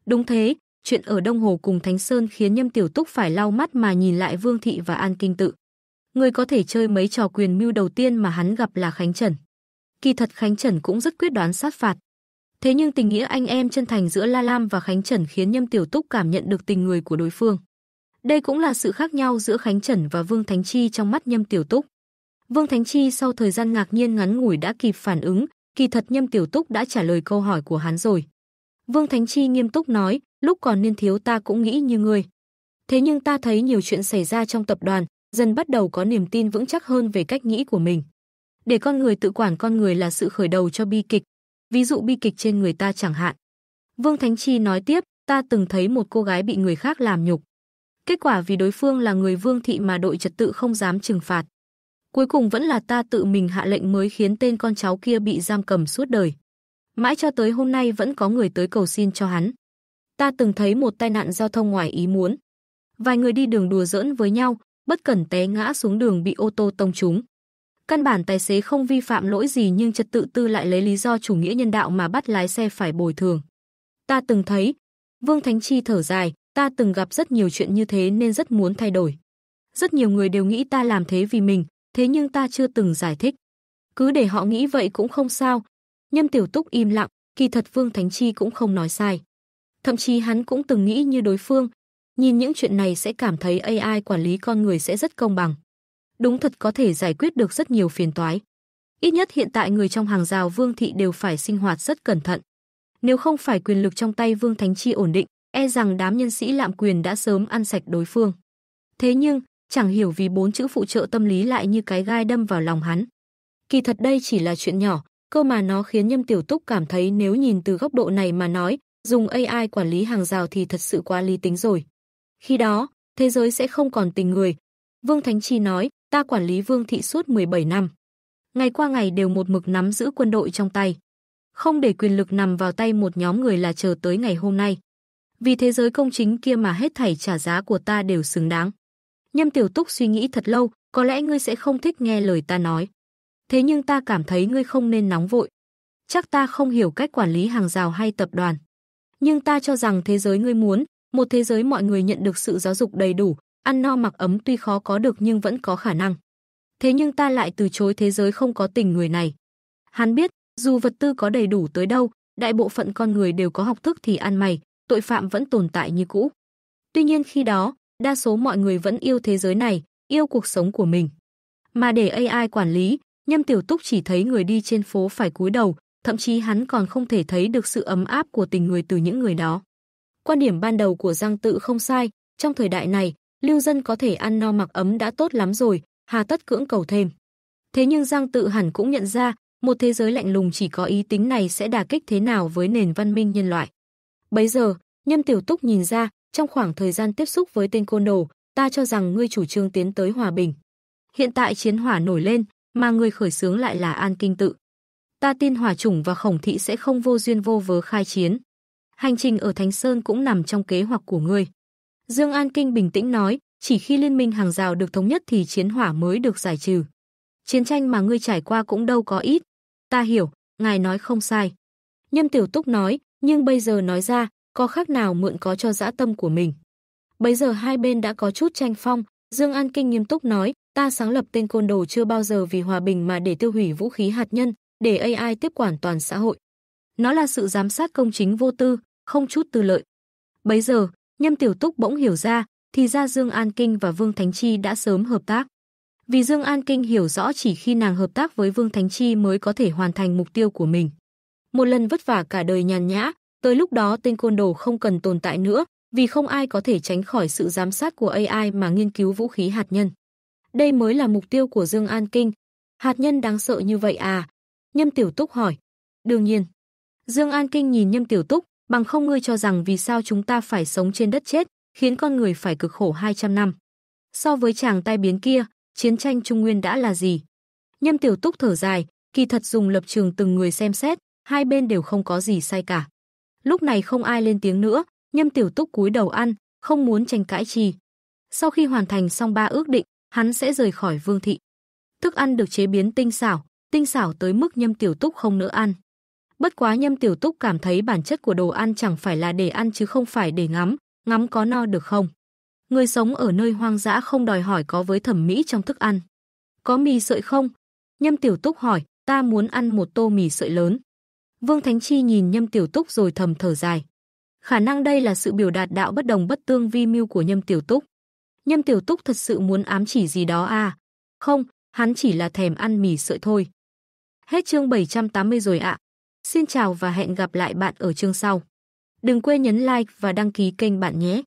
Đúng thế, chuyện ở Đông Hồ cùng Thánh Sơn khiến Nhâm Tiểu Túc phải lau mắt mà nhìn lại Vương Thị và An Kinh tự. Người có thể chơi mấy trò quyền mưu đầu tiên mà hắn gặp là Khánh Trần kỳ thật Khánh Trần cũng rất quyết đoán sát phạt. Thế nhưng tình nghĩa anh em chân thành giữa La Lam và Khánh Trần khiến Nhâm Tiểu Túc cảm nhận được tình người của đối phương. Đây cũng là sự khác nhau giữa Khánh Trần và Vương Thánh Chi trong mắt Nhâm Tiểu Túc. Vương Thánh Chi sau thời gian ngạc nhiên ngắn ngủi đã kịp phản ứng, kỳ thật Nhâm Tiểu Túc đã trả lời câu hỏi của hắn rồi. Vương Thánh Chi nghiêm túc nói, lúc còn niên thiếu ta cũng nghĩ như ngươi. Thế nhưng ta thấy nhiều chuyện xảy ra trong tập đoàn, dần bắt đầu có niềm tin vững chắc hơn về cách nghĩ của mình. Để con người tự quản con người là sự khởi đầu cho bi kịch, ví dụ bi kịch trên người ta chẳng hạn. Vương Thánh Chi nói tiếp, ta từng thấy một cô gái bị người khác làm nhục. Kết quả vì đối phương là người Vương thị mà đội trật tự không dám trừng phạt. Cuối cùng vẫn là ta tự mình hạ lệnh mới khiến tên con cháu kia bị giam cầm suốt đời. Mãi cho tới hôm nay vẫn có người tới cầu xin cho hắn. Ta từng thấy một tai nạn giao thông ngoài ý muốn. Vài người đi đường đùa giỡn với nhau, bất cẩn té ngã xuống đường bị ô tô tông trúng. Căn bản tài xế không vi phạm lỗi gì nhưng trật tự tư lại lấy lý do chủ nghĩa nhân đạo mà bắt lái xe phải bồi thường. Ta từng thấy, Vương Thánh Chi thở dài, ta từng gặp rất nhiều chuyện như thế nên rất muốn thay đổi. Rất nhiều người đều nghĩ ta làm thế vì mình, thế nhưng ta chưa từng giải thích. Cứ để họ nghĩ vậy cũng không sao. Nhâm Tiểu Túc im lặng, kỳ thật Vương Thánh Chi cũng không nói sai. Thậm chí hắn cũng từng nghĩ như đối phương, nhìn những chuyện này sẽ cảm thấy AI quản lý con người sẽ rất công bằng đúng thật có thể giải quyết được rất nhiều phiền toái. Ít nhất hiện tại người trong hàng rào Vương thị đều phải sinh hoạt rất cẩn thận. Nếu không phải quyền lực trong tay Vương Thánh Chi ổn định, e rằng đám nhân sĩ lạm quyền đã sớm ăn sạch đối phương. Thế nhưng, chẳng hiểu vì bốn chữ phụ trợ tâm lý lại như cái gai đâm vào lòng hắn. Kỳ thật đây chỉ là chuyện nhỏ, cơ mà nó khiến Nhâm Tiểu Túc cảm thấy nếu nhìn từ góc độ này mà nói, dùng AI quản lý hàng rào thì thật sự quá lý tính rồi. Khi đó, thế giới sẽ không còn tình người. Vương Thánh Chi nói, ta quản lý Vương thị suốt 17 năm. Ngày qua ngày đều một mực nắm giữ quân đội trong tay. Không để quyền lực nằm vào tay một nhóm người là chờ tới ngày hôm nay. Vì thế giới công chính kia mà hết thảy trả giá của ta đều xứng đáng. Nhâm Tiểu Túc suy nghĩ thật lâu, có lẽ ngươi sẽ không thích nghe lời ta nói. Thế nhưng ta cảm thấy ngươi không nên nóng vội. Chắc ta không hiểu cách quản lý hàng rào hay tập đoàn. Nhưng ta cho rằng thế giới ngươi muốn, một thế giới mọi người nhận được sự giáo dục đầy đủ, ăn no mặc ấm tuy khó có được nhưng vẫn có khả năng. Thế nhưng ta lại từ chối thế giới không có tình người này. Hắn biết, dù vật tư có đầy đủ tới đâu, đại bộ phận con người đều có học thức thì ăn mày, tội phạm vẫn tồn tại như cũ. Tuy nhiên khi đó, đa số mọi người vẫn yêu thế giới này, yêu cuộc sống của mình. Mà để AI quản lý, Nhâm Tiểu Túc chỉ thấy người đi trên phố phải cúi đầu, thậm chí hắn còn không thể thấy được sự ấm áp của tình người từ những người đó. Quan điểm ban đầu của Giang Tự không sai, trong thời đại này, lưu dân có thể ăn no mặc ấm đã tốt lắm rồi, hà tất cưỡng cầu thêm. Thế nhưng Giang tự hẳn cũng nhận ra, một thế giới lạnh lùng chỉ có ý tính này sẽ đả kích thế nào với nền văn minh nhân loại. Bấy giờ, Nhâm Tiểu Túc nhìn ra, trong khoảng thời gian tiếp xúc với tên côn đồ, ta cho rằng ngươi chủ trương tiến tới hòa bình. Hiện tại chiến hỏa nổi lên, mà người khởi xướng lại là An Kinh Tự. Ta tin Hòa Chủng và Khổng Thị sẽ không vô duyên vô vớ khai chiến. Hành trình ở Thánh Sơn cũng nằm trong kế hoạch của ngươi. Dương An Kinh bình tĩnh nói, chỉ khi liên minh hàng rào được thống nhất thì chiến hỏa mới được giải trừ. Chiến tranh mà ngươi trải qua cũng đâu có ít. Ta hiểu, ngài nói không sai. Nhâm Tiểu Túc nói, nhưng bây giờ nói ra, có khác nào mượn có cho dã tâm của mình. Bây giờ hai bên đã có chút tranh phong, Dương An Kinh nghiêm túc nói, ta sáng lập tên côn đồ chưa bao giờ vì hòa bình mà để tiêu hủy vũ khí hạt nhân, để AI tiếp quản toàn xã hội. Nó là sự giám sát công chính vô tư, không chút tư lợi. Bấy giờ, Nhâm Tiểu Túc bỗng hiểu ra, thì ra Dương An Kinh và Vương Thánh Chi đã sớm hợp tác. Vì Dương An Kinh hiểu rõ chỉ khi nàng hợp tác với Vương Thánh Chi mới có thể hoàn thành mục tiêu của mình. Một lần vất vả cả đời nhàn nhã, tới lúc đó tên côn đồ không cần tồn tại nữa, vì không ai có thể tránh khỏi sự giám sát của AI mà nghiên cứu vũ khí hạt nhân. Đây mới là mục tiêu của Dương An Kinh. Hạt nhân đáng sợ như vậy à? Nhâm Tiểu Túc hỏi. Đương nhiên. Dương An Kinh nhìn Nhâm Tiểu Túc, Bằng không ngươi cho rằng vì sao chúng ta phải sống trên đất chết, khiến con người phải cực khổ 200 năm. So với chàng tai biến kia, chiến tranh Trung Nguyên đã là gì? Nhâm Tiểu Túc thở dài, kỳ thật dùng lập trường từng người xem xét, hai bên đều không có gì sai cả. Lúc này không ai lên tiếng nữa, Nhâm Tiểu Túc cúi đầu ăn, không muốn tranh cãi chi. Sau khi hoàn thành xong ba ước định, hắn sẽ rời khỏi Vương thị. Thức ăn được chế biến tinh xảo, tinh xảo tới mức Nhâm Tiểu Túc không nữa ăn. Bất quá Nhâm Tiểu Túc cảm thấy bản chất của đồ ăn chẳng phải là để ăn chứ không phải để ngắm, ngắm có no được không? Người sống ở nơi hoang dã không đòi hỏi có với thẩm mỹ trong thức ăn. Có mì sợi không? Nhâm Tiểu Túc hỏi, ta muốn ăn một tô mì sợi lớn. Vương Thánh Chi nhìn Nhâm Tiểu Túc rồi thầm thở dài. Khả năng đây là sự biểu đạt đạo bất đồng bất tương vi mưu của Nhâm Tiểu Túc. Nhâm Tiểu Túc thật sự muốn ám chỉ gì đó à? Không, hắn chỉ là thèm ăn mì sợi thôi. Hết chương 780 rồi ạ. Xin chào và hẹn gặp lại bạn ở chương sau. Đừng quên nhấn like và đăng ký kênh bạn nhé.